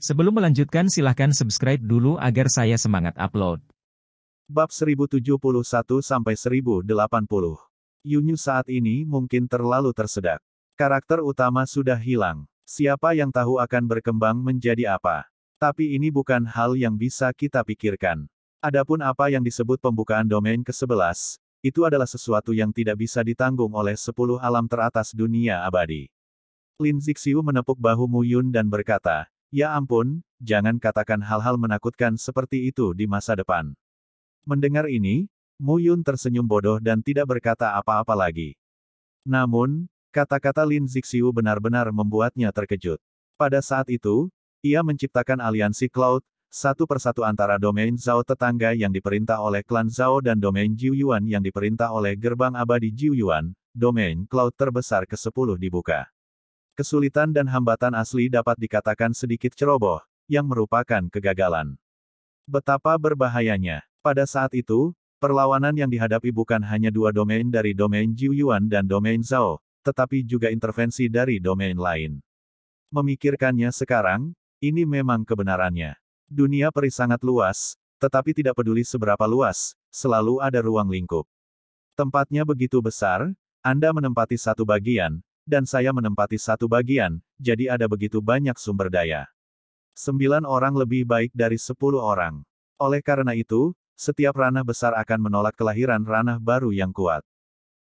Sebelum melanjutkan silahkan subscribe dulu agar saya semangat upload. Bab 1071-1080 sampai Yunyu saat ini mungkin terlalu tersedak. Karakter utama sudah hilang. Siapa yang tahu akan berkembang menjadi apa? Tapi ini bukan hal yang bisa kita pikirkan. Adapun apa yang disebut pembukaan domain ke-11, itu adalah sesuatu yang tidak bisa ditanggung oleh sepuluh alam teratas dunia abadi. Lin Zixiu menepuk bahu Mu Yun dan berkata, Ya ampun, jangan katakan hal-hal menakutkan seperti itu di masa depan. Mendengar ini, Mu Yun tersenyum bodoh dan tidak berkata apa-apa lagi. Namun, kata-kata Lin Zixiu benar-benar membuatnya terkejut. Pada saat itu, ia menciptakan aliansi Cloud, satu persatu antara domain Zhao tetangga yang diperintah oleh klan Zhao dan domain Jiuyuan yang diperintah oleh gerbang abadi Jiuyuan, domain cloud terbesar ke-10 dibuka. Kesulitan dan hambatan asli dapat dikatakan sedikit ceroboh, yang merupakan kegagalan. Betapa berbahayanya. Pada saat itu, perlawanan yang dihadapi bukan hanya dua domain dari domain Jiuyuan dan domain Zhao, tetapi juga intervensi dari domain lain. Memikirkannya sekarang, ini memang kebenarannya. Dunia peri sangat luas, tetapi tidak peduli seberapa luas, selalu ada ruang lingkup. Tempatnya begitu besar, Anda menempati satu bagian, dan saya menempati satu bagian, jadi ada begitu banyak sumber daya. Sembilan orang lebih baik dari sepuluh orang. Oleh karena itu, setiap ranah besar akan menolak kelahiran ranah baru yang kuat.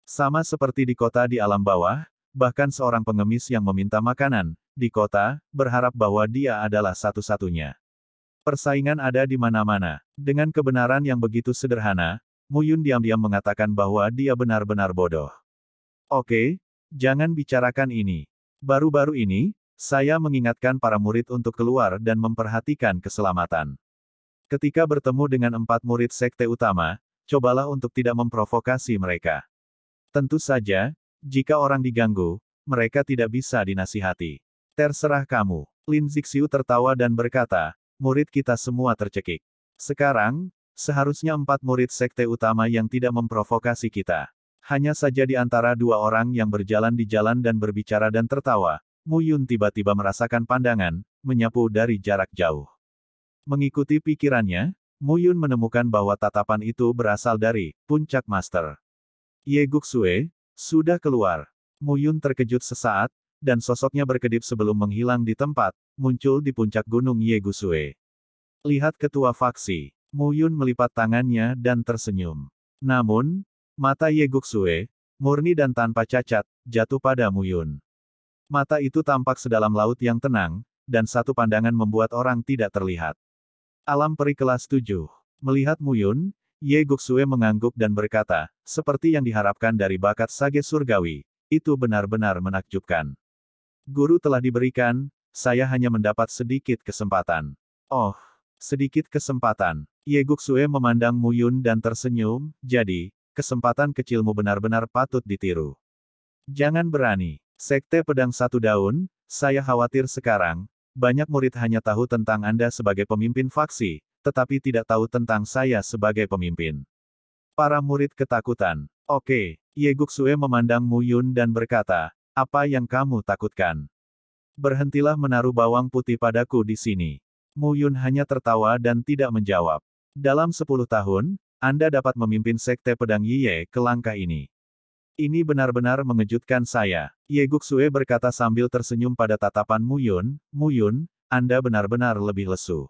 Sama seperti di kota di alam bawah, bahkan seorang pengemis yang meminta makanan, di kota, berharap bahwa dia adalah satu-satunya. Persaingan ada di mana-mana. Dengan kebenaran yang begitu sederhana, Mu Yun diam-diam mengatakan bahwa dia benar-benar bodoh. Oke, jangan bicarakan ini. Baru-baru ini, saya mengingatkan para murid untuk keluar dan memperhatikan keselamatan. Ketika bertemu dengan empat murid sekte utama, cobalah untuk tidak memprovokasi mereka. Tentu saja, jika orang diganggu, mereka tidak bisa dinasihati. Terserah kamu. Lin Zixiu tertawa dan berkata, murid kita semua tercekik. Sekarang, seharusnya empat murid sekte utama yang tidak memprovokasi kita. Hanya saja di antara dua orang yang berjalan di jalan dan berbicara dan tertawa, Mu Yun tiba-tiba merasakan pandangan, menyapu dari jarak jauh. Mengikuti pikirannya, Mu Yun menemukan bahwa tatapan itu berasal dari puncak master. Ye Sue, sudah keluar. Mu Yun terkejut sesaat, dan sosoknya berkedip sebelum menghilang di tempat, muncul di puncak gunung Yegusue. Lihat ketua faksi. Muyun melipat tangannya dan tersenyum. Namun, mata Yegusue, murni dan tanpa cacat, jatuh pada Muyun. Mata itu tampak sedalam laut yang tenang, dan satu pandangan membuat orang tidak terlihat. Alam peri kelas 7. Melihat Muyun, Yeguksue mengangguk dan berkata, seperti yang diharapkan dari bakat sage surgawi, itu benar-benar menakjubkan. Guru telah diberikan, saya hanya mendapat sedikit kesempatan. Oh, sedikit kesempatan. Yeguk Sue memandang Mu Yun dan tersenyum, jadi, kesempatan kecilmu benar-benar patut ditiru. Jangan berani. Sekte Pedang Satu Daun, saya khawatir sekarang, banyak murid hanya tahu tentang Anda sebagai pemimpin faksi, tetapi tidak tahu tentang saya sebagai pemimpin. Para murid ketakutan. Oke, Yeguk Sue memandang Mu Yun dan berkata, apa yang kamu takutkan? Berhentilah menaruh bawang putih padaku di sini. Mu Yun hanya tertawa dan tidak menjawab. Dalam sepuluh tahun, Anda dapat memimpin Sekte Pedang Yiye ke langkah ini. Ini benar-benar mengejutkan saya. Ye Guk Sue berkata sambil tersenyum pada tatapan Mu Yun, Mu Yun, Anda benar-benar lebih lesu.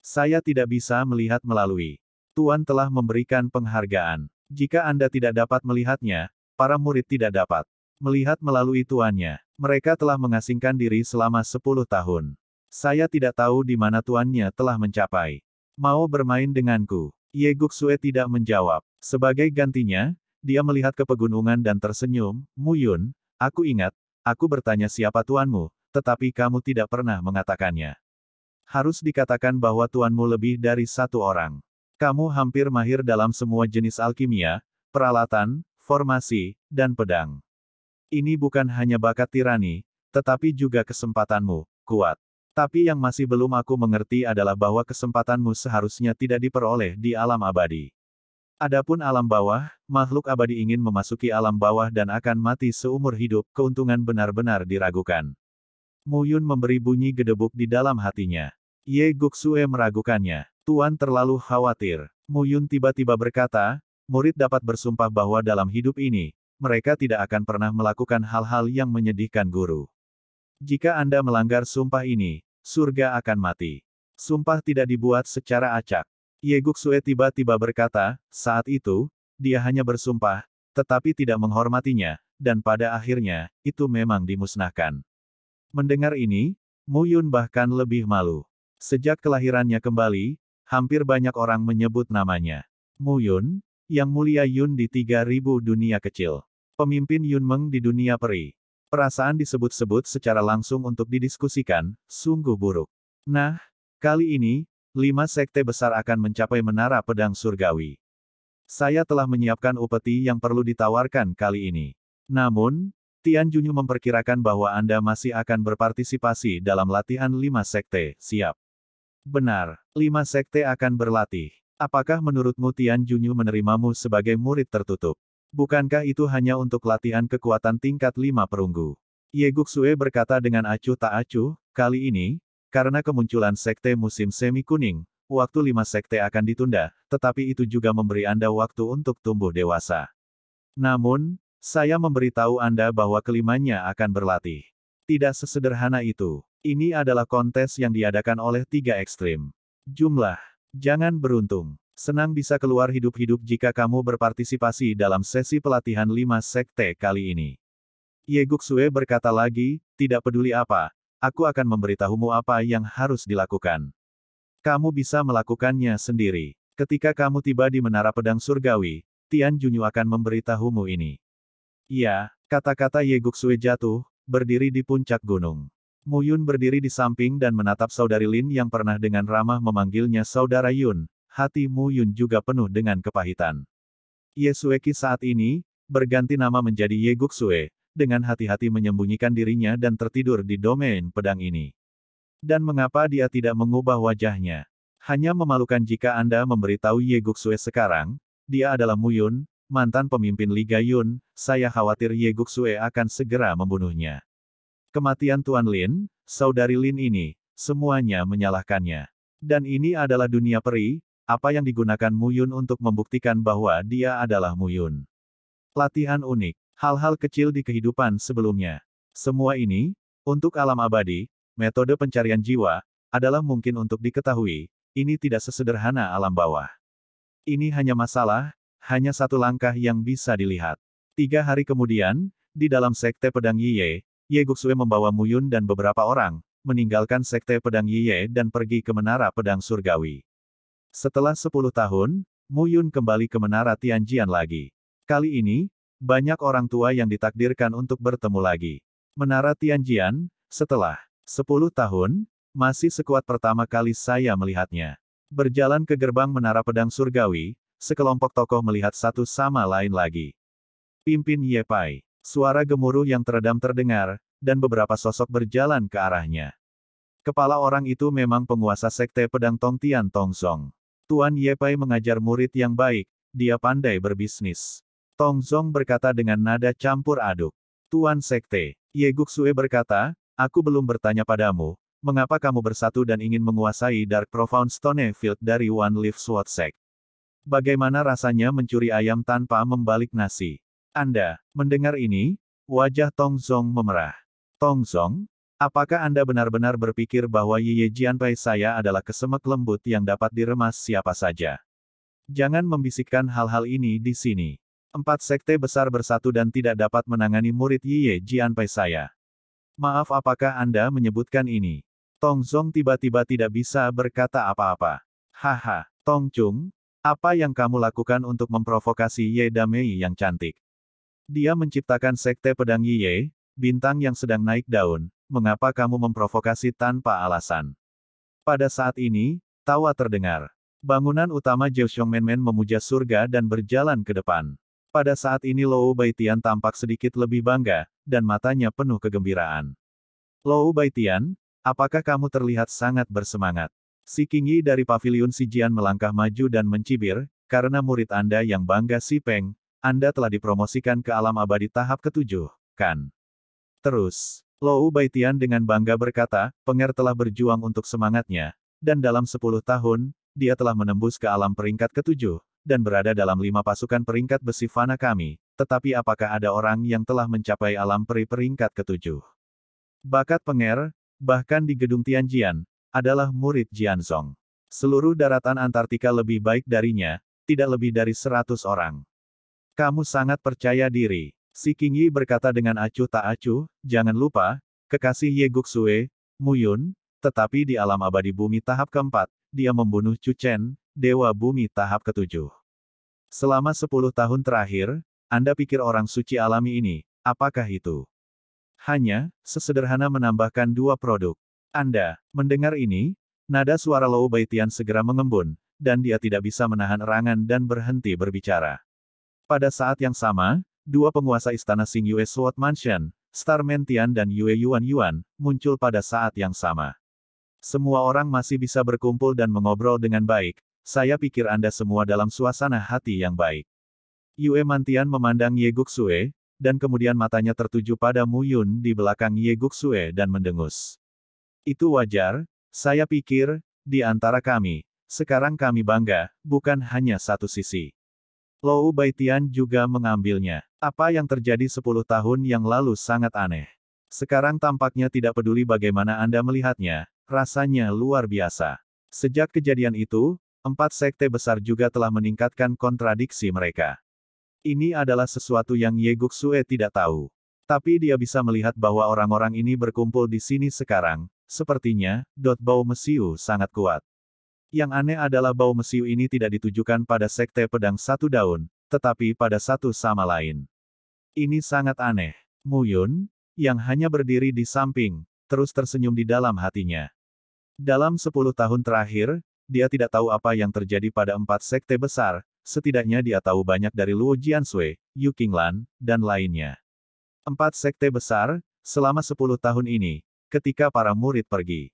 Saya tidak bisa melihat melalui. Tuan telah memberikan penghargaan. Jika Anda tidak dapat melihatnya, para murid tidak dapat. Melihat melalui tuannya, mereka telah mengasingkan diri selama 10 tahun. Saya tidak tahu di mana tuannya telah mencapai. Mau bermain denganku? Ye Guksue tidak menjawab. Sebagai gantinya, dia melihat ke pegunungan dan tersenyum, Muyun, aku ingat, aku bertanya siapa tuanmu, tetapi kamu tidak pernah mengatakannya. Harus dikatakan bahwa tuanmu lebih dari satu orang. Kamu hampir mahir dalam semua jenis alkimia, peralatan, formasi, dan pedang. Ini bukan hanya bakat tirani, tetapi juga kesempatanmu, kuat. Tapi yang masih belum aku mengerti adalah bahwa kesempatanmu seharusnya tidak diperoleh di alam abadi. Adapun alam bawah, makhluk abadi ingin memasuki alam bawah dan akan mati seumur hidup, keuntungan benar-benar diragukan. Muyun memberi bunyi gedebuk di dalam hatinya. Ye Guksue meragukannya. Tuan terlalu khawatir. Muyun tiba-tiba berkata, murid dapat bersumpah bahwa dalam hidup ini, mereka tidak akan pernah melakukan hal-hal yang menyedihkan guru. Jika Anda melanggar sumpah ini, surga akan mati. Sumpah tidak dibuat secara acak. Yeguk Sue tiba-tiba berkata, saat itu, dia hanya bersumpah, tetapi tidak menghormatinya, dan pada akhirnya, itu memang dimusnahkan. Mendengar ini, Mu Yun bahkan lebih malu. Sejak kelahirannya kembali, hampir banyak orang menyebut namanya. Mu Yun, yang mulia Yun di 3000 dunia kecil. Pemimpin Yun Meng di dunia peri. Perasaan disebut-sebut secara langsung untuk didiskusikan, sungguh buruk. Nah, kali ini, lima sekte besar akan mencapai menara pedang surgawi. Saya telah menyiapkan upeti yang perlu ditawarkan kali ini. Namun, Tian Junyu memperkirakan bahwa Anda masih akan berpartisipasi dalam latihan lima sekte, siap. Benar, lima sekte akan berlatih. Apakah menurutmu Tian Junyu menerimamu sebagai murid tertutup? Bukankah itu hanya untuk latihan kekuatan tingkat lima perunggu? Ye Guksue berkata dengan acuh tak acuh, kali ini, karena kemunculan sekte musim semi kuning, waktu lima sekte akan ditunda, tetapi itu juga memberi Anda waktu untuk tumbuh dewasa. Namun, saya memberitahu Anda bahwa kelimanya akan berlatih. Tidak sesederhana itu. Ini adalah kontes yang diadakan oleh tiga ekstrim. Jumlah, jangan beruntung. Senang bisa keluar hidup-hidup jika kamu berpartisipasi dalam sesi pelatihan lima sekte kali ini. Ye Guksue berkata lagi, tidak peduli apa, aku akan memberitahumu apa yang harus dilakukan. Kamu bisa melakukannya sendiri. Ketika kamu tiba di Menara Pedang Surgawi, Tian Junyu akan memberitahumu ini. Ya, kata-kata Ye Guksue jatuh, berdiri di puncak gunung. Mu Yun berdiri di samping dan menatap saudari Lin yang pernah dengan ramah memanggilnya saudara Yun, hati Mu Yun juga penuh dengan kepahitan. Yesueki saat ini, berganti nama menjadi Ye Sue, dengan hati-hati menyembunyikan dirinya dan tertidur di domain pedang ini. Dan mengapa dia tidak mengubah wajahnya? Hanya memalukan jika Anda memberitahu Ye Sue sekarang, dia adalah Mu Yun, mantan pemimpin Liga Yun, saya khawatir Ye Sue akan segera membunuhnya. Kematian Tuan Lin, saudari Lin ini, semuanya menyalahkannya. Dan ini adalah dunia peri, apa yang digunakan Mu Yun untuk membuktikan bahwa dia adalah Mu Yun? Latihan unik, hal-hal kecil di kehidupan sebelumnya. Semua ini, untuk alam abadi, metode pencarian jiwa, adalah mungkin untuk diketahui, ini tidak sesederhana alam bawah. Ini hanya masalah, hanya satu langkah yang bisa dilihat. Tiga hari kemudian, di dalam sekte pedang Yiye, Ye Guxue membawa Yun dan beberapa orang, meninggalkan sekte pedang Yiye dan pergi ke menara pedang surgawi. Setelah 10 tahun, Mu Yun kembali ke menara Tianjian lagi. Kali ini, banyak orang tua yang ditakdirkan untuk bertemu lagi. Menara Tianjian, setelah 10 tahun, masih sekuat pertama kali saya melihatnya. Berjalan ke gerbang menara pedang surgawi, sekelompok tokoh melihat satu sama lain lagi. Pimpin Ye Pai, suara gemuruh yang teredam terdengar, dan beberapa sosok berjalan ke arahnya. Kepala orang itu memang penguasa sekte pedang Tongtian Tongsong. Tuan Yepai mengajar murid yang baik, dia pandai berbisnis. Tong Zong berkata dengan nada campur aduk. Tuan Sekte, Ye Guksue berkata, aku belum bertanya padamu, mengapa kamu bersatu dan ingin menguasai Dark Profound Stone Field dari One Leaf Sword Sect? Bagaimana rasanya mencuri ayam tanpa membalik nasi? Anda, mendengar ini, wajah Tong Zong memerah. Tong Zong, Apakah Anda benar-benar berpikir bahwa Yiye Jianpei saya adalah kesemek lembut yang dapat diremas siapa saja? Jangan membisikkan hal-hal ini di sini. Empat sekte besar bersatu dan tidak dapat menangani murid Yiye Jianpei saya. Maaf apakah Anda menyebutkan ini? Tong Zong tiba-tiba tidak bisa berkata apa-apa. Haha, Tong Chung, apa yang kamu lakukan untuk memprovokasi Ye Damei yang cantik? Dia menciptakan sekte pedang Yiye, bintang yang sedang naik daun, mengapa kamu memprovokasi tanpa alasan? Pada saat ini, tawa terdengar. Bangunan utama Menmen memuja surga dan berjalan ke depan. Pada saat ini Lou Baitian tampak sedikit lebih bangga, dan matanya penuh kegembiraan. Lou Baitian, apakah kamu terlihat sangat bersemangat? Si Yi dari pavilion Sijian melangkah maju dan mencibir, karena murid Anda yang bangga Si Peng, Anda telah dipromosikan ke alam abadi tahap ketujuh, kan? Terus, Lou Baitian dengan bangga berkata, Penger telah berjuang untuk semangatnya, dan dalam 10 tahun, dia telah menembus ke alam peringkat ketujuh, dan berada dalam lima pasukan peringkat besi fana kami, tetapi apakah ada orang yang telah mencapai alam peri peringkat ketujuh? Bakat Penger, bahkan di gedung Tianjian, adalah murid Jianzong. Seluruh daratan Antartika lebih baik darinya, tidak lebih dari seratus orang. Kamu sangat percaya diri. Si King Yi berkata dengan acuh tak acuh, jangan lupa, kekasih Ye Guksue, Muyun, tetapi di alam abadi bumi tahap keempat, dia membunuh Chu Chen, Dewa Bumi tahap ketujuh. Selama sepuluh tahun terakhir, Anda pikir orang suci alami ini, apakah itu? Hanya, sesederhana menambahkan dua produk. Anda, mendengar ini, nada suara Lou Baitian segera mengembun, dan dia tidak bisa menahan erangan dan berhenti berbicara. Pada saat yang sama, dua penguasa istana Xing Yue Sword Mansion, Starman Tian dan Yue Yuan Yuan, muncul pada saat yang sama. Semua orang masih bisa berkumpul dan mengobrol dengan baik, saya pikir Anda semua dalam suasana hati yang baik. Yue Mantian memandang Ye Guxue, dan kemudian matanya tertuju pada Mu Yun di belakang Ye Guxue dan mendengus. Itu wajar, saya pikir, di antara kami, sekarang kami bangga, bukan hanya satu sisi. Lou Baitian juga mengambilnya. Apa yang terjadi 10 tahun yang lalu sangat aneh. Sekarang tampaknya tidak peduli bagaimana Anda melihatnya, rasanya luar biasa. Sejak kejadian itu, empat sekte besar juga telah meningkatkan kontradiksi mereka. Ini adalah sesuatu yang Yeguk Sue tidak tahu. Tapi dia bisa melihat bahwa orang-orang ini berkumpul di sini sekarang, sepertinya, dot bau mesiu sangat kuat. Yang aneh adalah bau mesiu ini tidak ditujukan pada sekte pedang satu daun, tetapi pada satu sama lain. Ini sangat aneh. Muyun, yang hanya berdiri di samping, terus tersenyum di dalam hatinya. Dalam sepuluh tahun terakhir, dia tidak tahu apa yang terjadi pada empat sekte besar, setidaknya dia tahu banyak dari Luo Jianshui, Yu Qinglan, dan lainnya. Empat sekte besar, selama sepuluh tahun ini, ketika para murid pergi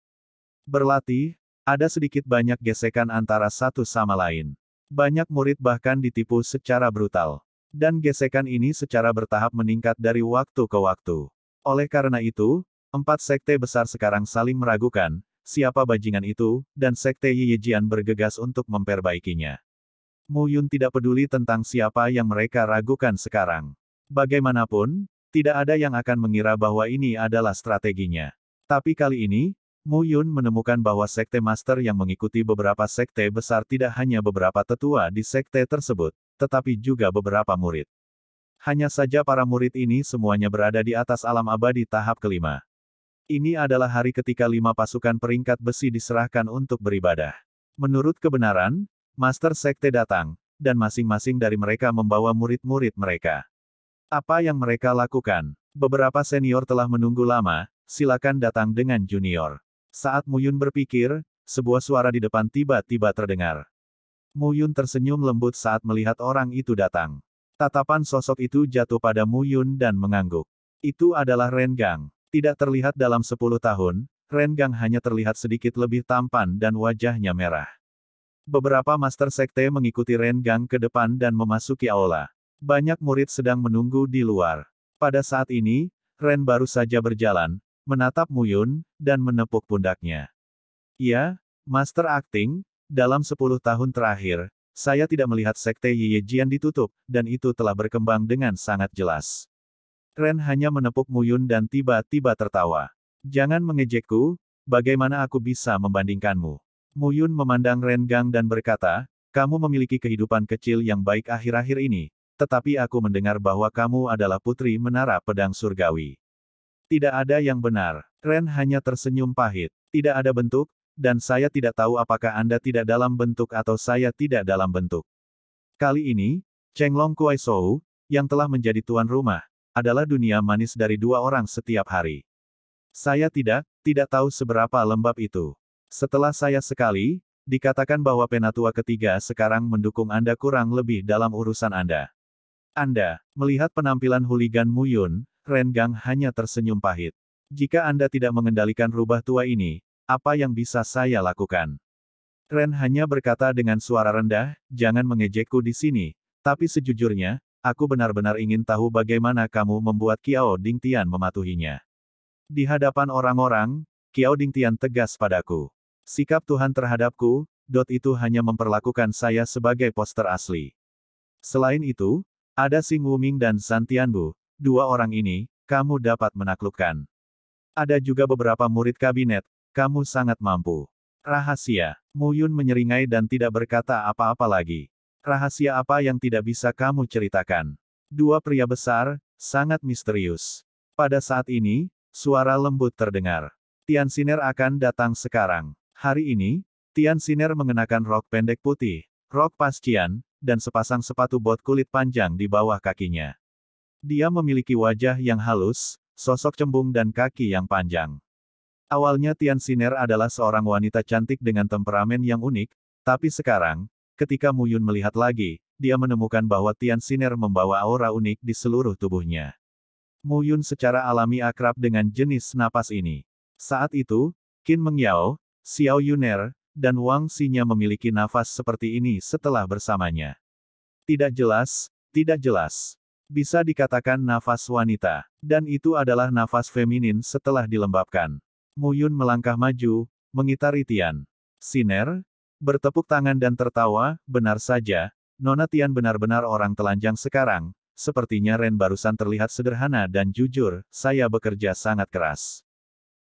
berlatih, ada sedikit banyak gesekan antara satu sama lain. Banyak murid bahkan ditipu secara brutal. Dan gesekan ini secara bertahap meningkat dari waktu ke waktu. Oleh karena itu, empat sekte besar sekarang saling meragukan, siapa bajingan itu, dan sekte Yijian bergegas untuk memperbaikinya. Mu Yun tidak peduli tentang siapa yang mereka ragukan sekarang. Bagaimanapun, tidak ada yang akan mengira bahwa ini adalah strateginya. Tapi kali ini, Mu Yun menemukan bahwa sekte master yang mengikuti beberapa sekte besar tidak hanya beberapa tetua di sekte tersebut, tetapi juga beberapa murid. Hanya saja para murid ini semuanya berada di atas alam abadi tahap kelima. Ini adalah hari ketika lima pasukan peringkat besi diserahkan untuk beribadah. Menurut kebenaran, Master Sekte datang, dan masing-masing dari mereka membawa murid-murid mereka. Apa yang mereka lakukan? Beberapa senior telah menunggu lama, silakan datang dengan junior. Saat Muyun berpikir, sebuah suara di depan tiba-tiba terdengar. Muyun tersenyum lembut saat melihat orang itu datang. Tatapan sosok itu jatuh pada Muyun dan mengangguk. Itu adalah Renggang. Tidak terlihat dalam 10 tahun, Renggang hanya terlihat sedikit lebih tampan dan wajahnya merah. Beberapa master sekte mengikuti Renggang ke depan dan memasuki aula. Banyak murid sedang menunggu di luar. Pada saat ini, Ren baru saja berjalan, menatap Muyun, dan menepuk pundaknya. Ya, Master Acting, dalam 10 tahun terakhir, saya tidak melihat Sekte Yiye Jian ditutup, dan itu telah berkembang dengan sangat jelas. Ren hanya menepuk Muyun dan tiba-tiba tertawa. Jangan mengejekku, bagaimana aku bisa membandingkanmu? Muyun memandang Ren Gang dan berkata, kamu memiliki kehidupan kecil yang baik akhir-akhir ini, tetapi aku mendengar bahwa kamu adalah putri menara pedang surgawi. Tidak ada yang benar. Ren hanya tersenyum pahit. Tidak ada bentuk, dan saya tidak tahu apakah Anda tidak dalam bentuk atau saya tidak dalam bentuk. Kali ini, Cheng Long Kuai Sou, yang telah menjadi tuan rumah, adalah dunia manis dari dua orang setiap hari. Saya tidak, tidak tahu seberapa lembab itu. Setelah saya sekali, dikatakan bahwa penatua ketiga sekarang mendukung Anda kurang lebih dalam urusan Anda. Anda, melihat penampilan Mu Muyun, Ren Gang hanya tersenyum pahit. Jika Anda tidak mengendalikan rubah tua ini, apa yang bisa saya lakukan? Ren hanya berkata dengan suara rendah, jangan mengejekku di sini, tapi sejujurnya, aku benar-benar ingin tahu bagaimana kamu membuat Kiao Ding Tian mematuhinya. Di hadapan orang-orang, Kiao Ding Tian tegas padaku. Sikap Tuhan terhadapku, Dot itu hanya memperlakukan saya sebagai poster asli. Selain itu, ada Sing Wuming dan Santian Bu. Dua orang ini, kamu dapat menaklukkan. Ada juga beberapa murid kabinet, kamu sangat mampu. Rahasia, Muyun menyeringai dan tidak berkata apa-apa lagi. Rahasia apa yang tidak bisa kamu ceritakan? Dua pria besar, sangat misterius. Pada saat ini, suara lembut terdengar. Tian Siner akan datang sekarang. Hari ini, Tian Siner mengenakan rok pendek putih, rok pascian, dan sepasang sepatu bot kulit panjang di bawah kakinya. Dia memiliki wajah yang halus, sosok cembung dan kaki yang panjang. Awalnya Tian Siner adalah seorang wanita cantik dengan temperamen yang unik, tapi sekarang, ketika Mu Yun melihat lagi, dia menemukan bahwa Tian Siner membawa aura unik di seluruh tubuhnya. Mu Yun secara alami akrab dengan jenis napas ini. Saat itu, Qin Mengyao, Xiao Yuner, dan Wang Xinya memiliki nafas seperti ini setelah bersamanya. Tidak jelas, tidak jelas. Bisa dikatakan nafas wanita. Dan itu adalah nafas feminin setelah dilembabkan. Muyun melangkah maju, mengitari Tian. Siner, bertepuk tangan dan tertawa, benar saja, Nona Tian benar-benar orang telanjang sekarang, sepertinya Ren barusan terlihat sederhana dan jujur, saya bekerja sangat keras.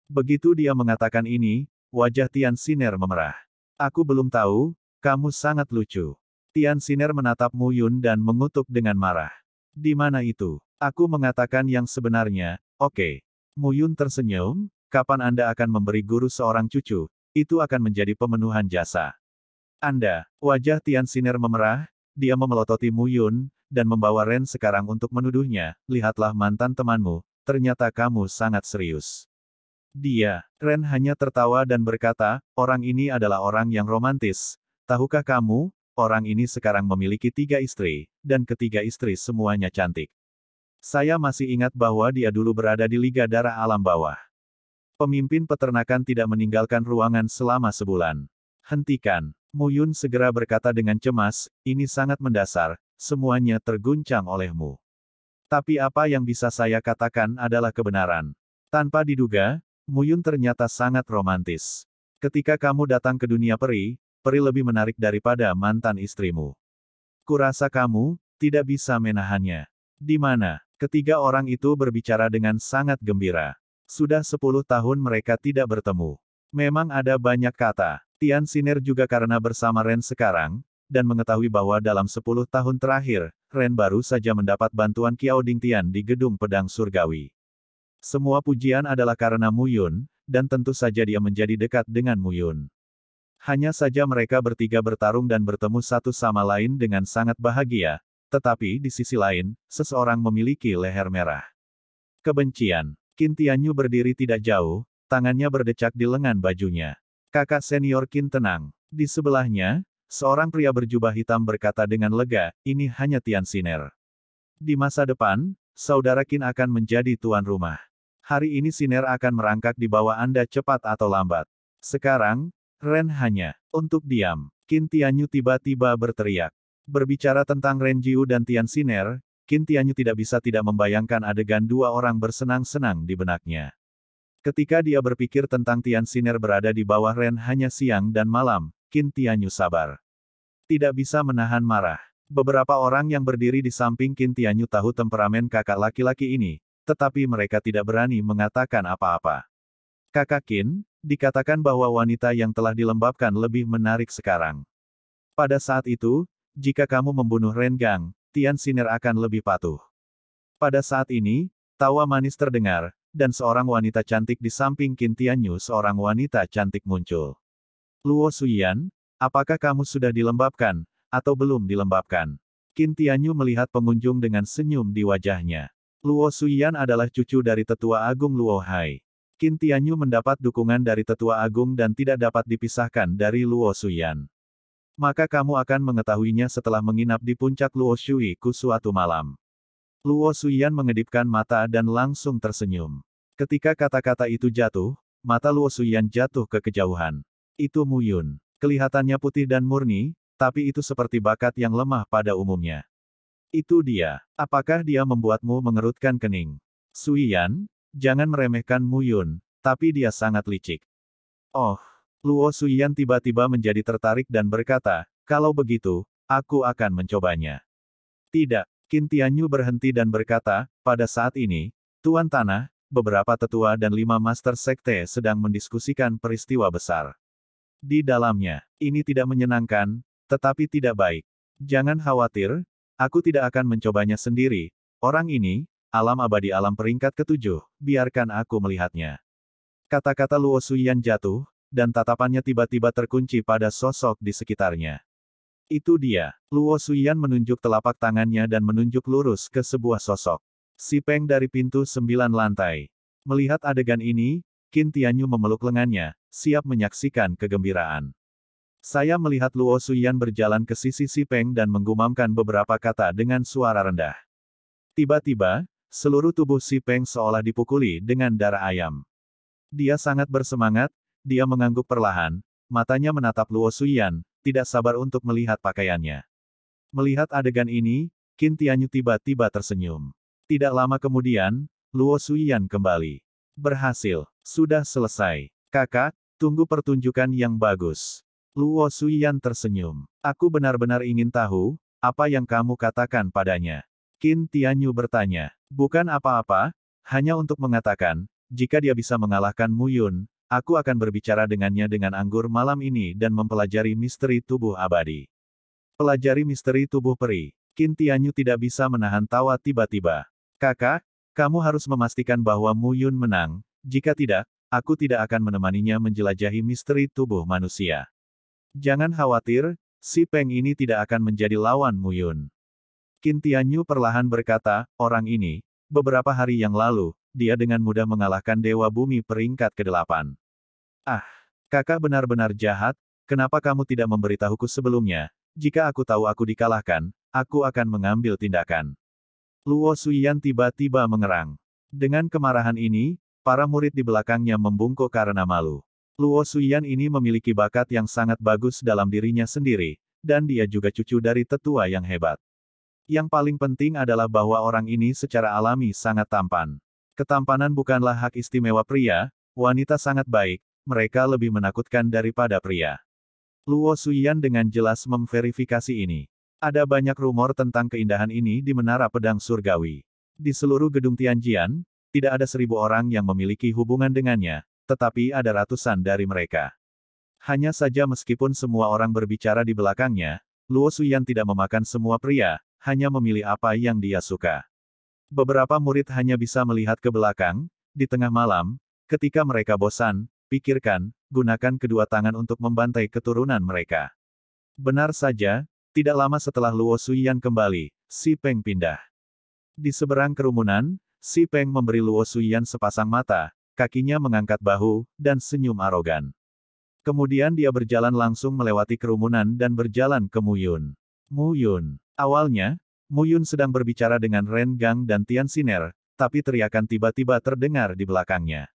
Begitu dia mengatakan ini, wajah Tian Siner memerah. Aku belum tahu, kamu sangat lucu. Tian Siner menatap Mu Yun dan mengutuk dengan marah. Di mana itu? Aku mengatakan yang sebenarnya, oke. Okay. Muyun tersenyum, kapan Anda akan memberi guru seorang cucu, itu akan menjadi pemenuhan jasa. Anda, wajah Tian Siner memerah, dia memelototi Muyun, dan membawa Ren sekarang untuk menuduhnya, lihatlah mantan temanmu, ternyata kamu sangat serius. Dia, Ren hanya tertawa dan berkata, orang ini adalah orang yang romantis. Tahukah kamu, orang ini sekarang memiliki tiga istri, dan ketiga istri semuanya cantik. Saya masih ingat bahwa dia dulu berada di Liga Darah Alam Bawah. Pemimpin peternakan tidak meninggalkan ruangan selama sebulan. Hentikan. Muyun segera berkata dengan cemas, ini sangat mendasar, semuanya terguncang olehmu. Tapi apa yang bisa saya katakan adalah kebenaran. Tanpa diduga, Muyun ternyata sangat romantis. Ketika kamu datang ke dunia peri, peri lebih menarik daripada mantan istrimu. Kurasa kamu, tidak bisa menahannya. Di mana, ketiga orang itu berbicara dengan sangat gembira. Sudah sepuluh tahun mereka tidak bertemu. Memang ada banyak kata. Tian Siner juga karena bersama Ren sekarang, dan mengetahui bahwa dalam sepuluh tahun terakhir, Ren baru saja mendapat bantuan Kiao Tian di Gedung Pedang Surgawi. Semua pujian adalah karena Mu Yun, dan tentu saja dia menjadi dekat dengan Mu Yun. Hanya saja mereka bertiga bertarung dan bertemu satu sama lain dengan sangat bahagia, tetapi di sisi lain, seseorang memiliki leher merah. Kebencian. Kintianyu berdiri tidak jauh, tangannya berdecak di lengan bajunya. Kakak senior Kin tenang. Di sebelahnya, seorang pria berjubah hitam berkata dengan lega, ini hanya Tian Siner. Di masa depan, saudara Kin akan menjadi tuan rumah. Hari ini Siner akan merangkak di bawah Anda cepat atau lambat. Sekarang, Ren hanya untuk diam. Qin Tianyu tiba-tiba berteriak. Berbicara tentang Ren Jiu dan Tian Siner, Qin Tianyu tidak bisa tidak membayangkan adegan dua orang bersenang-senang di benaknya. Ketika dia berpikir tentang Tian Siner berada di bawah Ren hanya siang dan malam, Qin Tianyu sabar. Tidak bisa menahan marah. Beberapa orang yang berdiri di samping Qin Tianyu tahu temperamen kakak laki-laki ini, tetapi mereka tidak berani mengatakan apa-apa. Kakak Qin, dikatakan bahwa wanita yang telah dilembabkan lebih menarik sekarang. Pada saat itu, jika kamu membunuh Renggang, Tian Siner akan lebih patuh. Pada saat ini, tawa manis terdengar, dan seorang wanita cantik di samping Kintianyu seorang wanita cantik muncul. Luo Suyan, apakah kamu sudah dilembabkan, atau belum dilembabkan? Kintianyu melihat pengunjung dengan senyum di wajahnya. Luo Suyan adalah cucu dari tetua agung Luo Hai. Qin Tianyu mendapat dukungan dari Tetua Agung dan tidak dapat dipisahkan dari Luo Suyan. Maka kamu akan mengetahuinya setelah menginap di puncak Luo Shui Ku suatu malam. Luo Suyan mengedipkan mata dan langsung tersenyum. Ketika kata-kata itu jatuh, mata Luo Suyan jatuh ke kejauhan. Itu Muyun. Kelihatannya putih dan murni, tapi itu seperti bakat yang lemah pada umumnya. Itu dia. Apakah dia membuatmu mengerutkan kening? Suyan, Jangan meremehkan Mu Yun, tapi dia sangat licik. Oh, Luo Suyan tiba-tiba menjadi tertarik dan berkata, kalau begitu, aku akan mencobanya. Tidak, Qin Tianyu berhenti dan berkata, pada saat ini, Tuan Tanah, beberapa tetua dan lima master sekte sedang mendiskusikan peristiwa besar. Di dalamnya, ini tidak menyenangkan, tetapi tidak baik. Jangan khawatir, aku tidak akan mencobanya sendiri. Orang ini, alam abadi alam peringkat ketujuh, biarkan aku melihatnya. Kata-kata Luo Suyan jatuh, dan tatapannya tiba-tiba terkunci pada sosok di sekitarnya. Itu dia, Luo Suyan menunjuk telapak tangannya dan menunjuk lurus ke sebuah sosok. Si Peng dari pintu sembilan lantai. Melihat adegan ini, Qin Tianyu memeluk lengannya, siap menyaksikan kegembiraan. Saya melihat Luo Suyan berjalan ke sisi Si Peng dan menggumamkan beberapa kata dengan suara rendah. Tiba-tiba, Seluruh tubuh si Peng seolah dipukuli dengan darah ayam. Dia sangat bersemangat, dia mengangguk perlahan, matanya menatap Luo Suyan, tidak sabar untuk melihat pakaiannya. Melihat adegan ini, Qin Tianyu tiba-tiba tersenyum. Tidak lama kemudian, Luo Suyan kembali. Berhasil, sudah selesai. Kakak, tunggu pertunjukan yang bagus. Luo Suyan tersenyum. Aku benar-benar ingin tahu, apa yang kamu katakan padanya. Qin Tianyu bertanya. Bukan apa-apa, hanya untuk mengatakan, jika dia bisa mengalahkan Mu Yun, aku akan berbicara dengannya dengan anggur malam ini dan mempelajari misteri tubuh abadi. Pelajari misteri tubuh peri. Kintianyu tidak bisa menahan tawa tiba-tiba. Kakak, kamu harus memastikan bahwa Mu Yun menang, jika tidak, aku tidak akan menemaninya menjelajahi misteri tubuh manusia. Jangan khawatir, si Peng ini tidak akan menjadi lawan Muyun. Qin Tianyu perlahan berkata, orang ini, beberapa hari yang lalu, dia dengan mudah mengalahkan Dewa Bumi peringkat ke-8. Ah, kakak benar-benar jahat, kenapa kamu tidak memberitahuku sebelumnya? Jika aku tahu aku dikalahkan, aku akan mengambil tindakan. Luo Suyan tiba-tiba mengerang. Dengan kemarahan ini, para murid di belakangnya membungkuk karena malu. Luo Suyan ini memiliki bakat yang sangat bagus dalam dirinya sendiri, dan dia juga cucu dari tetua yang hebat. Yang paling penting adalah bahwa orang ini secara alami sangat tampan. Ketampanan bukanlah hak istimewa pria, wanita sangat baik, mereka lebih menakutkan daripada pria. Luo Suyan dengan jelas memverifikasi ini. Ada banyak rumor tentang keindahan ini di Menara Pedang Surgawi. Di seluruh gedung Tianjian, tidak ada seribu orang yang memiliki hubungan dengannya, tetapi ada ratusan dari mereka. Hanya saja meskipun semua orang berbicara di belakangnya, Luo Suyan tidak memakan semua pria, hanya memilih apa yang dia suka. Beberapa murid hanya bisa melihat ke belakang, di tengah malam, ketika mereka bosan, pikirkan, gunakan kedua tangan untuk membantai keturunan mereka. Benar saja, tidak lama setelah Luo Suyan kembali, Si Peng pindah. Di seberang kerumunan, Si Peng memberi Luo Suyan sepasang mata, kakinya mengangkat bahu, dan senyum arogan. Kemudian dia berjalan langsung melewati kerumunan dan berjalan ke Muyun. Muyun. Awalnya, Muyun sedang berbicara dengan Ren Gang dan Tian Siner, tapi teriakan tiba-tiba terdengar di belakangnya.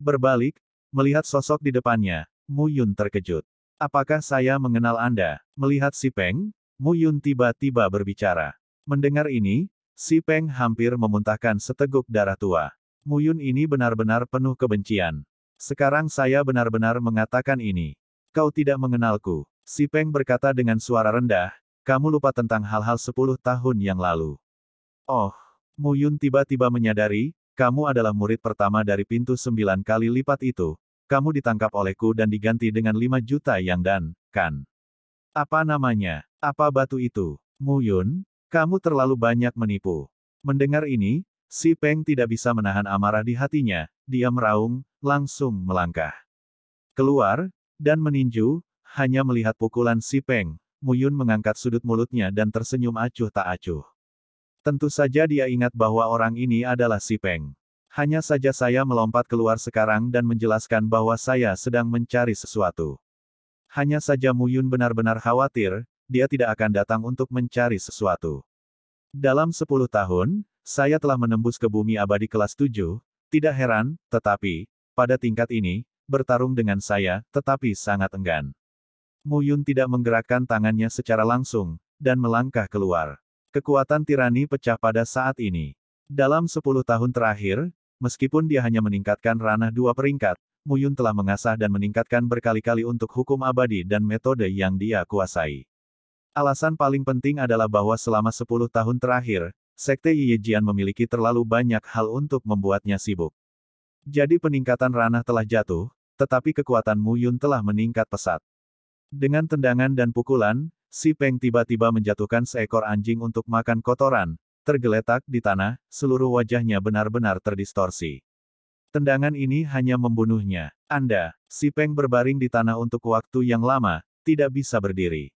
Berbalik, melihat sosok di depannya, Muyun terkejut. Apakah saya mengenal Anda? Melihat si Peng, Muyun tiba-tiba berbicara. Mendengar ini, si Peng hampir memuntahkan seteguk darah tua. Muyun ini benar-benar penuh kebencian. Sekarang saya benar-benar mengatakan ini. Kau tidak mengenalku. Si Peng berkata dengan suara rendah, kamu lupa tentang hal-hal sepuluh tahun yang lalu. Oh, Mu Yun tiba-tiba menyadari, kamu adalah murid pertama dari pintu sembilan kali lipat itu. Kamu ditangkap olehku dan diganti dengan lima juta yang dan, kan? Apa namanya? Apa batu itu? Mu Yun? kamu terlalu banyak menipu. Mendengar ini, si Peng tidak bisa menahan amarah di hatinya, dia meraung, langsung melangkah. Keluar, dan meninju, hanya melihat pukulan si Peng, Muyun mengangkat sudut mulutnya dan tersenyum acuh tak acuh. Tentu saja dia ingat bahwa orang ini adalah si Peng. Hanya saja saya melompat keluar sekarang dan menjelaskan bahwa saya sedang mencari sesuatu. Hanya saja Muyun benar-benar khawatir, dia tidak akan datang untuk mencari sesuatu. Dalam 10 tahun, saya telah menembus ke bumi abadi kelas 7, tidak heran, tetapi, pada tingkat ini, bertarung dengan saya, tetapi sangat enggan. Mu Yun tidak menggerakkan tangannya secara langsung, dan melangkah keluar. Kekuatan tirani pecah pada saat ini. Dalam 10 tahun terakhir, meskipun dia hanya meningkatkan ranah dua peringkat, Mu Yun telah mengasah dan meningkatkan berkali-kali untuk hukum abadi dan metode yang dia kuasai. Alasan paling penting adalah bahwa selama 10 tahun terakhir, Sekte Yi Jian memiliki terlalu banyak hal untuk membuatnya sibuk. Jadi peningkatan ranah telah jatuh, tetapi kekuatan Mu Yun telah meningkat pesat. Dengan tendangan dan pukulan, si Peng tiba-tiba menjatuhkan seekor anjing untuk makan kotoran, tergeletak di tanah, seluruh wajahnya benar-benar terdistorsi. Tendangan ini hanya membunuhnya. Anda, si Peng berbaring di tanah untuk waktu yang lama, tidak bisa berdiri.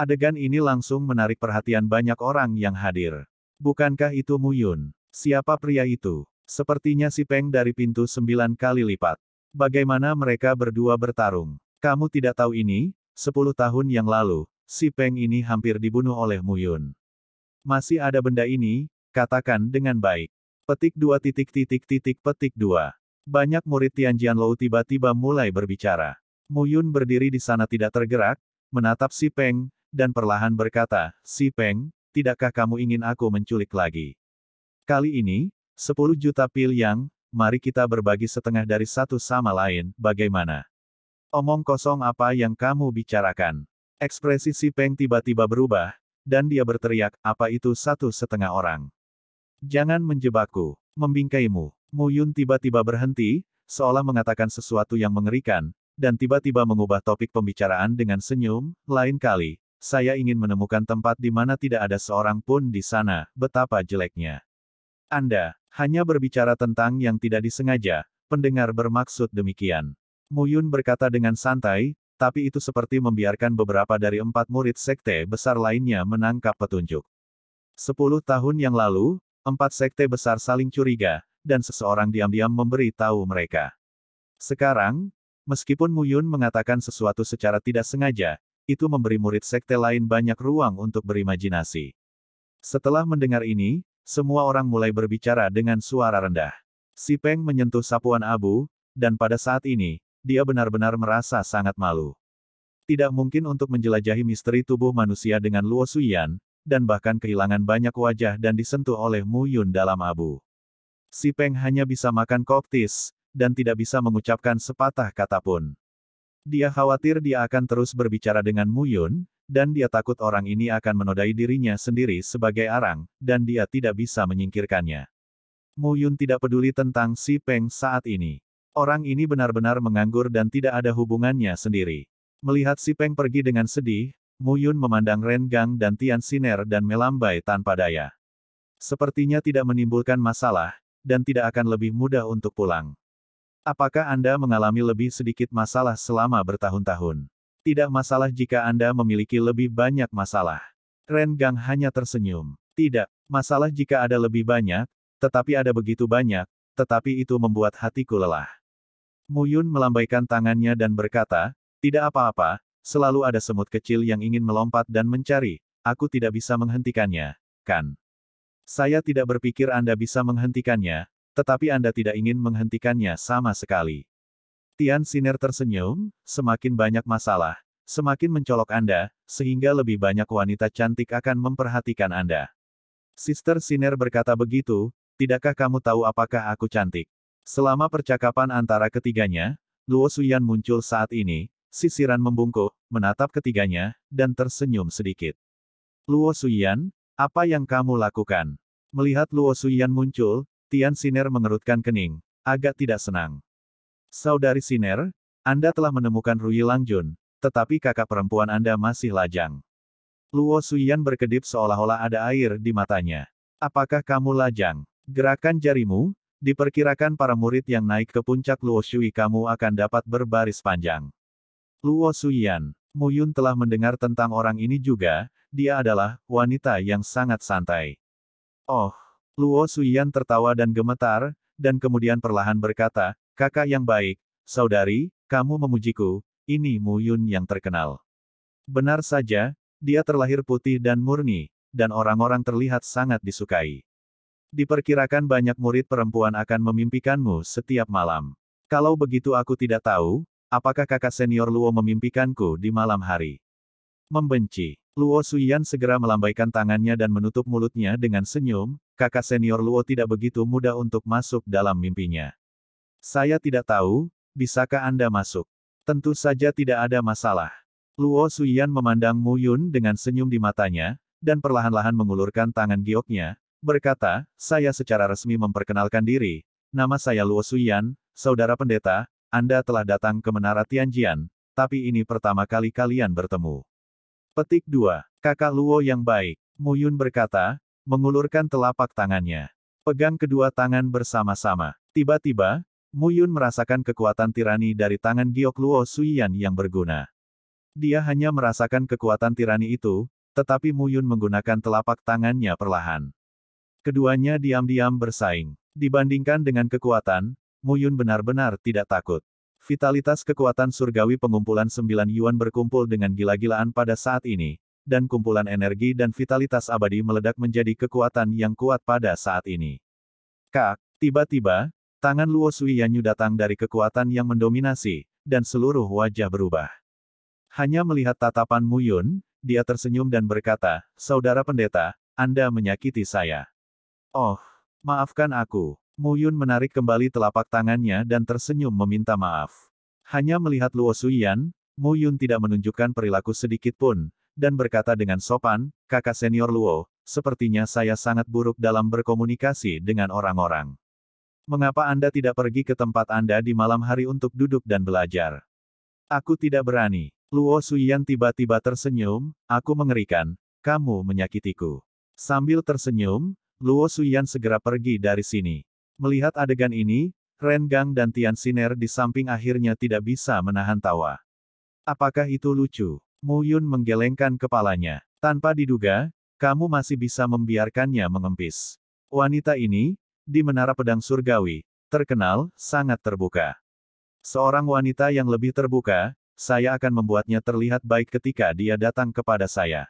Adegan ini langsung menarik perhatian banyak orang yang hadir. Bukankah itu Mu Yun? Siapa pria itu? Sepertinya si Peng dari pintu sembilan kali lipat. Bagaimana mereka berdua bertarung? Kamu tidak tahu ini, sepuluh tahun yang lalu, si Peng ini hampir dibunuh oleh Muyun. Masih ada benda ini, katakan dengan baik. Petik dua titik titik titik petik dua. Banyak murid Tianjian Lou tiba-tiba mulai berbicara. Muyun berdiri di sana tidak tergerak, menatap si Peng, dan perlahan berkata, Si Peng, tidakkah kamu ingin aku menculik lagi? Kali ini, sepuluh juta pil yang, mari kita berbagi setengah dari satu sama lain, bagaimana? Omong kosong apa yang kamu bicarakan. Ekspresi si Peng tiba-tiba berubah, dan dia berteriak, apa itu satu setengah orang. Jangan menjebakku, membingkaimu. Mu Yun tiba-tiba berhenti, seolah mengatakan sesuatu yang mengerikan, dan tiba-tiba mengubah topik pembicaraan dengan senyum, lain kali, saya ingin menemukan tempat di mana tidak ada seorang pun di sana, betapa jeleknya. Anda hanya berbicara tentang yang tidak disengaja, pendengar bermaksud demikian. Muyun berkata dengan santai, tapi itu seperti membiarkan beberapa dari empat murid sekte besar lainnya menangkap petunjuk. Sepuluh tahun yang lalu, empat sekte besar saling curiga, dan seseorang diam-diam memberi tahu mereka. Sekarang, meskipun Muyun mengatakan sesuatu secara tidak sengaja, itu memberi murid sekte lain banyak ruang untuk berimajinasi. Setelah mendengar ini, semua orang mulai berbicara dengan suara rendah. Si Peng menyentuh sapuan abu, dan pada saat ini, dia benar-benar merasa sangat malu. Tidak mungkin untuk menjelajahi misteri tubuh manusia dengan Luo Suyan, dan bahkan kehilangan banyak wajah dan disentuh oleh Mu Yun dalam abu. Si Peng hanya bisa makan koptis, dan tidak bisa mengucapkan sepatah kata pun. Dia khawatir dia akan terus berbicara dengan Mu Yun, dan dia takut orang ini akan menodai dirinya sendiri sebagai arang, dan dia tidak bisa menyingkirkannya. Mu Yun tidak peduli tentang Si Peng saat ini. Orang ini benar-benar menganggur dan tidak ada hubungannya sendiri. Melihat si Peng pergi dengan sedih, Mu Yun memandang Ren Gang dan Tian Siner dan melambai tanpa daya. Sepertinya tidak menimbulkan masalah, dan tidak akan lebih mudah untuk pulang. Apakah Anda mengalami lebih sedikit masalah selama bertahun-tahun? Tidak masalah jika Anda memiliki lebih banyak masalah. Ren Gang hanya tersenyum. Tidak, masalah jika ada lebih banyak, tetapi ada begitu banyak, tetapi itu membuat hatiku lelah. Muyun melambaikan tangannya dan berkata, tidak apa-apa, selalu ada semut kecil yang ingin melompat dan mencari, aku tidak bisa menghentikannya, kan? Saya tidak berpikir Anda bisa menghentikannya, tetapi Anda tidak ingin menghentikannya sama sekali. Tian Siner tersenyum, semakin banyak masalah, semakin mencolok Anda, sehingga lebih banyak wanita cantik akan memperhatikan Anda. Sister Siner berkata begitu, tidakkah kamu tahu apakah aku cantik? Selama percakapan antara ketiganya, Luo Suyan muncul saat ini, sisiran membungkuk, menatap ketiganya, dan tersenyum sedikit. Luo Suyan, apa yang kamu lakukan? Melihat Luo Suyan muncul, Tian Siner mengerutkan kening, agak tidak senang. Saudari Siner, Anda telah menemukan Rui Langjun, tetapi kakak perempuan Anda masih lajang. Luo Suyan berkedip seolah-olah ada air di matanya. Apakah kamu lajang? Gerakan jarimu, Diperkirakan para murid yang naik ke puncak Luo Shui kamu akan dapat berbaris panjang. Luo Suyan, Yun telah mendengar tentang orang ini juga, dia adalah wanita yang sangat santai. Oh, Luo Suyan tertawa dan gemetar, dan kemudian perlahan berkata, kakak yang baik, saudari, kamu memujiku, ini Mu Yun yang terkenal. Benar saja, dia terlahir putih dan murni, dan orang-orang terlihat sangat disukai. Diperkirakan banyak murid perempuan akan memimpikanmu setiap malam. Kalau begitu aku tidak tahu, apakah kakak senior Luo memimpikanku di malam hari. Membenci. Luo Suyan segera melambaikan tangannya dan menutup mulutnya dengan senyum, kakak senior Luo tidak begitu mudah untuk masuk dalam mimpinya. Saya tidak tahu, bisakah Anda masuk? Tentu saja tidak ada masalah. Luo Suyan memandang Mu Yun dengan senyum di matanya, dan perlahan-lahan mengulurkan tangan gioknya, berkata, saya secara resmi memperkenalkan diri, nama saya Luo Suyan, saudara pendeta, Anda telah datang ke Menara Tianjian, tapi ini pertama kali kalian bertemu. Petik 2. Kakak Luo yang baik, Mu Yun berkata, mengulurkan telapak tangannya. Pegang kedua tangan bersama-sama. Tiba-tiba, Mu Yun merasakan kekuatan tirani dari tangan Giok Luo Suyan yang berguna. Dia hanya merasakan kekuatan tirani itu, tetapi Mu Yun menggunakan telapak tangannya perlahan. Keduanya diam-diam bersaing. Dibandingkan dengan kekuatan, Muyun benar-benar tidak takut. Vitalitas kekuatan surgawi pengumpulan sembilan yuan berkumpul dengan gila-gilaan pada saat ini, dan kumpulan energi dan vitalitas abadi meledak menjadi kekuatan yang kuat pada saat ini. Kak, tiba-tiba, tangan Luo Sui Yanyu datang dari kekuatan yang mendominasi, dan seluruh wajah berubah. Hanya melihat tatapan Muyun, dia tersenyum dan berkata, Saudara pendeta, Anda menyakiti saya. Oh, maafkan aku. Mu Yun menarik kembali telapak tangannya dan tersenyum meminta maaf. Hanya melihat Luo Suyan, Yun tidak menunjukkan perilaku sedikit pun, dan berkata dengan sopan, kakak senior Luo, sepertinya saya sangat buruk dalam berkomunikasi dengan orang-orang. Mengapa Anda tidak pergi ke tempat Anda di malam hari untuk duduk dan belajar? Aku tidak berani. Luo Suyan tiba-tiba tersenyum, aku mengerikan, kamu menyakitiku. Sambil tersenyum, Luo Suyan segera pergi dari sini. Melihat adegan ini, Ren Gang dan Tian Siner di samping akhirnya tidak bisa menahan tawa. Apakah itu lucu? Mu Yun menggelengkan kepalanya. Tanpa diduga, kamu masih bisa membiarkannya mengempis. Wanita ini, di Menara Pedang Surgawi, terkenal, sangat terbuka. Seorang wanita yang lebih terbuka, saya akan membuatnya terlihat baik ketika dia datang kepada saya.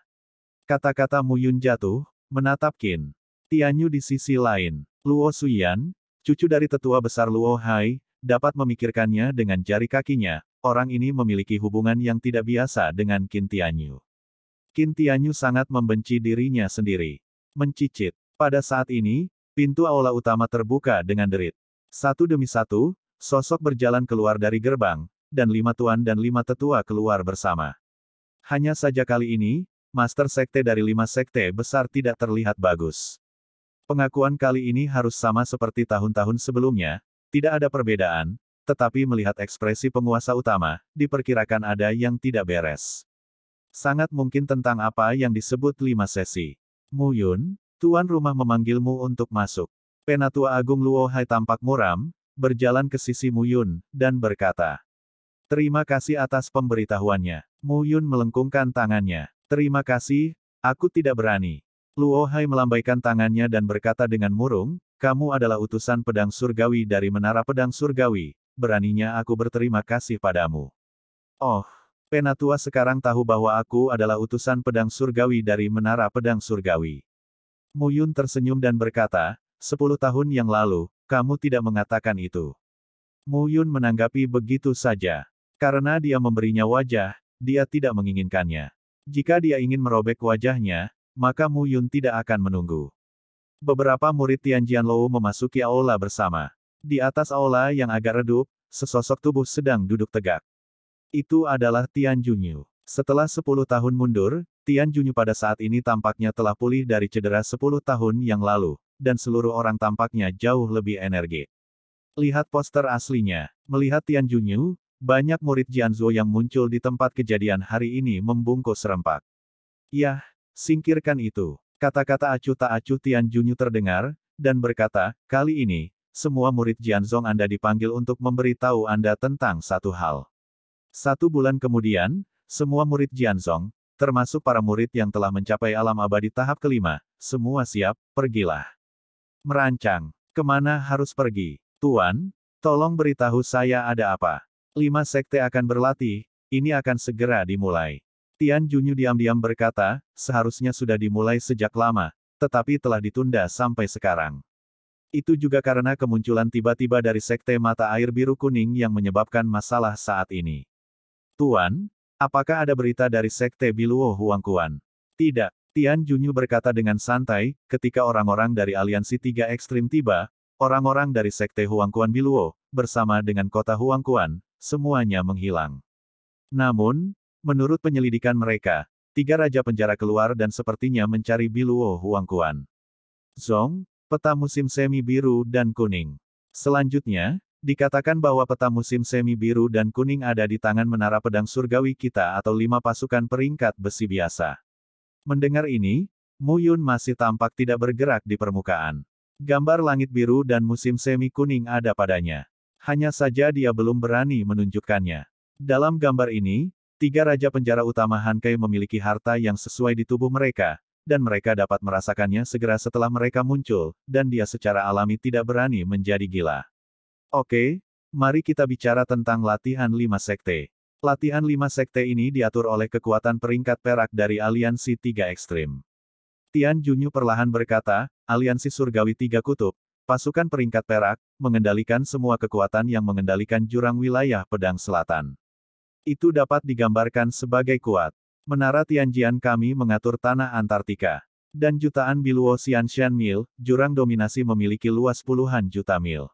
Kata-kata Mu Yun jatuh, menatap Kin. Tianyu di sisi lain, Luo Suyan, cucu dari tetua besar Luo Hai, dapat memikirkannya dengan jari kakinya, orang ini memiliki hubungan yang tidak biasa dengan Qin Tianyu. Qin Tianyu sangat membenci dirinya sendiri. Mencicit. Pada saat ini, pintu aula utama terbuka dengan derit. Satu demi satu, sosok berjalan keluar dari gerbang, dan lima tuan dan lima tetua keluar bersama. Hanya saja kali ini, Master Sekte dari lima sekte besar tidak terlihat bagus. Pengakuan kali ini harus sama seperti tahun-tahun sebelumnya, tidak ada perbedaan, tetapi melihat ekspresi penguasa utama, diperkirakan ada yang tidak beres. Sangat mungkin tentang apa yang disebut lima sesi. Mu Yun, tuan rumah memanggilmu untuk masuk. Penatua Agung Luo Hai tampak muram, berjalan ke sisi Mu Yun dan berkata, Terima kasih atas pemberitahuannya. Mu Yun melengkungkan tangannya. Terima kasih, aku tidak berani. Luo Hai melambaikan tangannya dan berkata dengan murung, kamu adalah utusan pedang surgawi dari menara pedang surgawi, beraninya aku berterima kasih padamu. Oh, Penatua sekarang tahu bahwa aku adalah utusan pedang surgawi dari menara pedang surgawi. Mu Yun tersenyum dan berkata, sepuluh tahun yang lalu, kamu tidak mengatakan itu. Mu Yun menanggapi begitu saja. Karena dia memberinya wajah, dia tidak menginginkannya. Jika dia ingin merobek wajahnya, maka Mu Yun tidak akan menunggu. Beberapa murid Tianjian Lou memasuki aula bersama. Di atas aula yang agak redup, sesosok tubuh sedang duduk tegak. Itu adalah Tian Junyu. Setelah 10 tahun mundur, Tian Junyu pada saat ini tampaknya telah pulih dari cedera 10 tahun yang lalu, dan seluruh orang tampaknya jauh lebih energi. Lihat poster aslinya. Melihat Tian Junyu, banyak murid Jianzuo yang muncul di tempat kejadian hari ini membungkus serempak. Yah, Singkirkan itu. Kata-kata acuh tak acuh Tian Junyu terdengar, dan berkata, kali ini, semua murid Jianzong Anda dipanggil untuk memberitahu Anda tentang satu hal. Satu bulan kemudian, semua murid Jianzong, termasuk para murid yang telah mencapai alam abadi tahap kelima, semua siap, pergilah. Merancang, kemana harus pergi? Tuan, tolong beritahu saya ada apa. Lima sekte akan berlatih, ini akan segera dimulai. Tian Junyu diam-diam berkata, seharusnya sudah dimulai sejak lama, tetapi telah ditunda sampai sekarang. Itu juga karena kemunculan tiba-tiba dari Sekte Mata Air Biru Kuning yang menyebabkan masalah saat ini. Tuan, apakah ada berita dari Sekte Biluo Huangkuan? Tidak, Tian Junyu berkata dengan santai, ketika orang-orang dari Aliansi Tiga Ekstrim tiba, orang-orang dari Sekte Huangkuan Biluo, bersama dengan kota Huangkuan, semuanya menghilang. Namun, Menurut penyelidikan mereka, tiga raja penjara keluar dan sepertinya mencari Biluo Huangkuan. Zong, peta musim semi biru dan kuning. Selanjutnya, dikatakan bahwa peta musim semi biru dan kuning ada di tangan menara pedang surgawi kita atau lima pasukan peringkat besi biasa. Mendengar ini, Mu Yun masih tampak tidak bergerak di permukaan. Gambar langit biru dan musim semi kuning ada padanya. Hanya saja dia belum berani menunjukkannya. Dalam gambar ini, Tiga raja penjara utama Hankai memiliki harta yang sesuai di tubuh mereka, dan mereka dapat merasakannya segera setelah mereka muncul, dan dia secara alami tidak berani menjadi gila. Oke, mari kita bicara tentang latihan lima sekte. Latihan lima sekte ini diatur oleh kekuatan peringkat perak dari aliansi tiga ekstrim. Tian Junyu perlahan berkata, aliansi surgawi tiga kutub, pasukan peringkat perak, mengendalikan semua kekuatan yang mengendalikan jurang wilayah pedang selatan. Itu dapat digambarkan sebagai kuat. Menara Tianjian kami mengatur tanah Antartika. Dan jutaan biluo Xianxian mil, jurang dominasi memiliki luas puluhan juta mil.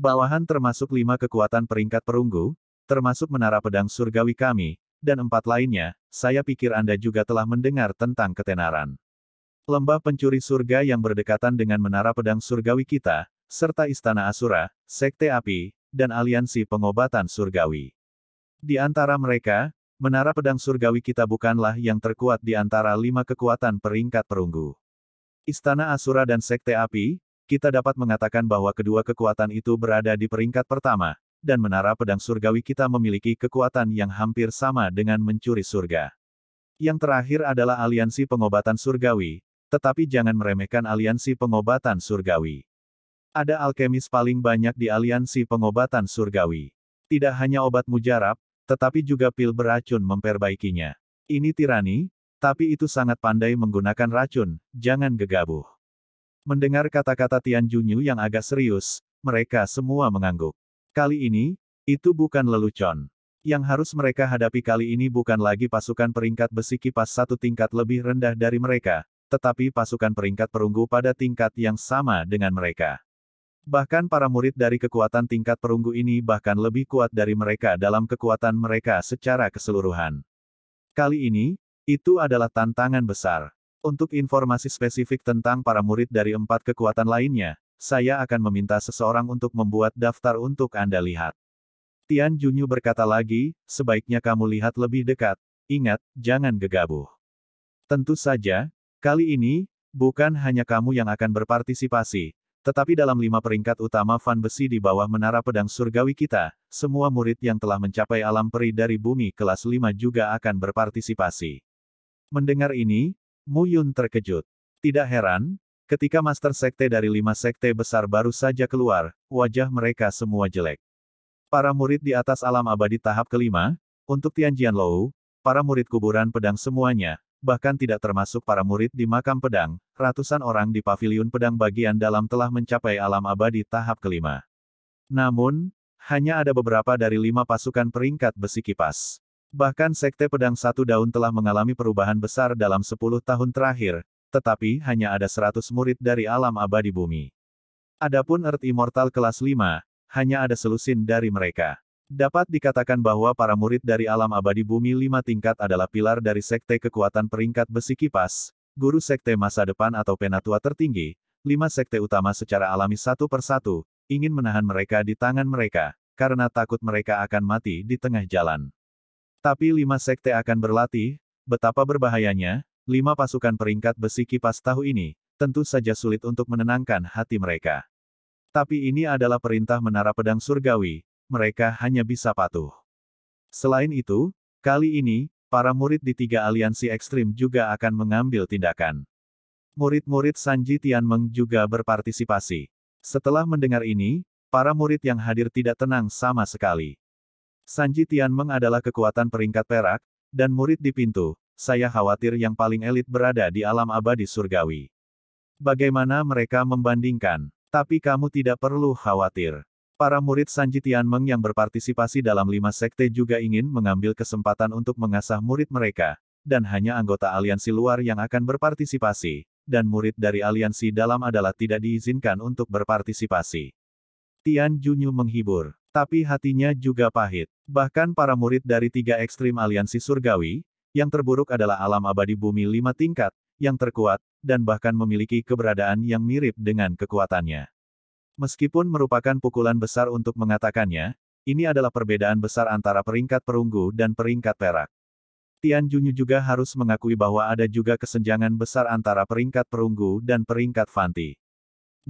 Bawahan termasuk lima kekuatan peringkat perunggu, termasuk menara pedang surgawi kami, dan empat lainnya, saya pikir Anda juga telah mendengar tentang ketenaran. Lembah pencuri surga yang berdekatan dengan menara pedang surgawi kita, serta Istana Asura, Sekte Api, dan Aliansi Pengobatan Surgawi. Di antara mereka, menara pedang surgawi kita bukanlah yang terkuat di antara lima kekuatan peringkat perunggu. Istana Asura dan Sekte Api, kita dapat mengatakan bahwa kedua kekuatan itu berada di peringkat pertama, dan menara pedang surgawi kita memiliki kekuatan yang hampir sama dengan mencuri surga. Yang terakhir adalah aliansi pengobatan surgawi, tetapi jangan meremehkan aliansi pengobatan surgawi. Ada alkemis paling banyak di aliansi pengobatan surgawi. Tidak hanya obat mujarab, tetapi juga pil beracun memperbaikinya. Ini tirani, tapi itu sangat pandai menggunakan racun, jangan gegabah. Mendengar kata-kata Tian Junyu yang agak serius, mereka semua mengangguk. Kali ini, itu bukan lelucon. Yang harus mereka hadapi kali ini bukan lagi pasukan peringkat besi kipas satu tingkat lebih rendah dari mereka, tetapi pasukan peringkat perunggu pada tingkat yang sama dengan mereka. Bahkan para murid dari kekuatan tingkat perunggu ini bahkan lebih kuat dari mereka dalam kekuatan mereka secara keseluruhan. Kali ini, itu adalah tantangan besar. Untuk informasi spesifik tentang para murid dari empat kekuatan lainnya, saya akan meminta seseorang untuk membuat daftar untuk Anda lihat. Tian Junyu berkata lagi, sebaiknya kamu lihat lebih dekat, ingat, jangan gegabah. Tentu saja, kali ini, bukan hanya kamu yang akan berpartisipasi, tetapi dalam lima peringkat utama Fan Besi di bawah menara pedang surgawi kita, semua murid yang telah mencapai alam peri dari bumi kelas 5 juga akan berpartisipasi. Mendengar ini, Mu Yun terkejut. Tidak heran, ketika Master Sekte dari lima sekte besar baru saja keluar, wajah mereka semua jelek. Para murid di atas alam abadi tahap kelima, untuk Tianjian Lou, para murid kuburan pedang semuanya, bahkan tidak termasuk para murid di makam pedang, ratusan orang di paviliun pedang bagian dalam telah mencapai alam abadi tahap kelima. Namun, hanya ada beberapa dari lima pasukan peringkat besi kipas. Bahkan Sekte Pedang Satu Daun telah mengalami perubahan besar dalam sepuluh tahun terakhir, tetapi hanya ada seratus murid dari alam abadi bumi. Adapun Earth Immortal kelas 5, hanya ada selusin dari mereka. Dapat dikatakan bahwa para murid dari alam abadi bumi lima tingkat adalah pilar dari sekte kekuatan peringkat besi kipas, guru sekte masa depan atau penatua tertinggi, lima sekte utama secara alami satu persatu, ingin menahan mereka di tangan mereka, karena takut mereka akan mati di tengah jalan. Tapi lima sekte akan berlatih, betapa berbahayanya, lima pasukan peringkat besi kipas tahu ini, tentu saja sulit untuk menenangkan hati mereka. Tapi ini adalah perintah menara pedang surgawi, mereka hanya bisa patuh. Selain itu, kali ini, para murid di tiga aliansi ekstrim juga akan mengambil tindakan. Murid-murid Sanji Tianmeng juga berpartisipasi. Setelah mendengar ini, para murid yang hadir tidak tenang sama sekali. Sanji Tianmeng adalah kekuatan peringkat perak, dan murid di pintu, saya khawatir yang paling elit berada di alam abadi surgawi. Bagaimana mereka membandingkan? Tapi kamu tidak perlu khawatir. Para murid Sanji Tianmeng yang berpartisipasi dalam lima sekte juga ingin mengambil kesempatan untuk mengasah murid mereka, dan hanya anggota aliansi luar yang akan berpartisipasi, dan murid dari aliansi dalam adalah tidak diizinkan untuk berpartisipasi. Tian Junyu menghibur, tapi hatinya juga pahit. Bahkan para murid dari tiga ekstrim aliansi surgawi, yang terburuk adalah alam abadi bumi lima tingkat, yang terkuat, dan bahkan memiliki keberadaan yang mirip dengan kekuatannya. Meskipun merupakan pukulan besar untuk mengatakannya, ini adalah perbedaan besar antara peringkat perunggu dan peringkat perak. Tian Junyu juga harus mengakui bahwa ada juga kesenjangan besar antara peringkat perunggu dan peringkat Fanti.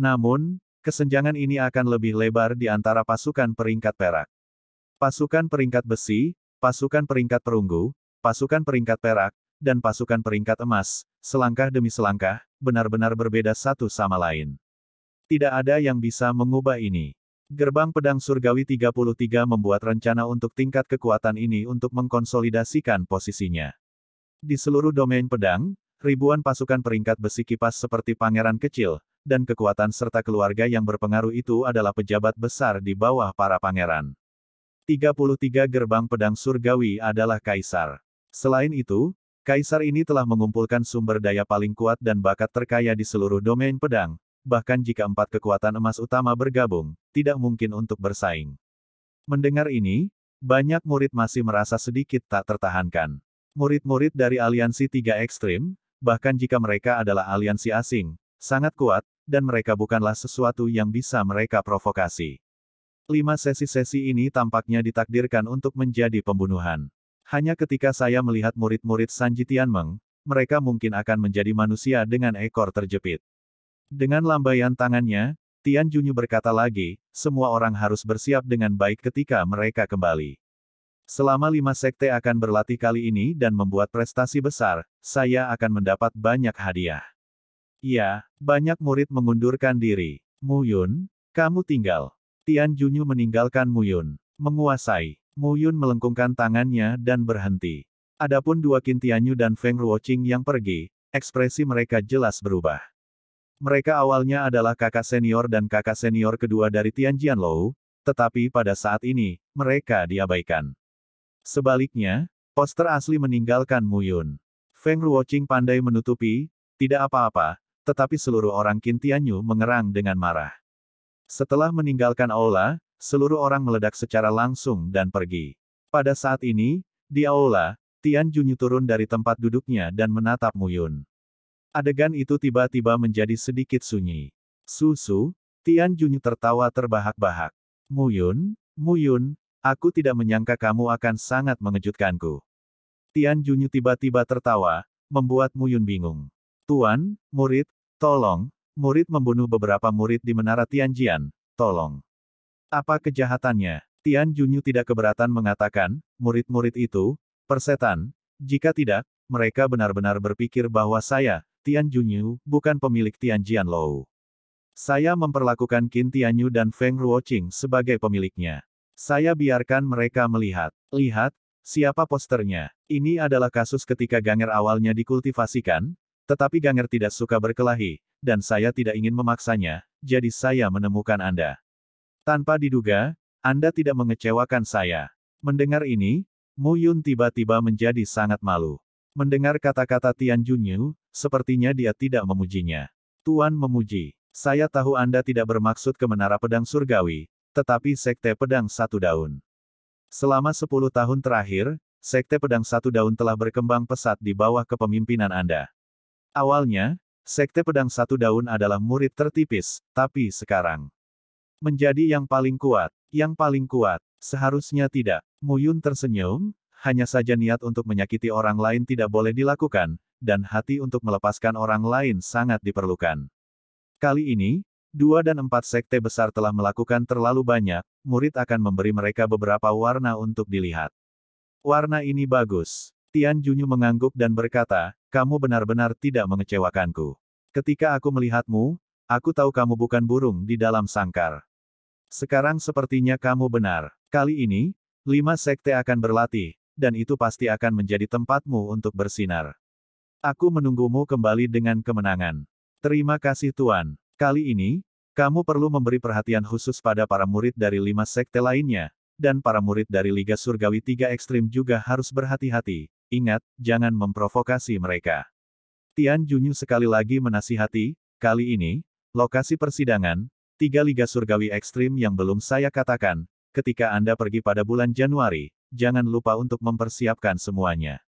Namun, kesenjangan ini akan lebih lebar di antara pasukan peringkat perak. Pasukan peringkat besi, pasukan peringkat perunggu, pasukan peringkat perak, dan pasukan peringkat emas, selangkah demi selangkah, benar-benar berbeda satu sama lain. Tidak ada yang bisa mengubah ini. Gerbang Pedang Surgawi 33 membuat rencana untuk tingkat kekuatan ini untuk mengkonsolidasikan posisinya. Di seluruh domain pedang, ribuan pasukan peringkat besi kipas seperti pangeran kecil, dan kekuatan serta keluarga yang berpengaruh itu adalah pejabat besar di bawah para pangeran. 33 Gerbang Pedang Surgawi adalah kaisar. Selain itu, kaisar ini telah mengumpulkan sumber daya paling kuat dan bakat terkaya di seluruh domain pedang, bahkan jika empat kekuatan emas utama bergabung, tidak mungkin untuk bersaing. Mendengar ini, banyak murid masih merasa sedikit tak tertahankan. Murid-murid dari aliansi tiga ekstrim, bahkan jika mereka adalah aliansi asing, sangat kuat, dan mereka bukanlah sesuatu yang bisa mereka provokasi. Lima sesi-sesi ini tampaknya ditakdirkan untuk menjadi pembunuhan. Hanya ketika saya melihat murid-murid Sanji Tianmeng, mereka mungkin akan menjadi manusia dengan ekor terjepit. Dengan lambaian tangannya, Tian Junyu berkata lagi, semua orang harus bersiap dengan baik ketika mereka kembali. Selama lima sekte akan berlatih kali ini dan membuat prestasi besar, saya akan mendapat banyak hadiah. Ya, banyak murid mengundurkan diri. Mu Yun, kamu tinggal. Tian Junyu meninggalkan Mu Yun, Menguasai. Mu Yun melengkungkan tangannya dan berhenti. Adapun dua Qin dan Feng Ruoqing yang pergi, ekspresi mereka jelas berubah. Mereka awalnya adalah kakak senior dan kakak senior kedua dari Tian Lou, tetapi pada saat ini, mereka diabaikan. Sebaliknya, poster asli meninggalkan Mu Yun. Feng Ruoqing pandai menutupi, tidak apa-apa, tetapi seluruh orang Kintianyu mengerang dengan marah. Setelah meninggalkan aula, seluruh orang meledak secara langsung dan pergi. Pada saat ini, di aula, Tian Junyu turun dari tempat duduknya dan menatap Mu Yun. Adegan itu tiba-tiba menjadi sedikit sunyi. Susu, Tian Junyu tertawa terbahak-bahak. Muyun, Muyun, aku tidak menyangka kamu akan sangat mengejutkanku. Tian Junyu tiba-tiba tertawa, membuat Muyun bingung. Tuan, murid, tolong, murid membunuh beberapa murid di menara Tianjian, tolong. Apa kejahatannya? Tian Junyu tidak keberatan mengatakan, murid-murid itu, persetan, jika tidak, mereka benar-benar berpikir bahwa saya, Tian Junyu, bukan pemilik Tian Jianlou. Saya memperlakukan Qin Tianyu dan Feng Ruoqing sebagai pemiliknya. Saya biarkan mereka melihat. Lihat, siapa posternya. Ini adalah kasus ketika Ganger awalnya dikultivasikan, tetapi Ganger tidak suka berkelahi, dan saya tidak ingin memaksanya, jadi saya menemukan Anda. Tanpa diduga, Anda tidak mengecewakan saya. Mendengar ini, Mu Yun tiba-tiba menjadi sangat malu. Mendengar kata-kata Tian Junyu, Sepertinya dia tidak memujinya. Tuan memuji. Saya tahu Anda tidak bermaksud ke Menara Pedang Surgawi, tetapi Sekte Pedang Satu Daun. Selama sepuluh tahun terakhir, Sekte Pedang Satu Daun telah berkembang pesat di bawah kepemimpinan Anda. Awalnya, Sekte Pedang Satu Daun adalah murid tertipis, tapi sekarang menjadi yang paling kuat, yang paling kuat, seharusnya tidak. Muyun tersenyum, hanya saja niat untuk menyakiti orang lain tidak boleh dilakukan, dan hati untuk melepaskan orang lain sangat diperlukan. Kali ini, dua dan empat sekte besar telah melakukan terlalu banyak, murid akan memberi mereka beberapa warna untuk dilihat. Warna ini bagus. Tian Junyu mengangguk dan berkata, kamu benar-benar tidak mengecewakanku. Ketika aku melihatmu, aku tahu kamu bukan burung di dalam sangkar. Sekarang sepertinya kamu benar. Kali ini, lima sekte akan berlatih, dan itu pasti akan menjadi tempatmu untuk bersinar. Aku menunggumu kembali dengan kemenangan. Terima kasih Tuan. Kali ini, kamu perlu memberi perhatian khusus pada para murid dari lima sekte lainnya, dan para murid dari Liga Surgawi Tiga Ekstrim juga harus berhati-hati. Ingat, jangan memprovokasi mereka. Tian Junyu sekali lagi menasihati, kali ini, lokasi persidangan, tiga Liga Surgawi Ekstrim yang belum saya katakan, ketika Anda pergi pada bulan Januari, jangan lupa untuk mempersiapkan semuanya.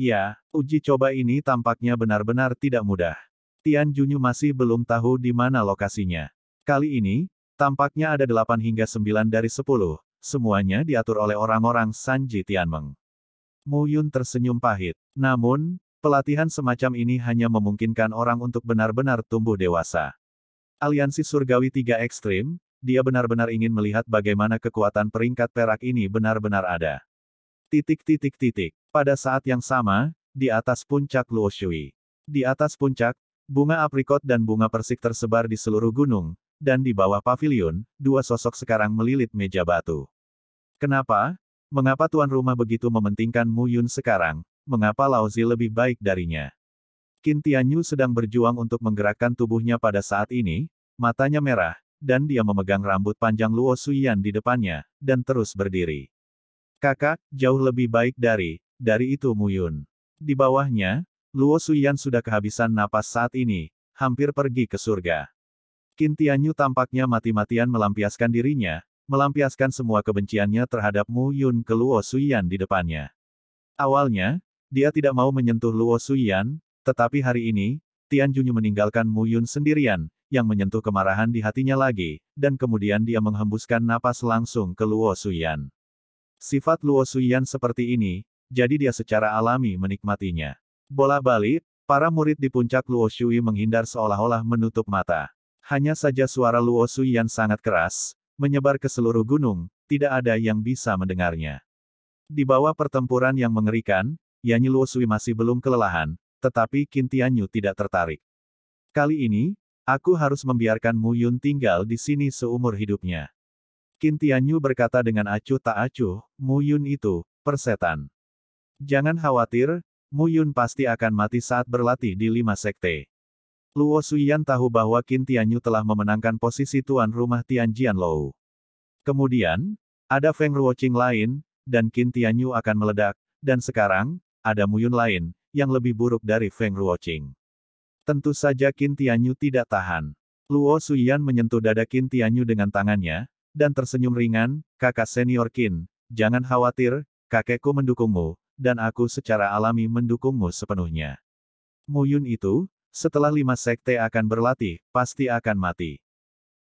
Ya, uji coba ini tampaknya benar-benar tidak mudah. Tian Junyu masih belum tahu di mana lokasinya. Kali ini, tampaknya ada 8 hingga 9 dari 10, semuanya diatur oleh orang-orang Sanji Tianmeng. Mu Yun tersenyum pahit. Namun, pelatihan semacam ini hanya memungkinkan orang untuk benar-benar tumbuh dewasa. Aliansi Surgawi 3 Ekstrim, dia benar-benar ingin melihat bagaimana kekuatan peringkat perak ini benar-benar ada. Titik titik titik. Pada saat yang sama, di atas puncak Luoshui. Di atas puncak, bunga aprikot dan bunga persik tersebar di seluruh gunung, dan di bawah pavilion, dua sosok sekarang melilit meja batu. Kenapa? Mengapa tuan rumah begitu mementingkan Mu Yun sekarang? Mengapa Lauzi lebih baik darinya? Qin Tianyu sedang berjuang untuk menggerakkan tubuhnya pada saat ini, matanya merah, dan dia memegang rambut panjang Luo Suyan di depannya, dan terus berdiri. Kakak, jauh lebih baik dari, dari itu Muyun. Di bawahnya, Luo Suyan sudah kehabisan napas saat ini, hampir pergi ke surga. Qin tampaknya mati-matian melampiaskan dirinya, melampiaskan semua kebenciannya terhadap Mu Yun ke Luo Suyan di depannya. Awalnya, dia tidak mau menyentuh Luo Suyan, tetapi hari ini, Tian Junyu meninggalkan Mu Yun sendirian, yang menyentuh kemarahan di hatinya lagi, dan kemudian dia menghembuskan napas langsung ke Luo Suyan. Sifat Luo Suyan seperti ini, jadi dia secara alami menikmatinya. Bola balik, para murid di puncak Luo Shui menghindar seolah-olah menutup mata. Hanya saja suara Luo Suyan sangat keras, menyebar ke seluruh gunung, tidak ada yang bisa mendengarnya. Di bawah pertempuran yang mengerikan, Yanyi Luo Sui masih belum kelelahan, tetapi Kintianyu tidak tertarik. Kali ini, aku harus membiarkan Mu Yun tinggal di sini seumur hidupnya. Qin Tianyu berkata dengan acuh tak acuh, Mu Yun itu, persetan. Jangan khawatir, Mu Yun pasti akan mati saat berlatih di lima sekte. Luo Suyan tahu bahwa Qin Tianyu telah memenangkan posisi tuan rumah Tianjian Lou. Kemudian, ada Feng Ruoqing lain, dan Qin Tianyu akan meledak, dan sekarang, ada Mu Yun lain, yang lebih buruk dari Feng Ruoqing. Tentu saja Qin Tianyu tidak tahan. Luo Suyan menyentuh dada Qin Tianyu dengan tangannya, dan tersenyum ringan, kakak senior Kin, jangan khawatir, kakekku mendukungmu, dan aku secara alami mendukungmu sepenuhnya. Muyun itu, setelah lima sekte akan berlatih, pasti akan mati.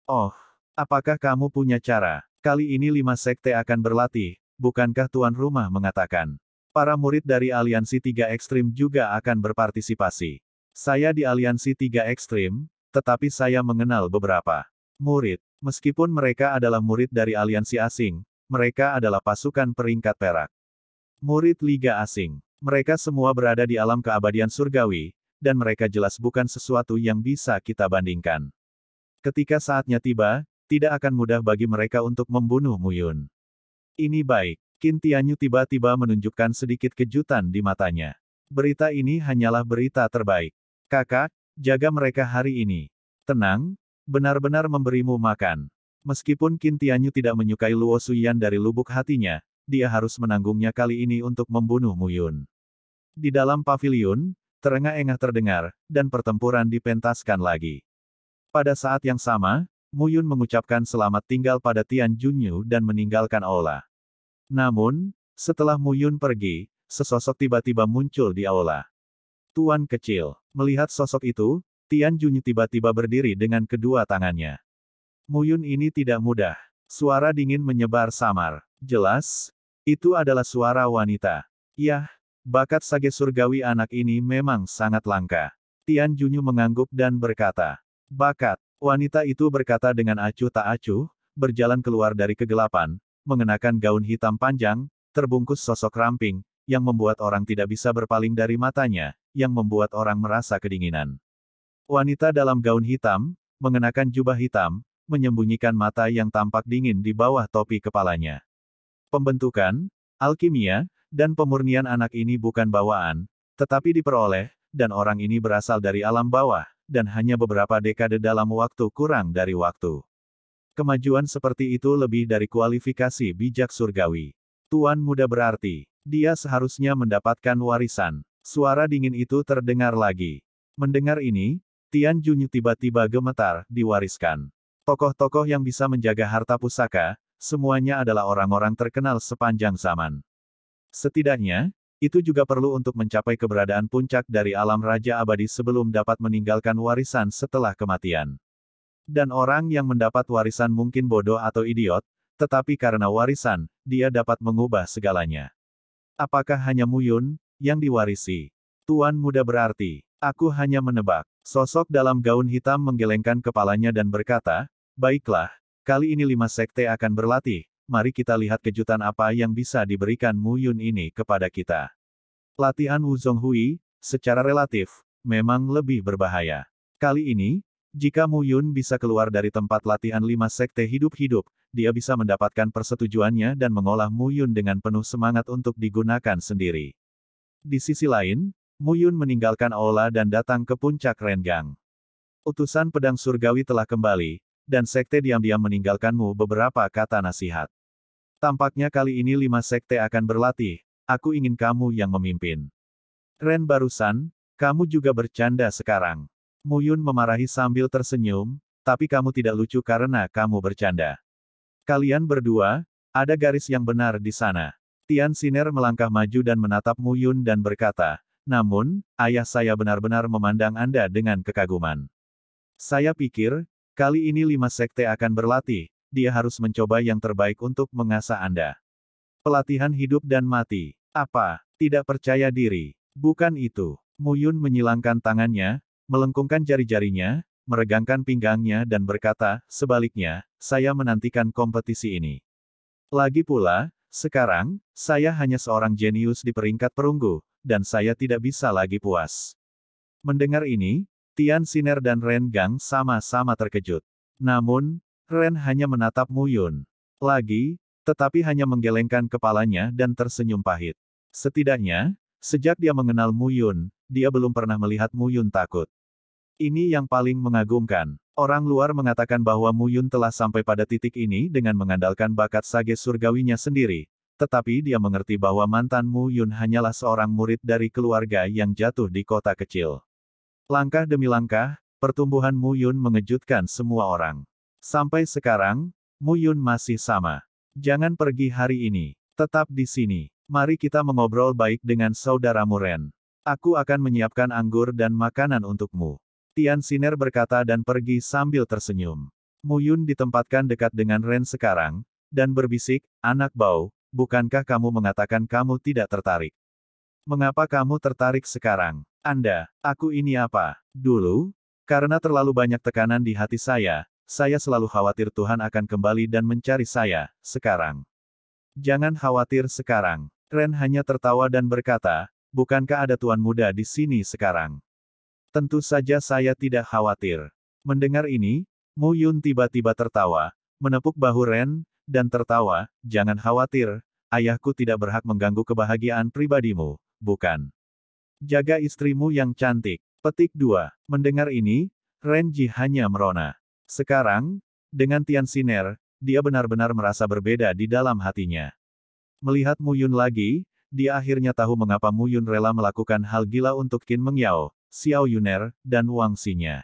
Oh, apakah kamu punya cara? Kali ini lima sekte akan berlatih, bukankah tuan rumah mengatakan? Para murid dari Aliansi Tiga Ekstrim juga akan berpartisipasi. Saya di Aliansi Tiga Ekstrim, tetapi saya mengenal beberapa murid. Meskipun mereka adalah murid dari aliansi asing, mereka adalah pasukan peringkat perak. Murid Liga Asing. Mereka semua berada di alam keabadian surgawi, dan mereka jelas bukan sesuatu yang bisa kita bandingkan. Ketika saatnya tiba, tidak akan mudah bagi mereka untuk membunuh Muyun. Ini baik. Kintianyu tiba-tiba menunjukkan sedikit kejutan di matanya. Berita ini hanyalah berita terbaik. Kakak, jaga mereka hari ini. Tenang, benar-benar memberimu makan. Meskipun Qin Tianyu tidak menyukai Luo Suyan dari lubuk hatinya, dia harus menanggungnya kali ini untuk membunuh Muyun. Di dalam pavilion, terengah-engah terdengar, dan pertempuran dipentaskan lagi. Pada saat yang sama, Muyun mengucapkan selamat tinggal pada Tian Junyu dan meninggalkan aula. Namun, setelah Muyun pergi, sesosok tiba-tiba muncul di aula. Tuan kecil, melihat sosok itu, Tian Junyi tiba-tiba berdiri dengan kedua tangannya. Muyun ini tidak mudah. Suara dingin menyebar samar. Jelas, itu adalah suara wanita. Yah, bakat sage surgawi anak ini memang sangat langka. Tian Junyu mengangguk dan berkata, Bakat, wanita itu berkata dengan acuh tak acuh, berjalan keluar dari kegelapan, mengenakan gaun hitam panjang, terbungkus sosok ramping, yang membuat orang tidak bisa berpaling dari matanya, yang membuat orang merasa kedinginan. Wanita dalam gaun hitam, mengenakan jubah hitam, menyembunyikan mata yang tampak dingin di bawah topi kepalanya. Pembentukan, alkimia, dan pemurnian anak ini bukan bawaan, tetapi diperoleh, dan orang ini berasal dari alam bawah, dan hanya beberapa dekade dalam waktu kurang dari waktu. Kemajuan seperti itu lebih dari kualifikasi bijak surgawi. Tuan muda berarti, dia seharusnya mendapatkan warisan. Suara dingin itu terdengar lagi. Mendengar ini, Tian Junyu tiba-tiba gemetar, diwariskan. Tokoh-tokoh yang bisa menjaga harta pusaka, semuanya adalah orang-orang terkenal sepanjang zaman. Setidaknya, itu juga perlu untuk mencapai keberadaan puncak dari alam Raja Abadi sebelum dapat meninggalkan warisan setelah kematian. Dan orang yang mendapat warisan mungkin bodoh atau idiot, tetapi karena warisan, dia dapat mengubah segalanya. Apakah hanya Muyun, yang diwarisi? Tuan muda berarti, Aku hanya menebak. Sosok dalam gaun hitam menggelengkan kepalanya dan berkata, Baiklah, kali ini lima sekte akan berlatih, mari kita lihat kejutan apa yang bisa diberikan Mu Yun ini kepada kita. Latihan Wu Hui secara relatif, memang lebih berbahaya. Kali ini, jika Mu Yun bisa keluar dari tempat latihan lima sekte hidup-hidup, dia bisa mendapatkan persetujuannya dan mengolah Mu Yun dengan penuh semangat untuk digunakan sendiri. Di sisi lain, Muyun meninggalkan aula dan datang ke puncak Renggang. Utusan pedang surgawi telah kembali, dan sekte diam-diam meninggalkanmu beberapa kata nasihat. Tampaknya kali ini lima sekte akan berlatih, aku ingin kamu yang memimpin. Ren barusan, kamu juga bercanda sekarang. Muyun memarahi sambil tersenyum, tapi kamu tidak lucu karena kamu bercanda. Kalian berdua, ada garis yang benar di sana. Tian Siner melangkah maju dan menatap Muyun dan berkata, namun, ayah saya benar-benar memandang Anda dengan kekaguman. Saya pikir, kali ini lima sekte akan berlatih, dia harus mencoba yang terbaik untuk mengasah Anda. Pelatihan hidup dan mati. Apa? Tidak percaya diri. Bukan itu. Muyun menyilangkan tangannya, melengkungkan jari-jarinya, meregangkan pinggangnya dan berkata, sebaliknya, saya menantikan kompetisi ini. Lagi pula, sekarang, saya hanya seorang jenius di peringkat perunggu, dan saya tidak bisa lagi puas. Mendengar ini, Tian Siner dan Ren Gang sama-sama terkejut. Namun, Ren hanya menatap Mu Yun Lagi, tetapi hanya menggelengkan kepalanya dan tersenyum pahit. Setidaknya, sejak dia mengenal Mu Yun, dia belum pernah melihat Mu Yun takut. Ini yang paling mengagumkan. Orang luar mengatakan bahwa Mu Yun telah sampai pada titik ini dengan mengandalkan bakat sage surgawinya sendiri, tetapi dia mengerti bahwa mantanmu Yun hanyalah seorang murid dari keluarga yang jatuh di kota kecil. Langkah demi langkah, pertumbuhan Mu Yun mengejutkan semua orang. Sampai sekarang, Mu Yun masih sama. Jangan pergi hari ini. Tetap di sini. Mari kita mengobrol baik dengan saudaramu Ren. Aku akan menyiapkan anggur dan makanan untukmu. Tian Siner berkata dan pergi sambil tersenyum. Mu Yun ditempatkan dekat dengan Ren sekarang, dan berbisik, anak bau, bukankah kamu mengatakan kamu tidak tertarik? Mengapa kamu tertarik sekarang? Anda, aku ini apa? Dulu, karena terlalu banyak tekanan di hati saya, saya selalu khawatir Tuhan akan kembali dan mencari saya, sekarang. Jangan khawatir sekarang. Ren hanya tertawa dan berkata, bukankah ada tuan muda di sini sekarang? Tentu saja saya tidak khawatir. Mendengar ini, Mu Yun tiba-tiba tertawa, menepuk bahu Ren, dan tertawa, jangan khawatir, ayahku tidak berhak mengganggu kebahagiaan pribadimu, bukan? Jaga istrimu yang cantik. Petik 2. Mendengar ini, Renji hanya merona. Sekarang, dengan Tian Siner, dia benar-benar merasa berbeda di dalam hatinya. Melihat Mu Yun lagi, dia akhirnya tahu mengapa Mu Yun rela melakukan hal gila untuk Qin Mengyao, Xiao Yuner, dan Wang Xinya.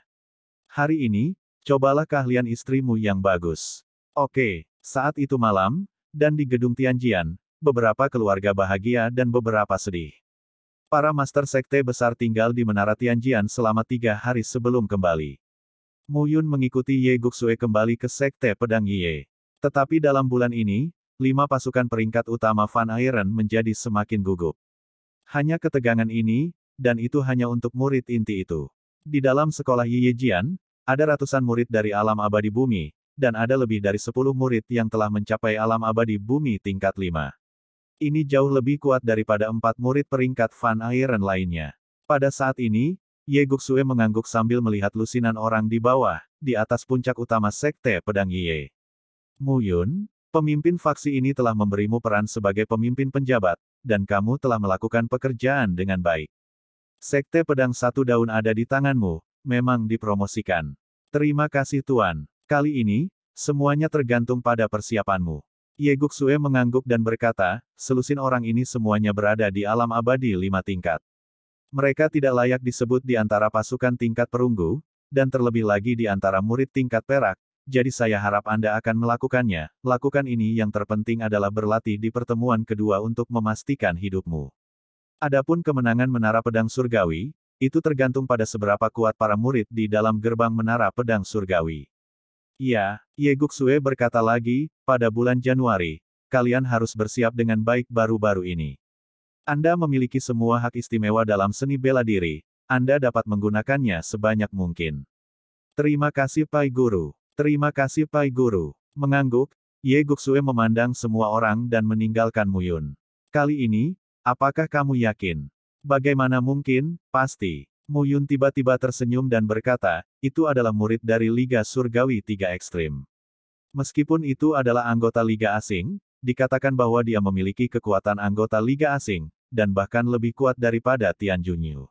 Hari ini, cobalah keahlian istrimu yang bagus. Oke, saat itu malam, dan di gedung Tianjian, beberapa keluarga bahagia dan beberapa sedih. Para master sekte besar tinggal di Menara Tianjian selama tiga hari sebelum kembali. Mu Yun mengikuti Ye Guxue kembali ke sekte pedang Ye. Tetapi dalam bulan ini, lima pasukan peringkat utama Van Iron menjadi semakin gugup. Hanya ketegangan ini, dan itu hanya untuk murid inti itu. Di dalam sekolah Ye Jian, ada ratusan murid dari alam abadi bumi, dan ada lebih dari 10 murid yang telah mencapai alam abadi bumi tingkat 5. Ini jauh lebih kuat daripada empat murid peringkat Van Iron lainnya. Pada saat ini, Ye Guksue mengangguk sambil melihat lusinan orang di bawah, di atas puncak utama Sekte Pedang Ye. Muyun, pemimpin faksi ini telah memberimu peran sebagai pemimpin penjabat, dan kamu telah melakukan pekerjaan dengan baik. Sekte Pedang Satu Daun ada di tanganmu, memang dipromosikan. Terima kasih Tuan. Kali ini, semuanya tergantung pada persiapanmu. Yeguk Sue mengangguk dan berkata, selusin orang ini semuanya berada di alam abadi lima tingkat. Mereka tidak layak disebut di antara pasukan tingkat perunggu, dan terlebih lagi di antara murid tingkat perak, jadi saya harap Anda akan melakukannya. Lakukan ini yang terpenting adalah berlatih di pertemuan kedua untuk memastikan hidupmu. Adapun kemenangan menara pedang surgawi, itu tergantung pada seberapa kuat para murid di dalam gerbang menara pedang surgawi. Ya, Ye Guksue berkata lagi, pada bulan Januari, kalian harus bersiap dengan baik baru-baru ini. Anda memiliki semua hak istimewa dalam seni bela diri, Anda dapat menggunakannya sebanyak mungkin. Terima kasih Pai Guru. Terima kasih Pai Guru. Mengangguk, Ye Guksue memandang semua orang dan meninggalkan Muyun. Kali ini, apakah kamu yakin? Bagaimana mungkin, pasti. Mu Yun tiba-tiba tersenyum dan berkata, itu adalah murid dari Liga Surgawi Tiga Ekstrim. Meskipun itu adalah anggota Liga Asing, dikatakan bahwa dia memiliki kekuatan anggota Liga Asing, dan bahkan lebih kuat daripada Tian Junyu.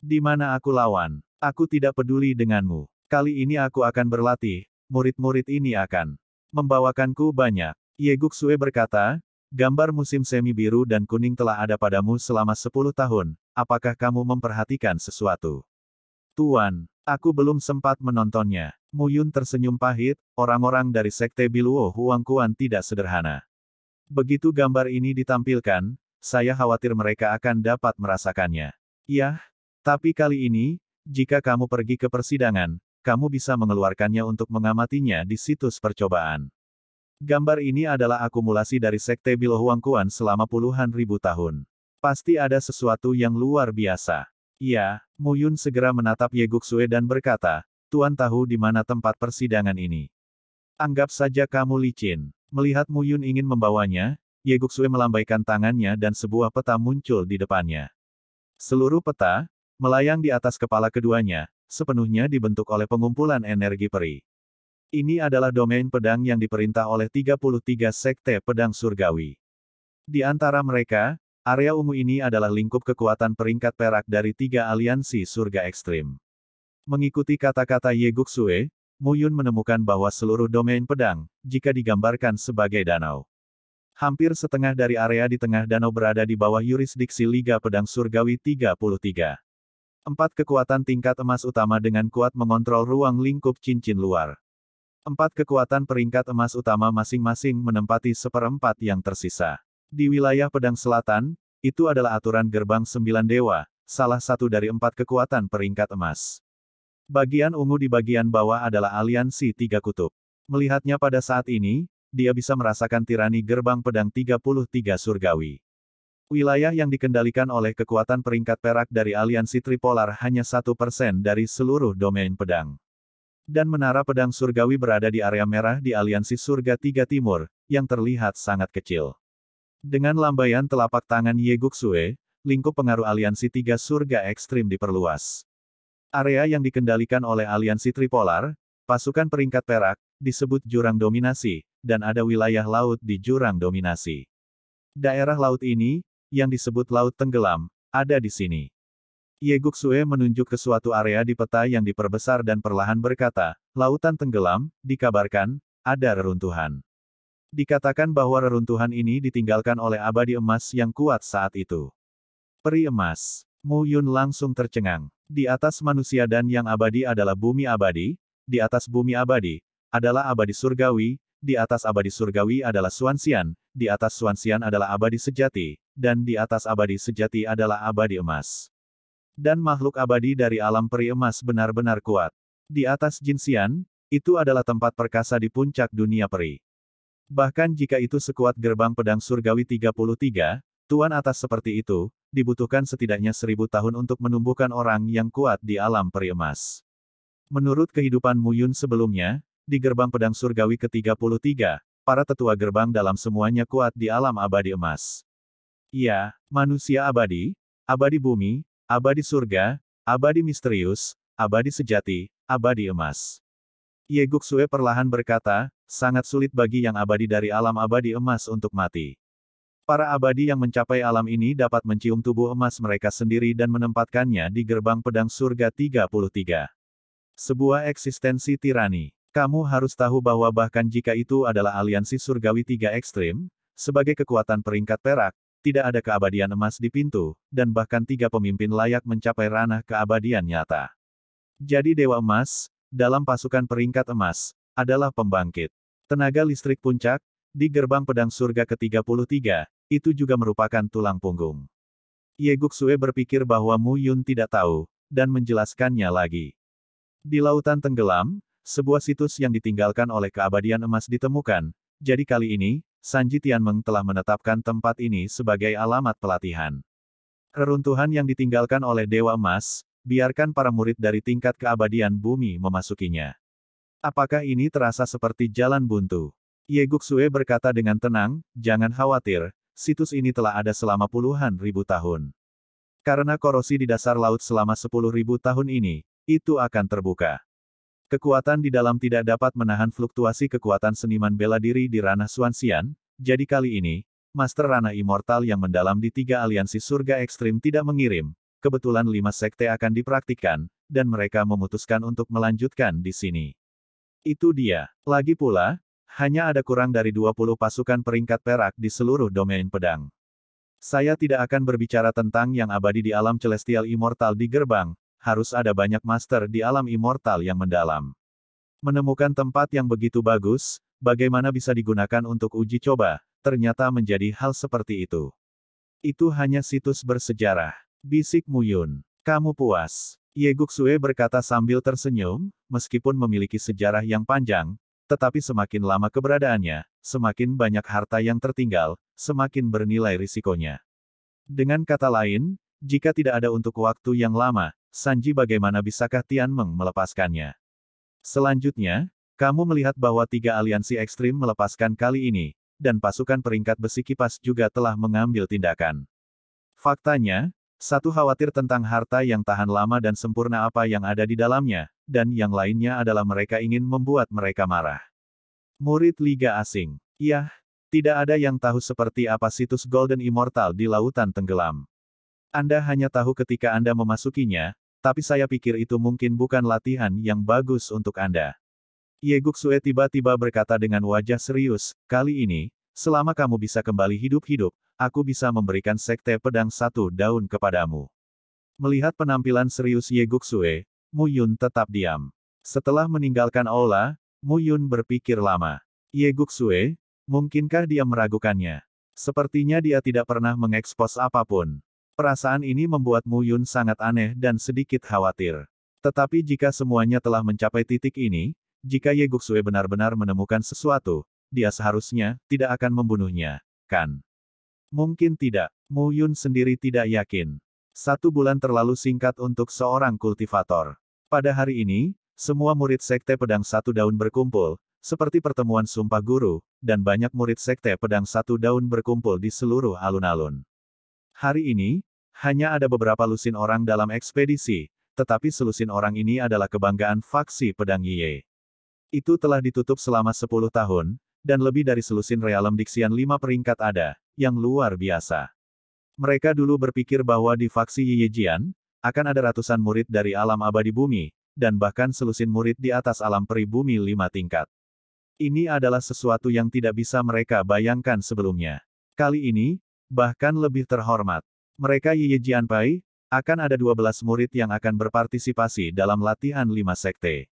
Di mana aku lawan? Aku tidak peduli denganmu. Kali ini aku akan berlatih, murid-murid ini akan membawakanku banyak. Yeguk Sue berkata, gambar musim semi biru dan kuning telah ada padamu selama 10 tahun, apakah kamu memperhatikan sesuatu? Tuan, aku belum sempat menontonnya. Muyun tersenyum pahit, orang-orang dari Sekte Biluo Huangkuan tidak sederhana. Begitu gambar ini ditampilkan, saya khawatir mereka akan dapat merasakannya. Yah, tapi kali ini, jika kamu pergi ke persidangan, kamu bisa mengeluarkannya untuk mengamatinya di situs percobaan. Gambar ini adalah akumulasi dari Sekte Bilohuangkuan selama puluhan ribu tahun. Pasti ada sesuatu yang luar biasa. Ya, Muyun segera menatap Yeguksue dan berkata, Tuan tahu di mana tempat persidangan ini. Anggap saja kamu licin. Melihat Muyun ingin membawanya, Yeguksue melambaikan tangannya dan sebuah peta muncul di depannya. Seluruh peta, melayang di atas kepala keduanya, sepenuhnya dibentuk oleh pengumpulan energi peri. Ini adalah domain pedang yang diperintah oleh 33 sekte pedang surgawi. Di antara mereka, Area ungu ini adalah lingkup kekuatan peringkat perak dari tiga aliansi surga ekstrim. Mengikuti kata-kata Ye Guksue, Muyun menemukan bahwa seluruh domain pedang, jika digambarkan sebagai danau. Hampir setengah dari area di tengah danau berada di bawah yurisdiksi Liga Pedang Surgawi 33. Empat kekuatan tingkat emas utama dengan kuat mengontrol ruang lingkup cincin luar. Empat kekuatan peringkat emas utama masing-masing menempati seperempat yang tersisa. Di wilayah Pedang Selatan, itu adalah aturan gerbang sembilan dewa, salah satu dari empat kekuatan peringkat emas. Bagian ungu di bagian bawah adalah aliansi tiga kutub. Melihatnya pada saat ini, dia bisa merasakan tirani gerbang pedang 33 surgawi. Wilayah yang dikendalikan oleh kekuatan peringkat perak dari aliansi tripolar hanya satu persen dari seluruh domain pedang. Dan menara pedang surgawi berada di area merah di aliansi surga tiga timur, yang terlihat sangat kecil. Dengan lambaian telapak tangan Ye Guxue, lingkup pengaruh aliansi tiga surga ekstrim diperluas. Area yang dikendalikan oleh aliansi tripolar, pasukan peringkat perak, disebut jurang dominasi, dan ada wilayah laut di jurang dominasi. Daerah laut ini, yang disebut Laut Tenggelam, ada di sini. Ye Guxue menunjuk ke suatu area di peta yang diperbesar dan perlahan berkata, Lautan Tenggelam, dikabarkan, ada reruntuhan. Dikatakan bahwa reruntuhan ini ditinggalkan oleh abadi emas yang kuat saat itu. Peri emas. Mu Yun langsung tercengang. Di atas manusia dan yang abadi adalah bumi abadi, di atas bumi abadi, adalah abadi surgawi, di atas abadi surgawi adalah suansian, di atas suansian adalah abadi sejati, dan di atas abadi sejati adalah abadi emas. Dan makhluk abadi dari alam peri emas benar-benar kuat. Di atas jinsian, itu adalah tempat perkasa di puncak dunia peri. Bahkan jika itu sekuat gerbang pedang surgawi 33, Tuan atas seperti itu, dibutuhkan setidaknya seribu tahun untuk menumbuhkan orang yang kuat di alam peri emas. Menurut kehidupan Muyun sebelumnya, di gerbang pedang surgawi ke-33, para tetua gerbang dalam semuanya kuat di alam abadi emas. ya manusia abadi, abadi bumi, abadi surga, abadi misterius, abadi sejati, abadi emas. Ye Sue perlahan berkata, sangat sulit bagi yang abadi dari alam abadi emas untuk mati. Para abadi yang mencapai alam ini dapat mencium tubuh emas mereka sendiri dan menempatkannya di gerbang pedang surga 33. Sebuah eksistensi tirani. Kamu harus tahu bahwa bahkan jika itu adalah aliansi surgawi tiga ekstrim, sebagai kekuatan peringkat perak, tidak ada keabadian emas di pintu, dan bahkan tiga pemimpin layak mencapai ranah keabadian nyata. Jadi Dewa Emas, dalam pasukan peringkat emas, adalah pembangkit. Tenaga listrik puncak, di gerbang pedang surga ke-33, itu juga merupakan tulang punggung. Ye Guksue berpikir bahwa Mu Yun tidak tahu, dan menjelaskannya lagi. Di lautan tenggelam, sebuah situs yang ditinggalkan oleh keabadian emas ditemukan, jadi kali ini, Sanji Tianmeng telah menetapkan tempat ini sebagai alamat pelatihan. Keruntuhan yang ditinggalkan oleh Dewa Emas, biarkan para murid dari tingkat keabadian bumi memasukinya. Apakah ini terasa seperti jalan buntu? Yeguk Sue berkata dengan tenang, jangan khawatir, situs ini telah ada selama puluhan ribu tahun. Karena korosi di dasar laut selama sepuluh ribu tahun ini, itu akan terbuka. Kekuatan di dalam tidak dapat menahan fluktuasi kekuatan seniman bela diri di ranah Suansian, jadi kali ini, Master Ranah Immortal yang mendalam di tiga aliansi surga ekstrim tidak mengirim, kebetulan lima sekte akan dipraktikkan, dan mereka memutuskan untuk melanjutkan di sini. Itu dia. Lagi pula, hanya ada kurang dari 20 pasukan peringkat perak di seluruh domain pedang. Saya tidak akan berbicara tentang yang abadi di alam celestial immortal di gerbang, harus ada banyak master di alam immortal yang mendalam. Menemukan tempat yang begitu bagus, bagaimana bisa digunakan untuk uji coba, ternyata menjadi hal seperti itu. Itu hanya situs bersejarah. Bisik Muyun. Kamu puas. Ye Guxue berkata sambil tersenyum, meskipun memiliki sejarah yang panjang, tetapi semakin lama keberadaannya, semakin banyak harta yang tertinggal, semakin bernilai risikonya. Dengan kata lain, jika tidak ada untuk waktu yang lama, Sanji bagaimana bisakah Tianmeng melepaskannya? Selanjutnya, kamu melihat bahwa tiga aliansi ekstrim melepaskan kali ini, dan pasukan peringkat besi kipas juga telah mengambil tindakan. Faktanya, satu khawatir tentang harta yang tahan lama dan sempurna apa yang ada di dalamnya, dan yang lainnya adalah mereka ingin membuat mereka marah. Murid Liga Asing. Yah, tidak ada yang tahu seperti apa situs Golden Immortal di lautan tenggelam. Anda hanya tahu ketika Anda memasukinya, tapi saya pikir itu mungkin bukan latihan yang bagus untuk Anda. Yeguk Sue tiba-tiba berkata dengan wajah serius, kali ini, selama kamu bisa kembali hidup-hidup, aku bisa memberikan sekte pedang satu daun kepadamu. Melihat penampilan serius Ye Guksue, Mu Yun tetap diam. Setelah meninggalkan aula, Mu Yun berpikir lama. Ye Guksue, mungkinkah dia meragukannya? Sepertinya dia tidak pernah mengekspos apapun. Perasaan ini membuat Mu Yun sangat aneh dan sedikit khawatir. Tetapi jika semuanya telah mencapai titik ini, jika Ye Guksue benar-benar menemukan sesuatu, dia seharusnya tidak akan membunuhnya, kan? Mungkin tidak. Mu Yun sendiri tidak yakin. Satu bulan terlalu singkat untuk seorang kultivator. Pada hari ini, semua murid Sekte Pedang Satu Daun berkumpul, seperti pertemuan sumpah guru, dan banyak murid Sekte Pedang Satu Daun berkumpul di seluruh alun-alun. Hari ini, hanya ada beberapa lusin orang dalam ekspedisi, tetapi selusin orang ini adalah kebanggaan faksi Pedang Yiye. Itu telah ditutup selama 10 tahun, dan lebih dari selusin realem diksian lima peringkat ada, yang luar biasa. Mereka dulu berpikir bahwa di faksi Yijian akan ada ratusan murid dari alam abadi bumi, dan bahkan selusin murid di atas alam peribumi lima tingkat. Ini adalah sesuatu yang tidak bisa mereka bayangkan sebelumnya. Kali ini, bahkan lebih terhormat. Mereka Yijian Pai, akan ada 12 murid yang akan berpartisipasi dalam latihan lima sekte.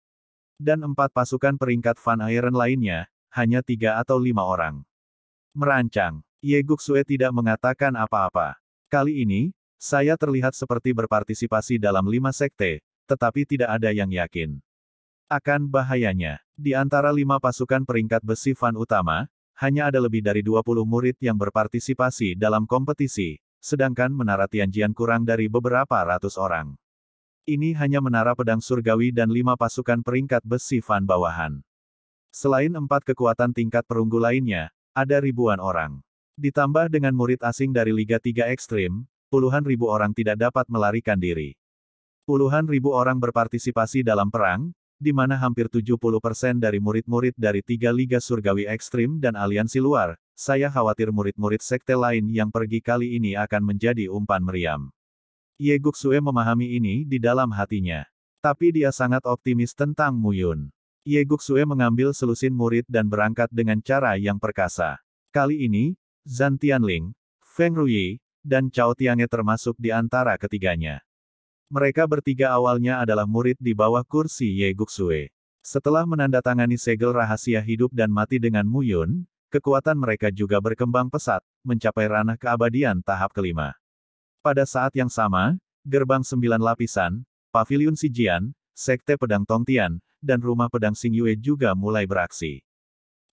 Dan empat pasukan peringkat Van Iron lainnya, hanya tiga atau lima orang. Merancang, Ye Guxue tidak mengatakan apa-apa. Kali ini, saya terlihat seperti berpartisipasi dalam lima sekte, tetapi tidak ada yang yakin. Akan bahayanya, di antara lima pasukan peringkat besi Fan utama, hanya ada lebih dari 20 murid yang berpartisipasi dalam kompetisi, sedangkan menara Tianjian kurang dari beberapa ratus orang. Ini hanya menara pedang surgawi dan lima pasukan peringkat besi Fan bawahan. Selain empat kekuatan tingkat perunggu lainnya, ada ribuan orang. Ditambah dengan murid asing dari Liga 3 Ekstrim, puluhan ribu orang tidak dapat melarikan diri. Puluhan ribu orang berpartisipasi dalam perang, di mana hampir 70% persen dari murid-murid dari tiga Liga Surgawi Ekstrim dan aliansi luar, saya khawatir murid-murid sekte lain yang pergi kali ini akan menjadi umpan meriam. Ye Sue memahami ini di dalam hatinya. Tapi dia sangat optimis tentang Muyun. Ye Guxue mengambil selusin murid dan berangkat dengan cara yang perkasa. Kali ini, Zan Tianling, Feng Rui, dan Cao Tiange termasuk di antara ketiganya. Mereka bertiga awalnya adalah murid di bawah kursi Ye Guxue. Setelah menandatangani segel rahasia hidup dan mati dengan Muyun, kekuatan mereka juga berkembang pesat, mencapai ranah keabadian tahap kelima. Pada saat yang sama, gerbang sembilan lapisan, pavilion Sijian, sekte pedang Tongtian, dan rumah pedang Sing Yue juga mulai beraksi.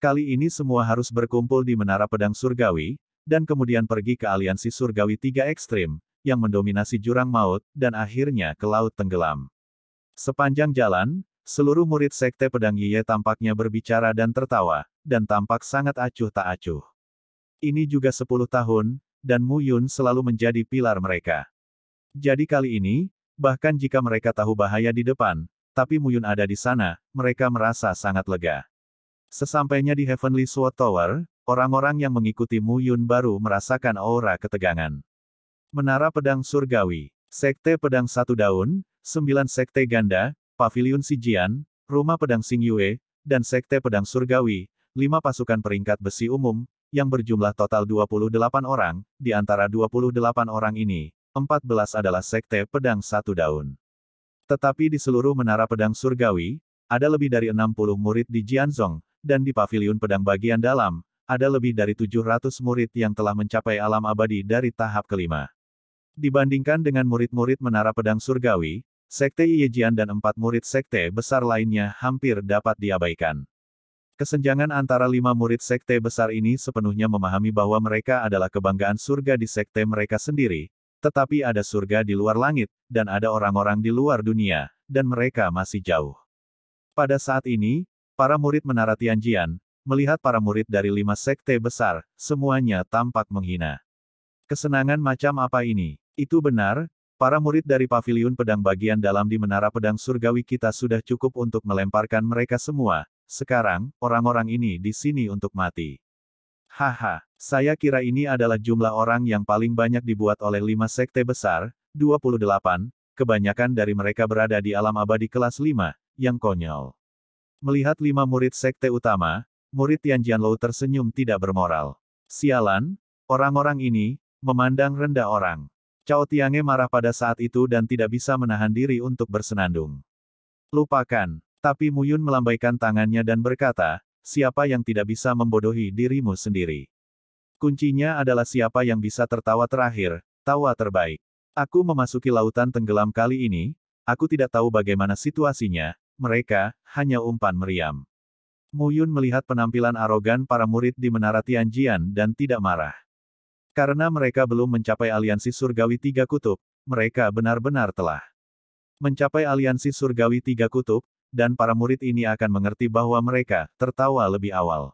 Kali ini semua harus berkumpul di Menara Pedang Surgawi, dan kemudian pergi ke aliansi surgawi tiga ekstrim, yang mendominasi jurang maut, dan akhirnya ke laut tenggelam. Sepanjang jalan, seluruh murid sekte pedang Yiye tampaknya berbicara dan tertawa, dan tampak sangat acuh tak acuh. Ini juga sepuluh tahun, dan Mu Yun selalu menjadi pilar mereka. Jadi kali ini, bahkan jika mereka tahu bahaya di depan, tapi Muyun ada di sana, mereka merasa sangat lega. Sesampainya di Heavenly Sword Tower, orang-orang yang mengikuti Muyun baru merasakan aura ketegangan. Menara Pedang Surgawi, Sekte Pedang Satu Daun, Sembilan Sekte Ganda, Pavilion Sijian, Rumah Pedang Sing Yue, dan Sekte Pedang Surgawi, lima pasukan peringkat besi umum, yang berjumlah total 28 orang, di antara 28 orang ini, 14 adalah Sekte Pedang Satu Daun. Tetapi di seluruh menara pedang surgawi, ada lebih dari 60 murid di Jianzong, dan di paviliun pedang bagian dalam, ada lebih dari 700 murid yang telah mencapai alam abadi dari tahap kelima. Dibandingkan dengan murid-murid menara pedang surgawi, Sekte Yejian dan empat murid sekte besar lainnya hampir dapat diabaikan. Kesenjangan antara lima murid sekte besar ini sepenuhnya memahami bahwa mereka adalah kebanggaan surga di sekte mereka sendiri, tetapi ada surga di luar langit, dan ada orang-orang di luar dunia, dan mereka masih jauh. Pada saat ini, para murid menara Tianjian, melihat para murid dari lima sekte besar, semuanya tampak menghina. Kesenangan macam apa ini? Itu benar, Para murid dari paviliun pedang bagian dalam di Menara Pedang Surgawi kita sudah cukup untuk melemparkan mereka semua. Sekarang, orang-orang ini di sini untuk mati. Haha, saya kira ini adalah jumlah orang yang paling banyak dibuat oleh lima sekte besar, 28, kebanyakan dari mereka berada di alam abadi kelas 5, yang konyol. Melihat lima murid sekte utama, murid Tianjian Lou tersenyum tidak bermoral. Sialan, orang-orang ini, memandang rendah orang. Cao Tiange marah pada saat itu dan tidak bisa menahan diri untuk bersenandung. Lupakan, tapi Muyun melambaikan tangannya dan berkata, siapa yang tidak bisa membodohi dirimu sendiri? Kuncinya adalah siapa yang bisa tertawa terakhir, tawa terbaik. Aku memasuki lautan tenggelam kali ini, aku tidak tahu bagaimana situasinya, mereka, hanya umpan meriam. Muyun melihat penampilan arogan para murid di Menara Tianjian dan tidak marah. Karena mereka belum mencapai aliansi surgawi tiga kutub, mereka benar-benar telah mencapai aliansi surgawi tiga kutub, dan para murid ini akan mengerti bahwa mereka tertawa lebih awal.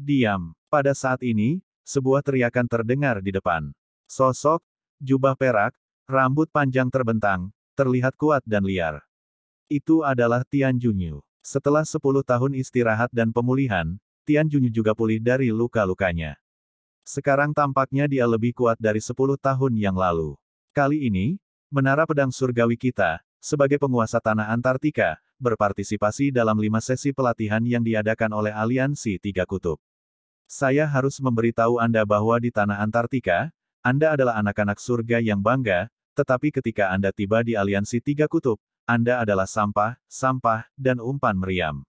Diam. Pada saat ini, sebuah teriakan terdengar di depan. Sosok, jubah perak, rambut panjang terbentang, terlihat kuat dan liar. Itu adalah Tian Junyu. Setelah 10 tahun istirahat dan pemulihan, Tian Junyu juga pulih dari luka-lukanya. Sekarang tampaknya dia lebih kuat dari 10 tahun yang lalu. Kali ini, menara pedang surgawi kita, sebagai penguasa tanah Antartika, berpartisipasi dalam lima sesi pelatihan yang diadakan oleh Aliansi Tiga Kutub. Saya harus memberitahu Anda bahwa di tanah Antartika, Anda adalah anak-anak surga yang bangga, tetapi ketika Anda tiba di Aliansi Tiga Kutub, Anda adalah sampah, sampah, dan umpan meriam.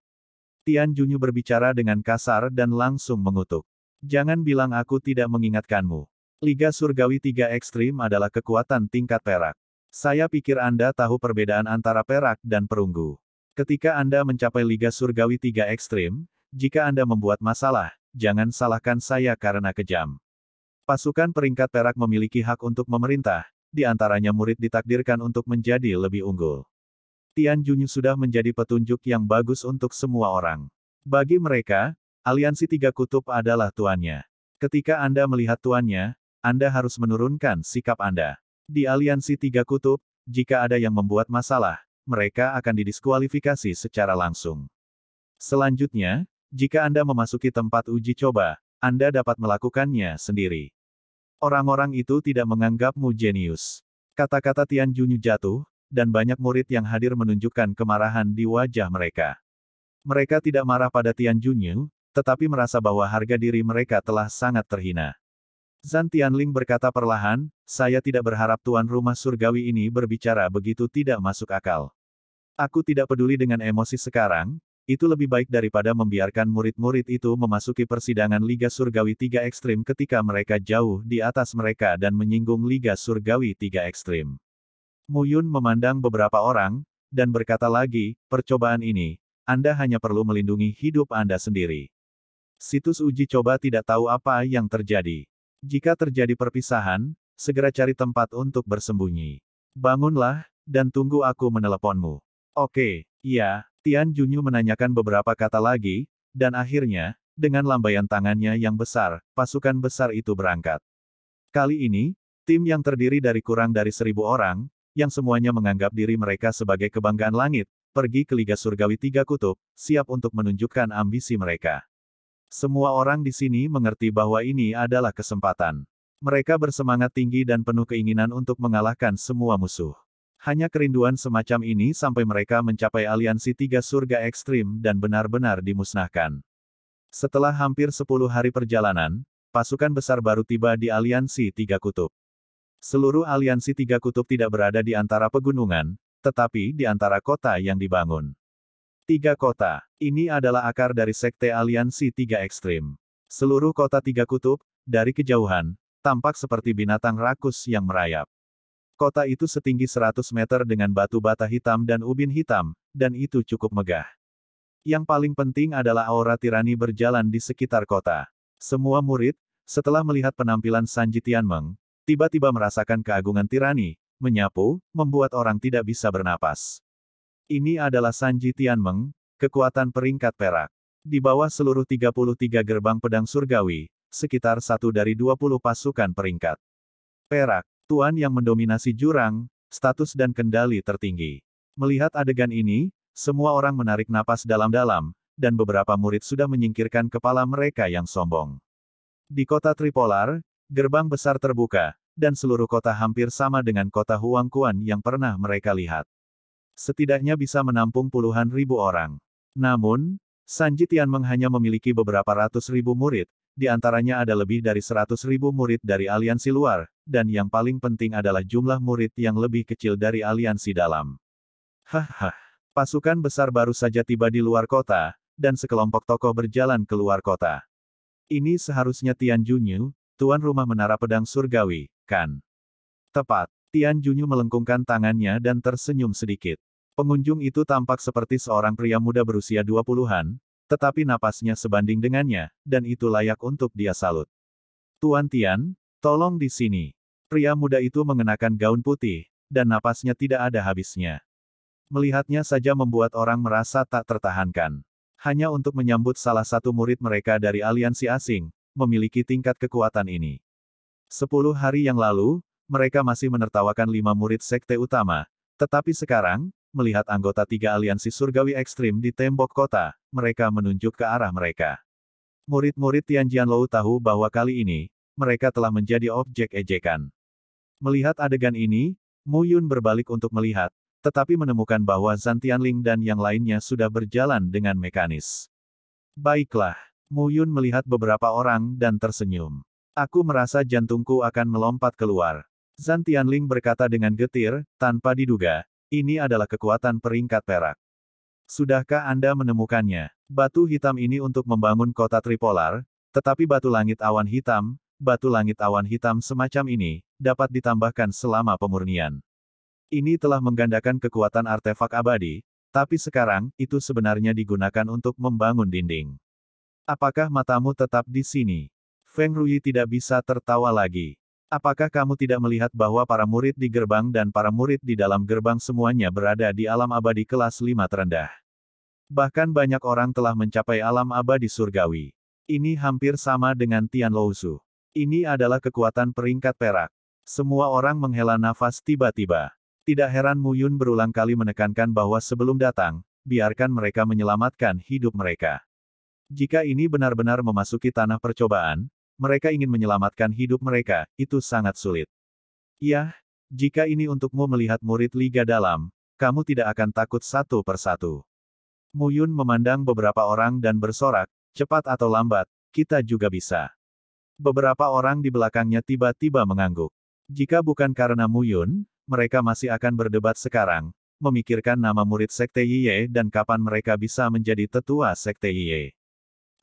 Tian Junyu berbicara dengan kasar dan langsung mengutuk. Jangan bilang aku tidak mengingatkanmu. Liga Surgawi Tiga Ekstrim adalah kekuatan tingkat perak. Saya pikir Anda tahu perbedaan antara perak dan perunggu. Ketika Anda mencapai Liga Surgawi 3 Ekstrim, jika Anda membuat masalah, jangan salahkan saya karena kejam. Pasukan peringkat perak memiliki hak untuk memerintah, di antaranya murid ditakdirkan untuk menjadi lebih unggul. Tian Junyu sudah menjadi petunjuk yang bagus untuk semua orang. Bagi mereka, aliansi tiga kutub adalah tuannya. Ketika Anda melihat tuannya, Anda harus menurunkan sikap Anda. Di aliansi tiga kutub, jika ada yang membuat masalah, mereka akan didiskualifikasi secara langsung. Selanjutnya, jika Anda memasuki tempat uji coba, Anda dapat melakukannya sendiri. Orang-orang itu tidak menganggapmu jenius. Kata-kata Tian Junyu jatuh, dan banyak murid yang hadir menunjukkan kemarahan di wajah mereka. Mereka tidak marah pada Tian Junyu, tetapi merasa bahwa harga diri mereka telah sangat terhina. Zan Tianling berkata perlahan, saya tidak berharap tuan rumah surgawi ini berbicara begitu tidak masuk akal. Aku tidak peduli dengan emosi sekarang, itu lebih baik daripada membiarkan murid-murid itu memasuki persidangan Liga Surgawi Tiga Ekstrim ketika mereka jauh di atas mereka dan menyinggung Liga Surgawi Tiga Ekstrim. Muyun memandang beberapa orang, dan berkata lagi, percobaan ini, Anda hanya perlu melindungi hidup Anda sendiri. Situs uji coba tidak tahu apa yang terjadi. Jika terjadi perpisahan, segera cari tempat untuk bersembunyi. Bangunlah, dan tunggu aku meneleponmu. Oke, iya, Tian Junyu menanyakan beberapa kata lagi, dan akhirnya, dengan lambaian tangannya yang besar, pasukan besar itu berangkat. Kali ini, tim yang terdiri dari kurang dari seribu orang, yang semuanya menganggap diri mereka sebagai kebanggaan langit, pergi ke Liga Surgawi Tiga Kutub, siap untuk menunjukkan ambisi mereka. Semua orang di sini mengerti bahwa ini adalah kesempatan. Mereka bersemangat tinggi dan penuh keinginan untuk mengalahkan semua musuh. Hanya kerinduan semacam ini sampai mereka mencapai aliansi tiga surga ekstrim dan benar-benar dimusnahkan. Setelah hampir sepuluh hari perjalanan, pasukan besar baru tiba di aliansi tiga kutub. Seluruh aliansi tiga kutub tidak berada di antara pegunungan, tetapi di antara kota yang dibangun. Tiga kota, ini adalah akar dari sekte aliansi tiga ekstrim. Seluruh kota tiga kutub, dari kejauhan, tampak seperti binatang rakus yang merayap. Kota itu setinggi 100 meter dengan batu bata hitam dan ubin hitam, dan itu cukup megah. Yang paling penting adalah aura tirani berjalan di sekitar kota. Semua murid, setelah melihat penampilan Sanji Tianmeng, tiba-tiba merasakan keagungan tirani, menyapu, membuat orang tidak bisa bernapas. Ini adalah Sanji Tianmeng, kekuatan peringkat perak. Di bawah seluruh 33 gerbang pedang surgawi, sekitar satu dari 20 pasukan peringkat perak. Tuan yang mendominasi jurang, status dan kendali tertinggi. Melihat adegan ini, semua orang menarik napas dalam-dalam, dan beberapa murid sudah menyingkirkan kepala mereka yang sombong. Di kota Tripolar, gerbang besar terbuka, dan seluruh kota hampir sama dengan kota Huangkuan yang pernah mereka lihat. Setidaknya bisa menampung puluhan ribu orang. Namun, Sanji Tianmeng hanya memiliki beberapa ratus ribu murid, di antaranya ada lebih dari seratus ribu murid dari aliansi luar, dan yang paling penting adalah jumlah murid yang lebih kecil dari aliansi dalam. Haha. Pasukan besar baru saja tiba di luar kota, dan sekelompok tokoh berjalan keluar kota. Ini seharusnya Tian Junyu, tuan rumah menara pedang surgawi, kan? Tepat, Tian Junyu melengkungkan tangannya dan tersenyum sedikit. Pengunjung itu tampak seperti seorang pria muda berusia 20-an, tetapi napasnya sebanding dengannya, dan itu layak untuk dia salut. Tuan Tian, tolong di sini. Pria muda itu mengenakan gaun putih, dan napasnya tidak ada habisnya. Melihatnya saja membuat orang merasa tak tertahankan. Hanya untuk menyambut salah satu murid mereka dari aliansi asing, memiliki tingkat kekuatan ini. Sepuluh hari yang lalu, mereka masih menertawakan lima murid sekte utama, tetapi sekarang, melihat anggota tiga aliansi surgawi ekstrim di tembok kota, mereka menunjuk ke arah mereka. Murid-murid Tianjianlou tahu bahwa kali ini, mereka telah menjadi objek ejekan. Melihat adegan ini, Mu Yun berbalik untuk melihat, tetapi menemukan bahwa Zan Tianling dan yang lainnya sudah berjalan dengan mekanis. Baiklah, Mu Yun melihat beberapa orang dan tersenyum. Aku merasa jantungku akan melompat keluar. Zan Tianling berkata dengan getir, tanpa diduga, ini adalah kekuatan peringkat perak. Sudahkah Anda menemukannya? Batu hitam ini untuk membangun kota tripolar, tetapi batu langit awan hitam, batu langit awan hitam semacam ini, dapat ditambahkan selama pemurnian. Ini telah menggandakan kekuatan artefak abadi, tapi sekarang, itu sebenarnya digunakan untuk membangun dinding. Apakah matamu tetap di sini? Feng Rui tidak bisa tertawa lagi. Apakah kamu tidak melihat bahwa para murid di gerbang dan para murid di dalam gerbang semuanya berada di alam abadi kelas 5 terendah? Bahkan banyak orang telah mencapai alam abadi surgawi. Ini hampir sama dengan Tian Lousu. Ini adalah kekuatan peringkat perak. Semua orang menghela nafas tiba-tiba. Tidak heran Mu Yun berulang kali menekankan bahwa sebelum datang, biarkan mereka menyelamatkan hidup mereka. Jika ini benar-benar memasuki tanah percobaan, mereka ingin menyelamatkan hidup mereka, itu sangat sulit. Yah, jika ini untukmu melihat murid Liga Dalam, kamu tidak akan takut satu persatu. Muyun memandang beberapa orang dan bersorak, cepat atau lambat, kita juga bisa beberapa orang di belakangnya tiba-tiba mengangguk. Jika bukan karena Mu Yun, mereka masih akan berdebat sekarang, memikirkan nama murid Sekte Yiye dan kapan mereka bisa menjadi tetua Sekte Yiye.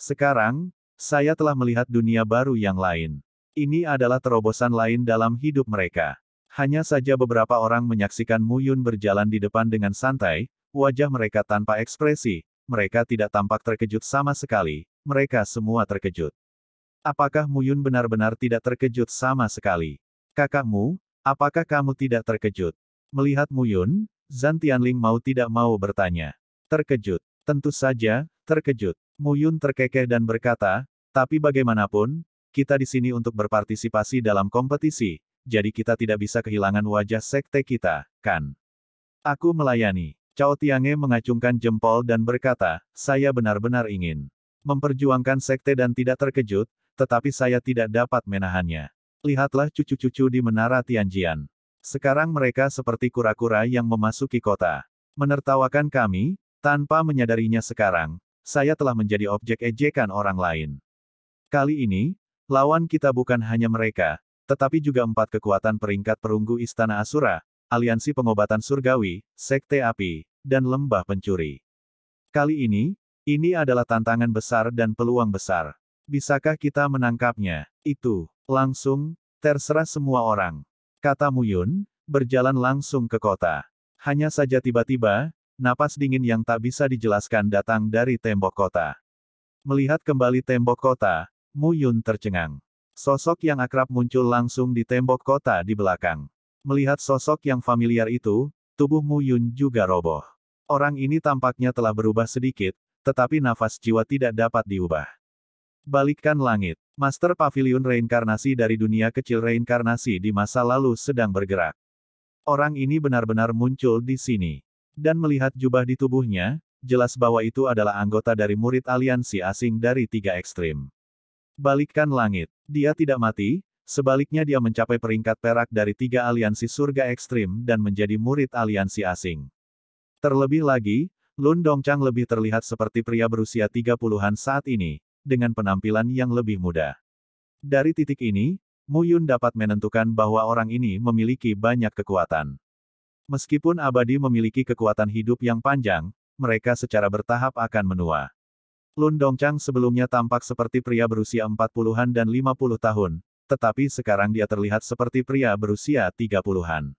Sekarang, saya telah melihat dunia baru yang lain. Ini adalah terobosan lain dalam hidup mereka. Hanya saja beberapa orang menyaksikan Mu Yun berjalan di depan dengan santai, wajah mereka tanpa ekspresi, mereka tidak tampak terkejut sama sekali, mereka semua terkejut. Apakah Muyun benar-benar tidak terkejut sama sekali? Kakakmu, apakah kamu tidak terkejut? Melihat Muyun, Zan Tianling mau tidak mau bertanya. Terkejut. Tentu saja, terkejut. Muyun terkekeh dan berkata, tapi bagaimanapun, kita di sini untuk berpartisipasi dalam kompetisi, jadi kita tidak bisa kehilangan wajah sekte kita, kan? Aku melayani. Cao Tiange mengacungkan jempol dan berkata, saya benar-benar ingin memperjuangkan sekte dan tidak terkejut, tetapi saya tidak dapat menahannya. Lihatlah cucu-cucu di menara Tianjian. Sekarang mereka seperti kura-kura yang memasuki kota. Menertawakan kami, tanpa menyadarinya sekarang, saya telah menjadi objek ejekan orang lain. Kali ini, lawan kita bukan hanya mereka, tetapi juga empat kekuatan peringkat perunggu Istana Asura, Aliansi Pengobatan Surgawi, Sekte Api, dan Lembah Pencuri. Kali ini, ini adalah tantangan besar dan peluang besar. Bisakah kita menangkapnya? Itu, langsung, terserah semua orang. Kata Muyun, berjalan langsung ke kota. Hanya saja tiba-tiba, napas dingin yang tak bisa dijelaskan datang dari tembok kota. Melihat kembali tembok kota, Muyun tercengang. Sosok yang akrab muncul langsung di tembok kota di belakang. Melihat sosok yang familiar itu, tubuh Muyun juga roboh. Orang ini tampaknya telah berubah sedikit, tetapi nafas jiwa tidak dapat diubah. Balikkan langit. Master Pavilion reinkarnasi dari dunia kecil reinkarnasi di masa lalu sedang bergerak. Orang ini benar-benar muncul di sini. Dan melihat jubah di tubuhnya, jelas bahwa itu adalah anggota dari murid aliansi asing dari tiga ekstrim. Balikkan langit. Dia tidak mati, sebaliknya dia mencapai peringkat perak dari tiga aliansi surga ekstrim dan menjadi murid aliansi asing. Terlebih lagi, Lun Dongchang lebih terlihat seperti pria berusia 30-an saat ini, dengan penampilan yang lebih muda. Dari titik ini, Mu Yun dapat menentukan bahwa orang ini memiliki banyak kekuatan. Meskipun abadi memiliki kekuatan hidup yang panjang, mereka secara bertahap akan menua. Lun Dongchang sebelumnya tampak seperti pria berusia 40-an dan 50 tahun, tetapi sekarang dia terlihat seperti pria berusia 30-an.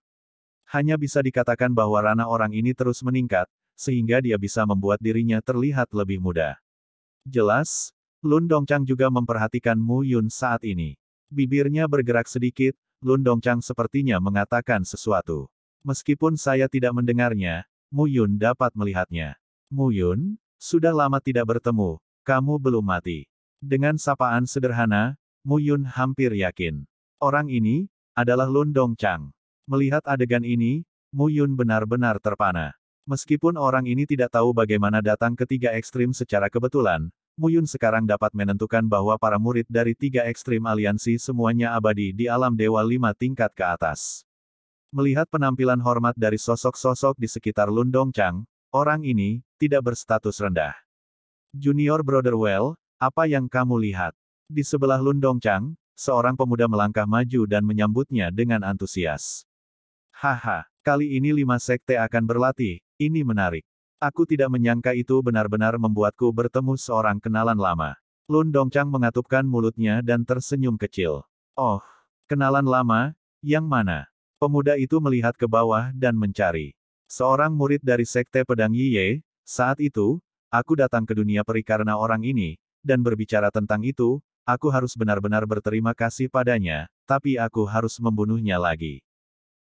Hanya bisa dikatakan bahwa ranah orang ini terus meningkat, sehingga dia bisa membuat dirinya terlihat lebih muda. Jelas, Lun Dongchang juga memperhatikan Mu Yun saat ini. Bibirnya bergerak sedikit, Lun Dongchang sepertinya mengatakan sesuatu. Meskipun saya tidak mendengarnya, Mu Yun dapat melihatnya. Mu Yun, sudah lama tidak bertemu, kamu belum mati. Dengan sapaan sederhana, Mu Yun hampir yakin. Orang ini, adalah Lun Dongchang. Melihat adegan ini, Mu Yun benar-benar terpana. Meskipun orang ini tidak tahu bagaimana datang ketiga ekstrim secara kebetulan, Muyun sekarang dapat menentukan bahwa para murid dari tiga ekstrim aliansi semuanya abadi di alam dewa lima tingkat ke atas. Melihat penampilan hormat dari sosok-sosok di sekitar Lundong Chang, orang ini tidak berstatus rendah. Junior Brother Well, apa yang kamu lihat? Di sebelah Lundong Chang, seorang pemuda melangkah maju dan menyambutnya dengan antusias. Haha, kali ini lima sekte akan berlatih, ini menarik. Aku tidak menyangka itu benar-benar membuatku bertemu seorang kenalan lama. Lun Dongchang mengatupkan mulutnya dan tersenyum kecil. Oh, kenalan lama, yang mana? Pemuda itu melihat ke bawah dan mencari. Seorang murid dari Sekte Pedang Yiye, saat itu, aku datang ke dunia peri karena orang ini, dan berbicara tentang itu, aku harus benar-benar berterima kasih padanya, tapi aku harus membunuhnya lagi.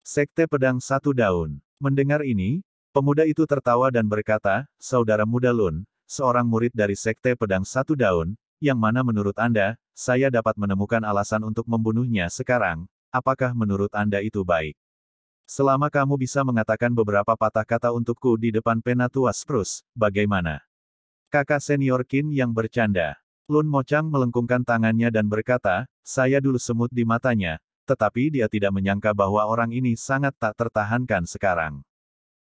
Sekte Pedang Satu Daun. Mendengar ini, Pemuda itu tertawa dan berkata, Saudara muda Lun, seorang murid dari Sekte Pedang Satu Daun, yang mana menurut Anda, saya dapat menemukan alasan untuk membunuhnya sekarang, apakah menurut Anda itu baik? Selama kamu bisa mengatakan beberapa patah kata untukku di depan penatua Spruce, bagaimana? Kakak senior Kin yang bercanda. Lun Mochang melengkungkan tangannya dan berkata, saya dulu semut di matanya, tetapi dia tidak menyangka bahwa orang ini sangat tak tertahankan sekarang.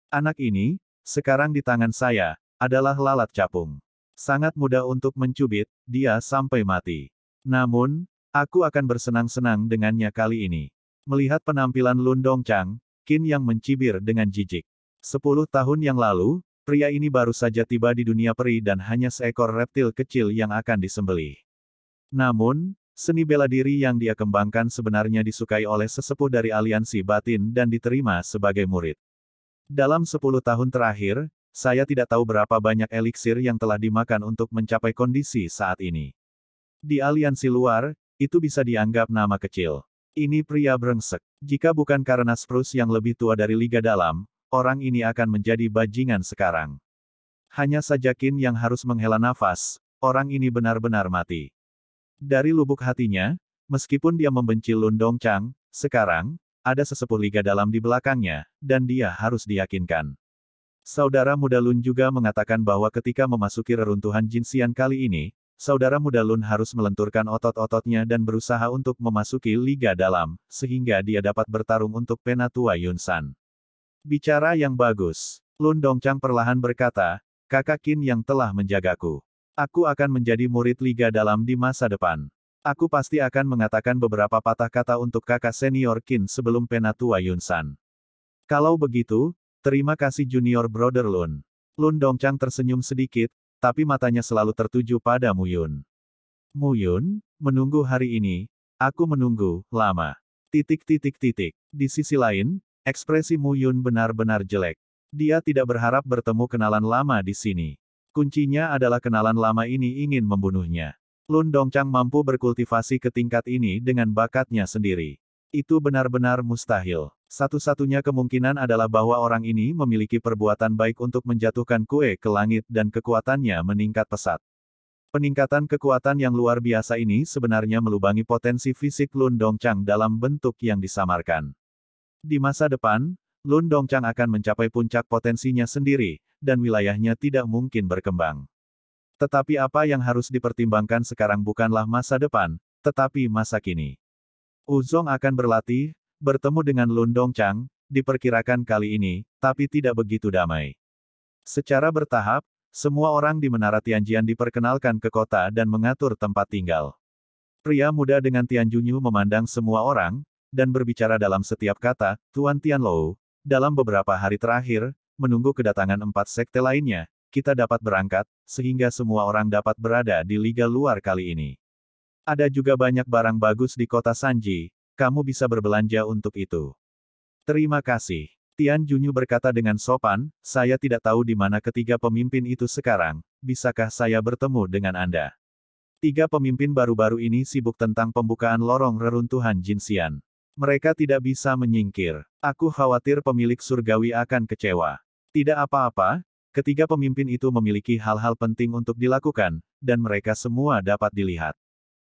Anak ini, sekarang di tangan saya, adalah lalat capung. Sangat mudah untuk mencubit, dia sampai mati. Namun, aku akan bersenang-senang dengannya kali ini. Melihat penampilan Lundong Chang, Qin yang mencibir dengan jijik. Sepuluh tahun yang lalu, pria ini baru saja tiba di dunia peri dan hanya seekor reptil kecil yang akan disembelih. Namun, seni bela diri yang dia kembangkan sebenarnya disukai oleh sesepuh dari aliansi batin dan diterima sebagai murid. Dalam 10 tahun terakhir, saya tidak tahu berapa banyak eliksir yang telah dimakan untuk mencapai kondisi saat ini. Di aliansi luar, itu bisa dianggap nama kecil. Ini pria brengsek. Jika bukan karena Spruce yang lebih tua dari Liga Dalam, orang ini akan menjadi bajingan sekarang. Hanya saja Kin yang harus menghela nafas, orang ini benar-benar mati. Dari lubuk hatinya, meskipun dia membenci Lundong Chang, sekarang, ada sesepuh liga dalam di belakangnya, dan dia harus diyakinkan. Saudara muda Lun juga mengatakan bahwa ketika memasuki reruntuhan Jinsian kali ini, saudara muda Lun harus melenturkan otot-ototnya dan berusaha untuk memasuki liga dalam, sehingga dia dapat bertarung untuk penatua Yunsan. Bicara yang bagus, Lun Dongchang perlahan berkata, kakak Qin yang telah menjagaku. Aku akan menjadi murid liga dalam di masa depan. Aku pasti akan mengatakan beberapa patah kata untuk kakak senior Qin sebelum penatua Yunsan. Kalau begitu, terima kasih junior brother Lun. Lun Dongchang tersenyum sedikit, tapi matanya selalu tertuju pada Mu Yun. Mu Yun, menunggu hari ini, aku menunggu, lama. Titik titik titik. Di sisi lain, ekspresi Mu Yun benar-benar jelek. Dia tidak berharap bertemu kenalan lama di sini. Kuncinya adalah kenalan lama ini ingin membunuhnya. Lun Dongchang mampu berkultivasi ke tingkat ini dengan bakatnya sendiri. Itu benar-benar mustahil. Satu-satunya kemungkinan adalah bahwa orang ini memiliki perbuatan baik untuk menjatuhkan kue ke langit dan kekuatannya meningkat pesat. Peningkatan kekuatan yang luar biasa ini sebenarnya melubangi potensi fisik Lun Dongchang dalam bentuk yang disamarkan. Di masa depan, Lun Dongchang akan mencapai puncak potensinya sendiri, dan wilayahnya tidak mungkin berkembang. Tetapi apa yang harus dipertimbangkan sekarang bukanlah masa depan, tetapi masa kini. Uzong akan berlatih, bertemu dengan Lun Dongchang, diperkirakan kali ini, tapi tidak begitu damai. Secara bertahap, semua orang di Menara Tianjian diperkenalkan ke kota dan mengatur tempat tinggal. Pria muda dengan Tianjunyu memandang semua orang, dan berbicara dalam setiap kata, Tuan Tianlou, dalam beberapa hari terakhir, menunggu kedatangan empat sekte lainnya, kita dapat berangkat, sehingga semua orang dapat berada di liga luar kali ini. Ada juga banyak barang bagus di kota Sanji, kamu bisa berbelanja untuk itu. Terima kasih. Tian Junyu berkata dengan sopan, saya tidak tahu di mana ketiga pemimpin itu sekarang, bisakah saya bertemu dengan Anda? Tiga pemimpin baru-baru ini sibuk tentang pembukaan lorong reruntuhan Jinsian. Mereka tidak bisa menyingkir. Aku khawatir pemilik surgawi akan kecewa. Tidak apa-apa, Ketiga pemimpin itu memiliki hal-hal penting untuk dilakukan, dan mereka semua dapat dilihat.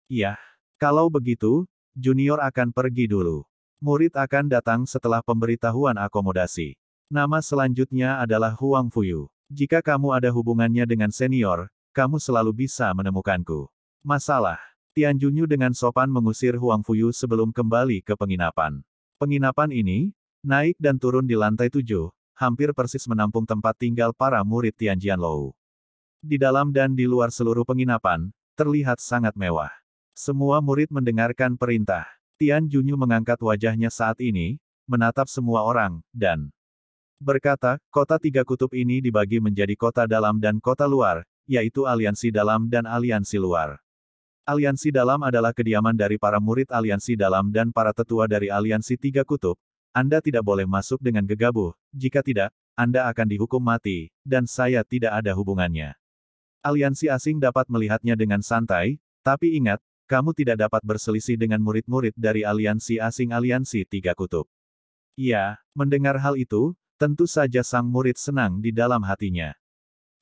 Yah, kalau begitu, Junior akan pergi dulu. Murid akan datang setelah pemberitahuan akomodasi. Nama selanjutnya adalah Huang Fuyu. Jika kamu ada hubungannya dengan senior, kamu selalu bisa menemukanku. Masalah. Tian Junyu dengan sopan mengusir Huang Fuyu sebelum kembali ke penginapan. Penginapan ini, naik dan turun di lantai tujuh, hampir persis menampung tempat tinggal para murid Tianjian Lou. Di dalam dan di luar seluruh penginapan, terlihat sangat mewah. Semua murid mendengarkan perintah. Tian Junyu mengangkat wajahnya saat ini, menatap semua orang, dan berkata, kota tiga kutub ini dibagi menjadi kota dalam dan kota luar, yaitu aliansi dalam dan aliansi luar. Aliansi dalam adalah kediaman dari para murid aliansi dalam dan para tetua dari aliansi tiga kutub, anda tidak boleh masuk dengan gegabah, jika tidak, Anda akan dihukum mati, dan saya tidak ada hubungannya. Aliansi asing dapat melihatnya dengan santai, tapi ingat, kamu tidak dapat berselisih dengan murid-murid dari aliansi asing aliansi tiga kutub. Ya, mendengar hal itu, tentu saja sang murid senang di dalam hatinya.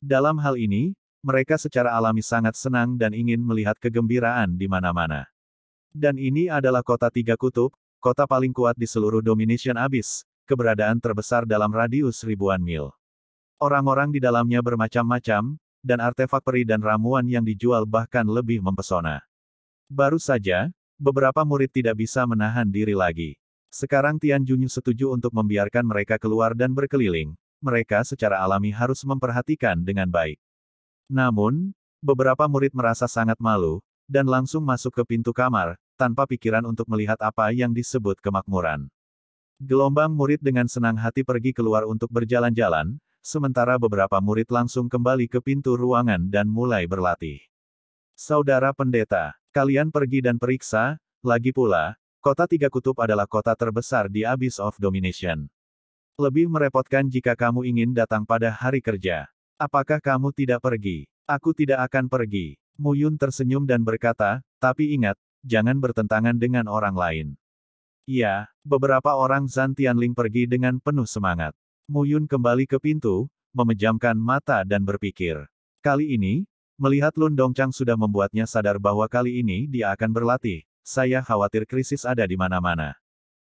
Dalam hal ini, mereka secara alami sangat senang dan ingin melihat kegembiraan di mana-mana. Dan ini adalah kota tiga kutub, kota paling kuat di seluruh Domination Abyss, keberadaan terbesar dalam radius ribuan mil. Orang-orang di dalamnya bermacam-macam, dan artefak peri dan ramuan yang dijual bahkan lebih mempesona. Baru saja, beberapa murid tidak bisa menahan diri lagi. Sekarang Tian Junyu setuju untuk membiarkan mereka keluar dan berkeliling, mereka secara alami harus memperhatikan dengan baik. Namun, beberapa murid merasa sangat malu, dan langsung masuk ke pintu kamar, tanpa pikiran untuk melihat apa yang disebut kemakmuran. Gelombang murid dengan senang hati pergi keluar untuk berjalan-jalan, sementara beberapa murid langsung kembali ke pintu ruangan dan mulai berlatih. Saudara pendeta, kalian pergi dan periksa, lagi pula, kota tiga kutub adalah kota terbesar di Abyss of Domination. Lebih merepotkan jika kamu ingin datang pada hari kerja. Apakah kamu tidak pergi? Aku tidak akan pergi. Muyun tersenyum dan berkata, tapi ingat, jangan bertentangan dengan orang lain. Iya, beberapa orang Zan Tianling pergi dengan penuh semangat. Mu Yun kembali ke pintu, memejamkan mata dan berpikir. Kali ini, melihat Lun Dongchang sudah membuatnya sadar bahwa kali ini dia akan berlatih, saya khawatir krisis ada di mana-mana.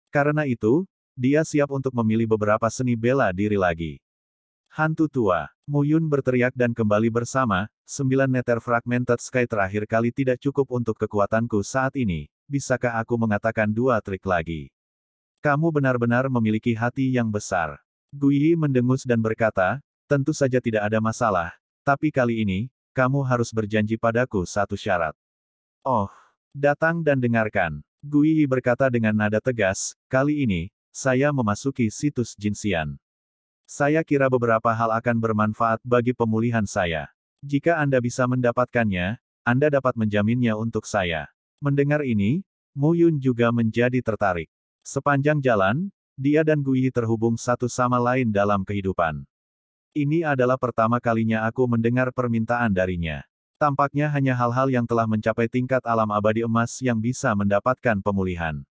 Karena itu, dia siap untuk memilih beberapa seni bela diri lagi. Hantu tua. Muyun berteriak dan kembali bersama, sembilan neter fragmented sky terakhir kali tidak cukup untuk kekuatanku saat ini, bisakah aku mengatakan dua trik lagi? Kamu benar-benar memiliki hati yang besar. Gui mendengus dan berkata, tentu saja tidak ada masalah, tapi kali ini, kamu harus berjanji padaku satu syarat. Oh, datang dan dengarkan. Gui berkata dengan nada tegas, kali ini, saya memasuki situs Xian. Saya kira beberapa hal akan bermanfaat bagi pemulihan saya. Jika Anda bisa mendapatkannya, Anda dapat menjaminnya untuk saya. Mendengar ini, Mu Yun juga menjadi tertarik. Sepanjang jalan, dia dan Guyi terhubung satu sama lain dalam kehidupan. Ini adalah pertama kalinya aku mendengar permintaan darinya. Tampaknya hanya hal-hal yang telah mencapai tingkat alam abadi emas yang bisa mendapatkan pemulihan.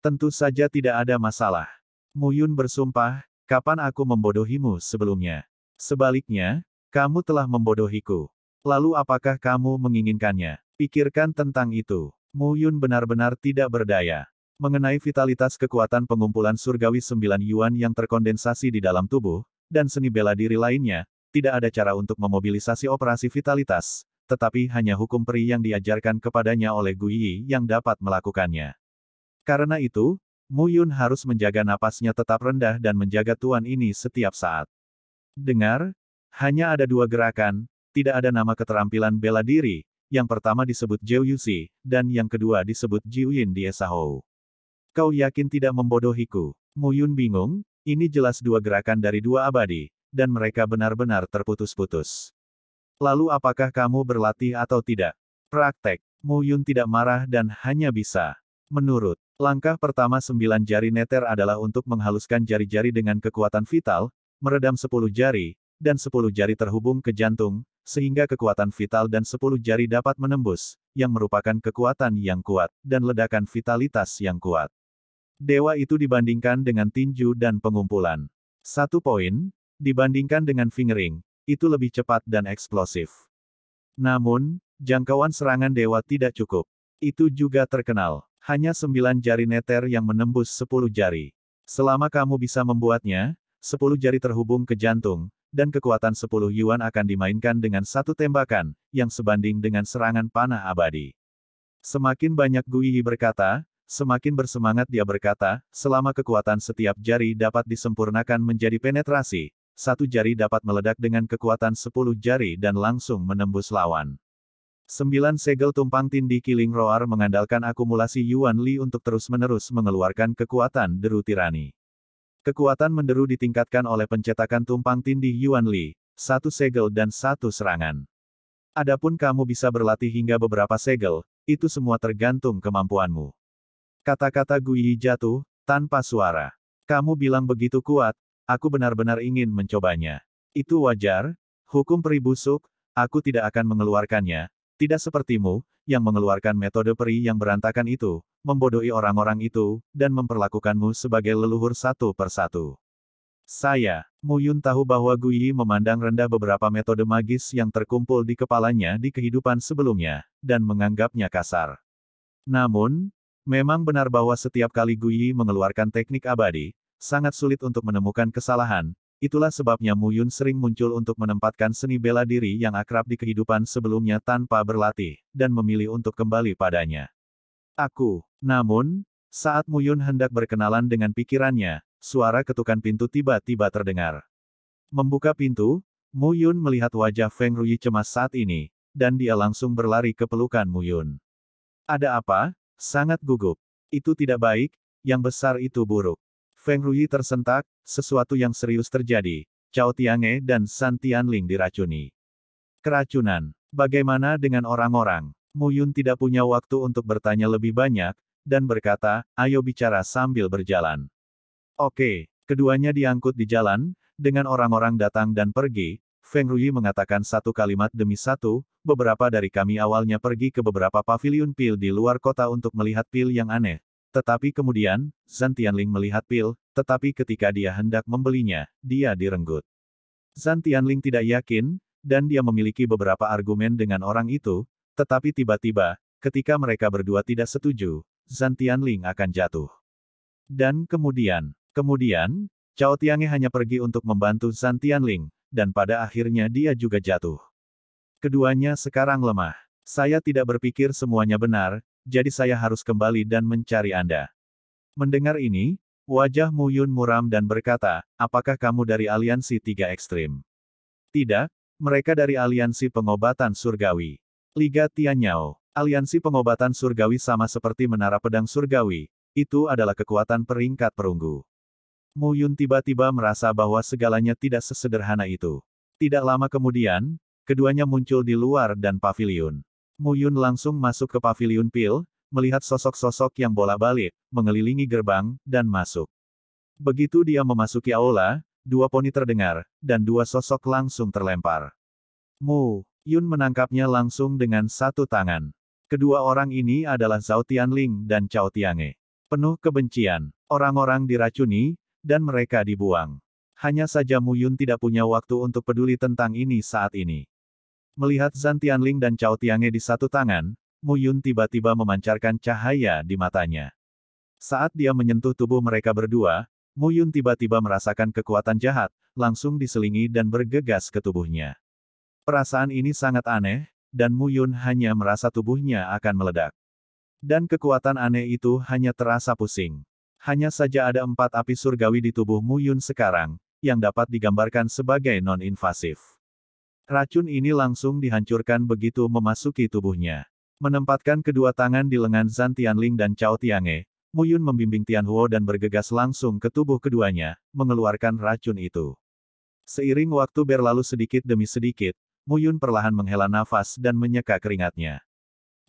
Tentu saja tidak ada masalah. Muyun bersumpah, Kapan aku membodohimu sebelumnya? Sebaliknya, kamu telah membodohiku. Lalu apakah kamu menginginkannya? Pikirkan tentang itu. Mu Yun benar-benar tidak berdaya. Mengenai vitalitas kekuatan pengumpulan surgawi sembilan yuan yang terkondensasi di dalam tubuh, dan seni bela diri lainnya, tidak ada cara untuk memobilisasi operasi vitalitas, tetapi hanya hukum peri yang diajarkan kepadanya oleh Yi yang dapat melakukannya. Karena itu, Mu Yun harus menjaga napasnya tetap rendah dan menjaga tuan ini setiap saat. Dengar, hanya ada dua gerakan, tidak ada nama keterampilan bela diri, yang pertama disebut Jiu Yuxi, dan yang kedua disebut Jiu Yin di Esahou. Kau yakin tidak membodohiku? Mu Yun bingung, ini jelas dua gerakan dari dua abadi, dan mereka benar-benar terputus-putus. Lalu apakah kamu berlatih atau tidak? Praktek, Mu Yun tidak marah dan hanya bisa menurut Langkah pertama sembilan jari neter adalah untuk menghaluskan jari-jari dengan kekuatan vital, meredam sepuluh jari, dan sepuluh jari terhubung ke jantung, sehingga kekuatan vital dan sepuluh jari dapat menembus, yang merupakan kekuatan yang kuat, dan ledakan vitalitas yang kuat. Dewa itu dibandingkan dengan tinju dan pengumpulan. Satu poin, dibandingkan dengan fingering, itu lebih cepat dan eksplosif. Namun, jangkauan serangan dewa tidak cukup. Itu juga terkenal. Hanya sembilan jari neter yang menembus sepuluh jari. Selama kamu bisa membuatnya, sepuluh jari terhubung ke jantung, dan kekuatan sepuluh yuan akan dimainkan dengan satu tembakan, yang sebanding dengan serangan panah abadi. Semakin banyak Gui berkata, semakin bersemangat dia berkata, selama kekuatan setiap jari dapat disempurnakan menjadi penetrasi, satu jari dapat meledak dengan kekuatan sepuluh jari dan langsung menembus lawan. Sembilan segel tumpang tindih Killing Roar mengandalkan akumulasi Yuan Li untuk terus-menerus mengeluarkan kekuatan deru tirani. Kekuatan menderu ditingkatkan oleh pencetakan tumpang tindih Yuan Li, satu segel dan satu serangan. Adapun kamu bisa berlatih hingga beberapa segel, itu semua tergantung kemampuanmu. Kata-kata Guiyi jatuh, tanpa suara. Kamu bilang begitu kuat, aku benar-benar ingin mencobanya. Itu wajar, hukum peribusuk, aku tidak akan mengeluarkannya, tidak sepertimu, yang mengeluarkan metode peri yang berantakan itu, membodohi orang-orang itu, dan memperlakukanmu sebagai leluhur satu persatu. Saya, Muyun tahu bahwa Guyi memandang rendah beberapa metode magis yang terkumpul di kepalanya di kehidupan sebelumnya, dan menganggapnya kasar. Namun, memang benar bahwa setiap kali Guyi mengeluarkan teknik abadi, sangat sulit untuk menemukan kesalahan, Itulah sebabnya Mu Yun sering muncul untuk menempatkan seni bela diri yang akrab di kehidupan sebelumnya tanpa berlatih, dan memilih untuk kembali padanya. Aku, namun, saat Mu Yun hendak berkenalan dengan pikirannya, suara ketukan pintu tiba-tiba terdengar. Membuka pintu, Mu Yun melihat wajah Feng Rui cemas saat ini, dan dia langsung berlari ke pelukan Mu Yun. Ada apa? Sangat gugup. Itu tidak baik, yang besar itu buruk. Feng Rui tersentak, sesuatu yang serius terjadi. Cao Tiange dan San Tianling diracuni. Keracunan. Bagaimana dengan orang-orang? Mu Yun tidak punya waktu untuk bertanya lebih banyak, dan berkata, ayo bicara sambil berjalan. Oke, keduanya diangkut di jalan, dengan orang-orang datang dan pergi, Feng Rui mengatakan satu kalimat demi satu, beberapa dari kami awalnya pergi ke beberapa pavilion pil di luar kota untuk melihat pil yang aneh, tetapi kemudian, Zan Tianling melihat pil, tetapi ketika dia hendak membelinya, dia direnggut. Zan Tianling tidak yakin, dan dia memiliki beberapa argumen dengan orang itu, tetapi tiba-tiba, ketika mereka berdua tidak setuju, Zan Tianling akan jatuh. Dan kemudian, kemudian, Cao Tiange hanya pergi untuk membantu Zan Tianling, dan pada akhirnya dia juga jatuh. Keduanya sekarang lemah. Saya tidak berpikir semuanya benar, jadi saya harus kembali dan mencari Anda. Mendengar ini, wajah Mu Yun muram dan berkata, apakah kamu dari aliansi tiga ekstrim? Tidak, mereka dari aliansi pengobatan surgawi. Liga Tianyao, aliansi pengobatan surgawi sama seperti menara pedang surgawi, itu adalah kekuatan peringkat perunggu. Mu Yun tiba-tiba merasa bahwa segalanya tidak sesederhana itu. Tidak lama kemudian, keduanya muncul di luar dan pavilion. Mu Yun langsung masuk ke pavilion pil, melihat sosok-sosok yang bola-balik, mengelilingi gerbang, dan masuk. Begitu dia memasuki aula, dua poni terdengar, dan dua sosok langsung terlempar. Mu Yun menangkapnya langsung dengan satu tangan. Kedua orang ini adalah Zhao Tianling dan Cao Tiange. Penuh kebencian, orang-orang diracuni, dan mereka dibuang. Hanya saja Mu Yun tidak punya waktu untuk peduli tentang ini saat ini. Melihat Zan Tianling dan Cao Tiange di satu tangan, Mu Yun tiba-tiba memancarkan cahaya di matanya. Saat dia menyentuh tubuh mereka berdua, Mu Yun tiba-tiba merasakan kekuatan jahat, langsung diselingi dan bergegas ke tubuhnya. Perasaan ini sangat aneh, dan Mu Yun hanya merasa tubuhnya akan meledak. Dan kekuatan aneh itu hanya terasa pusing. Hanya saja ada empat api surgawi di tubuh Mu Yun sekarang, yang dapat digambarkan sebagai non-invasif. Racun ini langsung dihancurkan begitu memasuki tubuhnya. Menempatkan kedua tangan di lengan Zan Tianling dan Cao Tiange, Muyun membimbing Tianhuo dan bergegas langsung ke tubuh keduanya, mengeluarkan racun itu. Seiring waktu berlalu sedikit demi sedikit, Muyun perlahan menghela nafas dan menyeka keringatnya.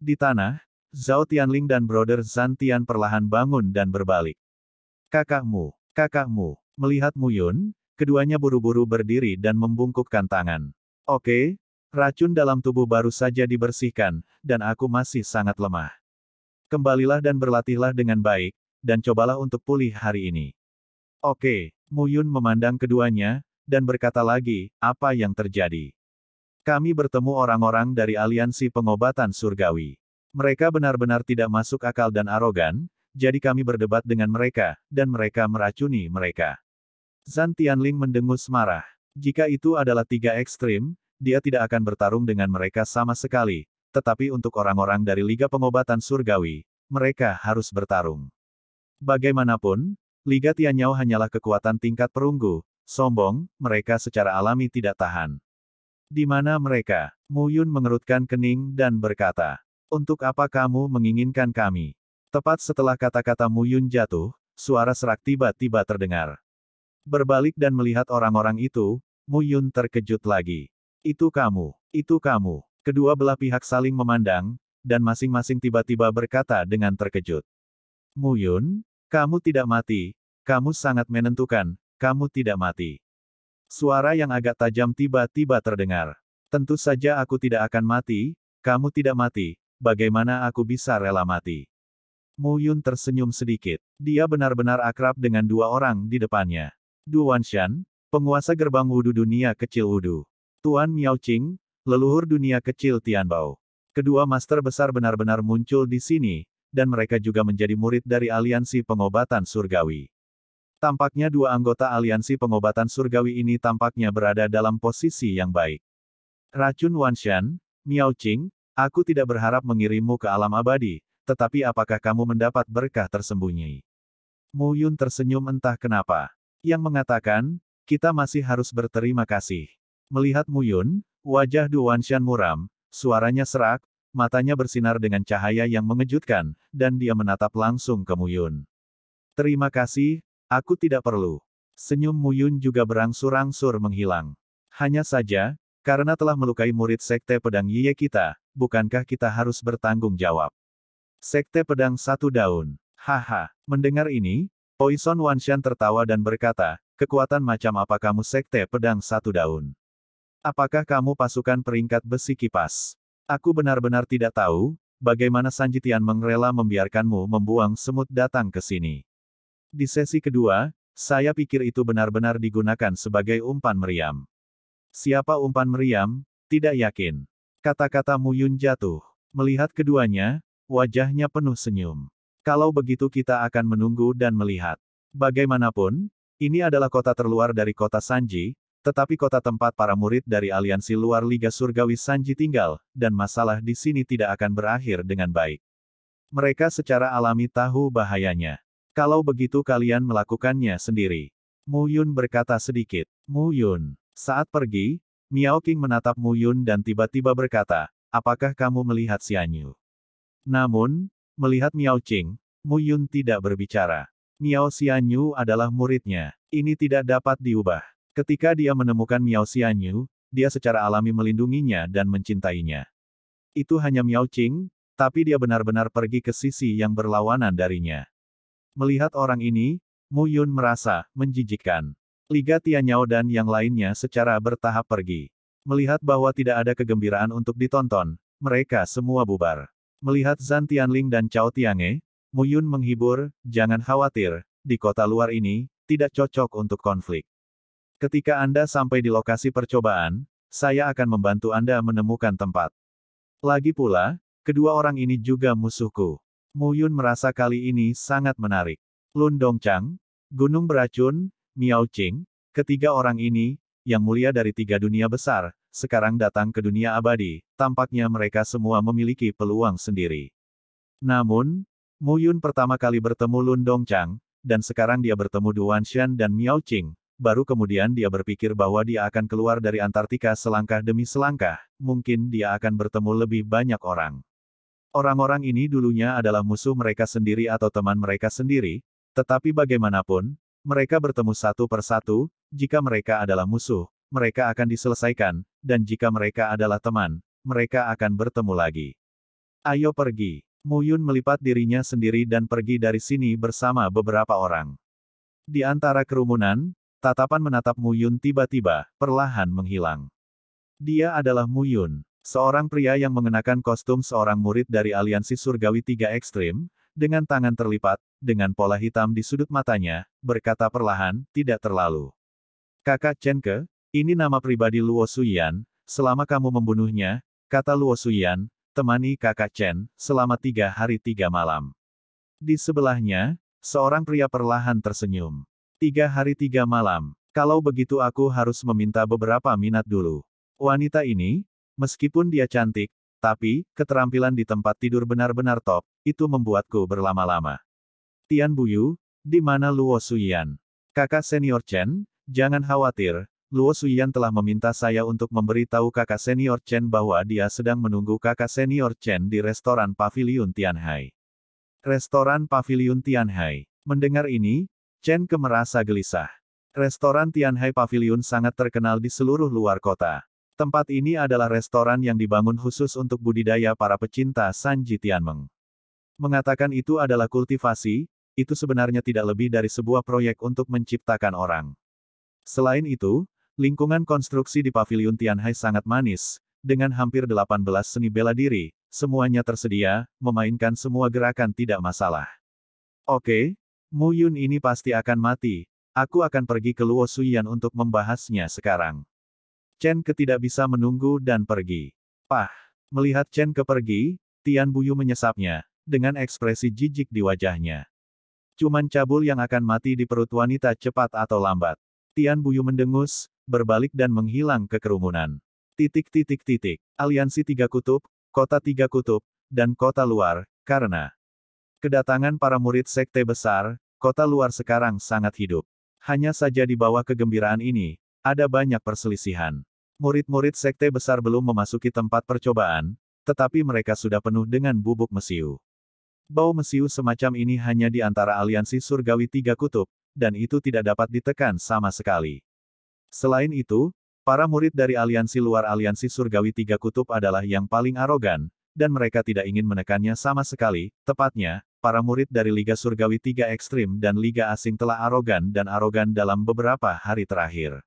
Di tanah, Zhao Tianling dan Brother Zan Tian perlahan bangun dan berbalik. Kakakmu, kakakmu, melihat Muyun, keduanya buru-buru berdiri dan membungkukkan tangan. Oke, racun dalam tubuh baru saja dibersihkan, dan aku masih sangat lemah. Kembalilah dan berlatihlah dengan baik, dan cobalah untuk pulih hari ini. Oke, Muyun memandang keduanya, dan berkata lagi, apa yang terjadi? Kami bertemu orang-orang dari Aliansi Pengobatan Surgawi. Mereka benar-benar tidak masuk akal dan arogan, jadi kami berdebat dengan mereka, dan mereka meracuni mereka. Zan Tianling mendengus marah. Jika itu adalah tiga ekstrim, dia tidak akan bertarung dengan mereka sama sekali, tetapi untuk orang-orang dari Liga Pengobatan Surgawi, mereka harus bertarung. Bagaimanapun, Liga Tianyao hanyalah kekuatan tingkat perunggu, sombong, mereka secara alami tidak tahan. Di mana mereka? Mu Yun mengerutkan kening dan berkata, Untuk apa kamu menginginkan kami? Tepat setelah kata-kata Mu Yun jatuh, suara serak tiba-tiba terdengar. Berbalik dan melihat orang-orang itu, Mu Yun terkejut lagi. Itu kamu, itu kamu. Kedua belah pihak saling memandang, dan masing-masing tiba-tiba berkata dengan terkejut. Mu Yun, kamu tidak mati, kamu sangat menentukan, kamu tidak mati. Suara yang agak tajam tiba-tiba terdengar. Tentu saja aku tidak akan mati, kamu tidak mati, bagaimana aku bisa rela mati? Mu Yun tersenyum sedikit. Dia benar-benar akrab dengan dua orang di depannya. Du Wanshan, penguasa gerbang Wudu dunia kecil Wudu. Tuan Miao Qing, leluhur dunia kecil Tianbao. Kedua master besar benar-benar muncul di sini, dan mereka juga menjadi murid dari aliansi pengobatan surgawi. Tampaknya dua anggota aliansi pengobatan surgawi ini tampaknya berada dalam posisi yang baik. Racun Wanshan, Miao Qing, aku tidak berharap mengirimmu ke alam abadi, tetapi apakah kamu mendapat berkah tersembunyi? Mu Yun tersenyum entah kenapa yang mengatakan, kita masih harus berterima kasih. Melihat Muyun, wajah Duwanshan muram, suaranya serak, matanya bersinar dengan cahaya yang mengejutkan, dan dia menatap langsung ke Muyun. Terima kasih, aku tidak perlu. Senyum Muyun juga berangsur-angsur menghilang. Hanya saja, karena telah melukai murid Sekte Pedang Yiye kita, bukankah kita harus bertanggung jawab? Sekte Pedang Satu Daun. Haha, mendengar ini, Poison Wanshan tertawa dan berkata, kekuatan macam apa kamu sekte pedang satu daun? Apakah kamu pasukan peringkat besi kipas? Aku benar-benar tidak tahu, bagaimana Sanjitian mengrela membiarkanmu membuang semut datang ke sini. Di sesi kedua, saya pikir itu benar-benar digunakan sebagai umpan meriam. Siapa umpan meriam? Tidak yakin. Kata-kata Muyun jatuh. Melihat keduanya, wajahnya penuh senyum. Kalau begitu kita akan menunggu dan melihat. Bagaimanapun, ini adalah kota terluar dari kota Sanji, tetapi kota tempat para murid dari aliansi luar Liga Surgawi Sanji tinggal, dan masalah di sini tidak akan berakhir dengan baik. Mereka secara alami tahu bahayanya. Kalau begitu kalian melakukannya sendiri. Mu Yun berkata sedikit. Mu Yun. Saat pergi, Miao King menatap Mu Yun dan tiba-tiba berkata, apakah kamu melihat Xianyu? Namun, Melihat Miao Qing, Mu Yun tidak berbicara. Miao Xianyu adalah muridnya. Ini tidak dapat diubah. Ketika dia menemukan Miao Xianyu, dia secara alami melindunginya dan mencintainya. Itu hanya Miao Qing, tapi dia benar-benar pergi ke sisi yang berlawanan darinya. Melihat orang ini, Mu Yun merasa menjijikkan. Liga Tianyao dan yang lainnya secara bertahap pergi. Melihat bahwa tidak ada kegembiraan untuk ditonton, mereka semua bubar. Melihat Zan Tianling dan Cao Tiange, Mu Yun menghibur, jangan khawatir, di kota luar ini, tidak cocok untuk konflik. Ketika Anda sampai di lokasi percobaan, saya akan membantu Anda menemukan tempat. Lagi pula, kedua orang ini juga musuhku. Mu Yun merasa kali ini sangat menarik. Lun Dongchang, Gunung Beracun, Miao Qing, ketiga orang ini, yang mulia dari tiga dunia besar, sekarang datang ke dunia abadi, tampaknya mereka semua memiliki peluang sendiri. Namun, Mu Yun pertama kali bertemu Lun Dongchang, dan sekarang dia bertemu Duan Shan dan Miao Qing, baru kemudian dia berpikir bahwa dia akan keluar dari Antartika selangkah demi selangkah, mungkin dia akan bertemu lebih banyak orang. Orang-orang ini dulunya adalah musuh mereka sendiri atau teman mereka sendiri, tetapi bagaimanapun, mereka bertemu satu persatu, jika mereka adalah musuh, mereka akan diselesaikan, dan jika mereka adalah teman, mereka akan bertemu lagi. Ayo pergi. Mu Yun melipat dirinya sendiri dan pergi dari sini bersama beberapa orang. Di antara kerumunan, tatapan menatap Mu Yun tiba-tiba, perlahan menghilang. Dia adalah Mu Yun, seorang pria yang mengenakan kostum seorang murid dari Aliansi Surgawi Tiga Ekstrim, dengan tangan terlipat, dengan pola hitam di sudut matanya, berkata perlahan, tidak terlalu. Kakak Chenke, ini nama pribadi Luo Suyan, selama kamu membunuhnya, kata Luo Suyan, temani kakak Chen, selama tiga hari tiga malam. Di sebelahnya, seorang pria perlahan tersenyum. Tiga hari tiga malam, kalau begitu aku harus meminta beberapa minat dulu. Wanita ini, meskipun dia cantik, tapi, keterampilan di tempat tidur benar-benar top, itu membuatku berlama-lama. Tian Buyu, di mana Luo Suyan? Kakak senior Chen, jangan khawatir, Luo Suyan telah meminta saya untuk memberitahu kakak senior Chen bahwa dia sedang menunggu kakak senior Chen di restoran Pavilion Tianhai. Restoran Pavilion Tianhai. Mendengar ini, Chen Ke merasa gelisah. Restoran Tianhai Pavilion sangat terkenal di seluruh luar kota. Tempat ini adalah restoran yang dibangun khusus untuk budidaya para pecinta Sanji Tianmeng. Mengatakan itu adalah kultivasi, itu sebenarnya tidak lebih dari sebuah proyek untuk menciptakan orang. Selain itu, Lingkungan konstruksi di Paviliun Tianhai sangat manis, dengan hampir 18 seni bela diri, semuanya tersedia, memainkan semua gerakan tidak masalah. Oke, Mu Yun ini pasti akan mati, aku akan pergi ke Luo Suyan untuk membahasnya sekarang. Chen Ke tidak bisa menunggu dan pergi. Pah, melihat Chen Ke pergi, Tian Buyu menyesapnya, dengan ekspresi jijik di wajahnya. Cuman cabul yang akan mati di perut wanita cepat atau lambat. Tian Buyu mendengus, berbalik dan menghilang ke kerumunan. Titik titik titik, aliansi tiga kutub, kota tiga kutub, dan kota luar, karena kedatangan para murid sekte besar, kota luar sekarang sangat hidup. Hanya saja di bawah kegembiraan ini, ada banyak perselisihan. Murid-murid sekte besar belum memasuki tempat percobaan, tetapi mereka sudah penuh dengan bubuk mesiu. Bau mesiu semacam ini hanya di antara aliansi surgawi tiga kutub, dan itu tidak dapat ditekan sama sekali. Selain itu, para murid dari aliansi luar aliansi surgawi tiga kutub adalah yang paling arogan, dan mereka tidak ingin menekannya sama sekali, tepatnya, para murid dari Liga Surgawi tiga Ekstrim dan Liga Asing telah arogan dan arogan dalam beberapa hari terakhir.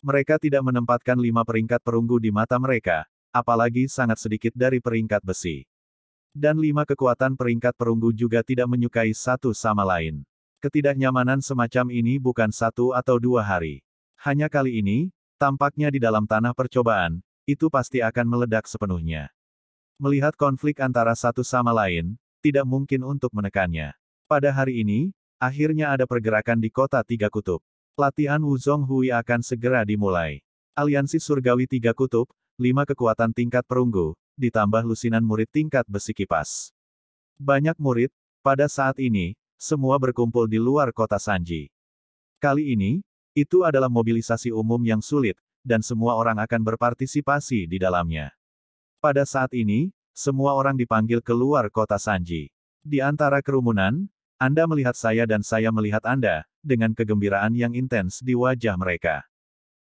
Mereka tidak menempatkan lima peringkat perunggu di mata mereka, apalagi sangat sedikit dari peringkat besi. Dan lima kekuatan peringkat perunggu juga tidak menyukai satu sama lain. Ketidaknyamanan semacam ini bukan satu atau dua hari. Hanya kali ini, tampaknya di dalam tanah percobaan, itu pasti akan meledak sepenuhnya. Melihat konflik antara satu sama lain, tidak mungkin untuk menekannya. Pada hari ini, akhirnya ada pergerakan di kota tiga kutub. Latihan Wuzong Hui akan segera dimulai. Aliansi Surgawi Tiga Kutub, lima kekuatan tingkat perunggu, ditambah lusinan murid tingkat besi kipas. Banyak murid, pada saat ini, semua berkumpul di luar kota Sanji. Kali ini, itu adalah mobilisasi umum yang sulit, dan semua orang akan berpartisipasi di dalamnya. Pada saat ini, semua orang dipanggil keluar kota Sanji. Di antara kerumunan, Anda melihat saya dan saya melihat Anda, dengan kegembiraan yang intens di wajah mereka.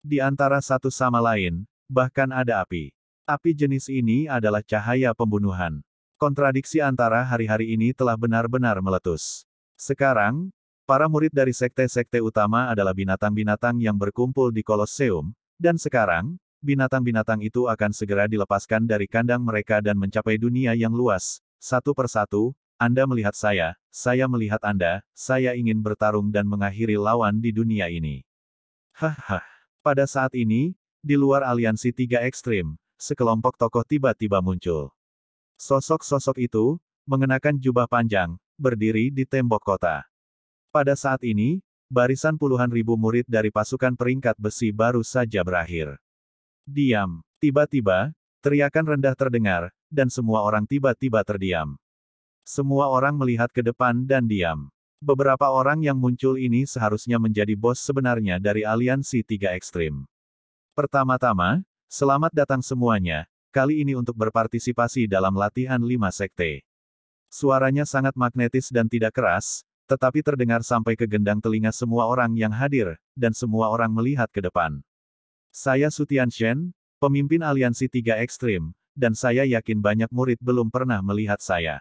Di antara satu sama lain, bahkan ada api. Api jenis ini adalah cahaya pembunuhan. Kontradiksi antara hari-hari ini telah benar-benar meletus. Sekarang, Para murid dari sekte-sekte utama adalah binatang-binatang yang berkumpul di Kolosseum, dan sekarang, binatang-binatang itu akan segera dilepaskan dari kandang mereka dan mencapai dunia yang luas. Satu persatu, Anda melihat saya, saya melihat Anda, saya ingin bertarung dan mengakhiri lawan di dunia ini. Haha. Pada saat ini, di luar aliansi tiga ekstrim, sekelompok tokoh tiba-tiba muncul. Sosok-sosok itu, mengenakan jubah panjang, berdiri di tembok kota. Pada saat ini, barisan puluhan ribu murid dari pasukan peringkat besi baru saja berakhir. Diam. Tiba-tiba, teriakan rendah terdengar, dan semua orang tiba-tiba terdiam. Semua orang melihat ke depan dan diam. Beberapa orang yang muncul ini seharusnya menjadi bos sebenarnya dari aliansi tiga ekstrim. Pertama-tama, selamat datang semuanya, kali ini untuk berpartisipasi dalam latihan lima sekte. Suaranya sangat magnetis dan tidak keras, tetapi terdengar sampai ke gendang telinga semua orang yang hadir, dan semua orang melihat ke depan. Saya Sutian Shen, pemimpin aliansi tiga ekstrim, dan saya yakin banyak murid belum pernah melihat saya.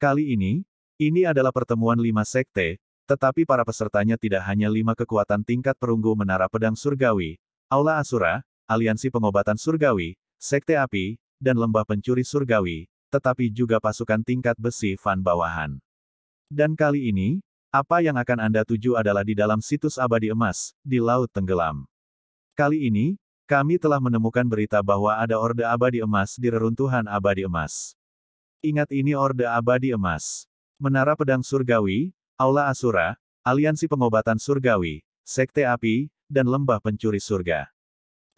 Kali ini, ini adalah pertemuan lima sekte, tetapi para pesertanya tidak hanya lima kekuatan tingkat perunggu menara pedang surgawi, Aula Asura, Aliansi Pengobatan Surgawi, Sekte Api, dan Lembah Pencuri Surgawi, tetapi juga pasukan tingkat besi Fan bawahan. Dan kali ini, apa yang akan Anda tuju adalah di dalam situs abadi emas, di Laut Tenggelam. Kali ini, kami telah menemukan berita bahwa ada Orde Abadi Emas di reruntuhan abadi emas. Ingat ini Orde Abadi Emas. Menara Pedang Surgawi, Aula Asura, Aliansi Pengobatan Surgawi, Sekte Api, dan Lembah Pencuri Surga.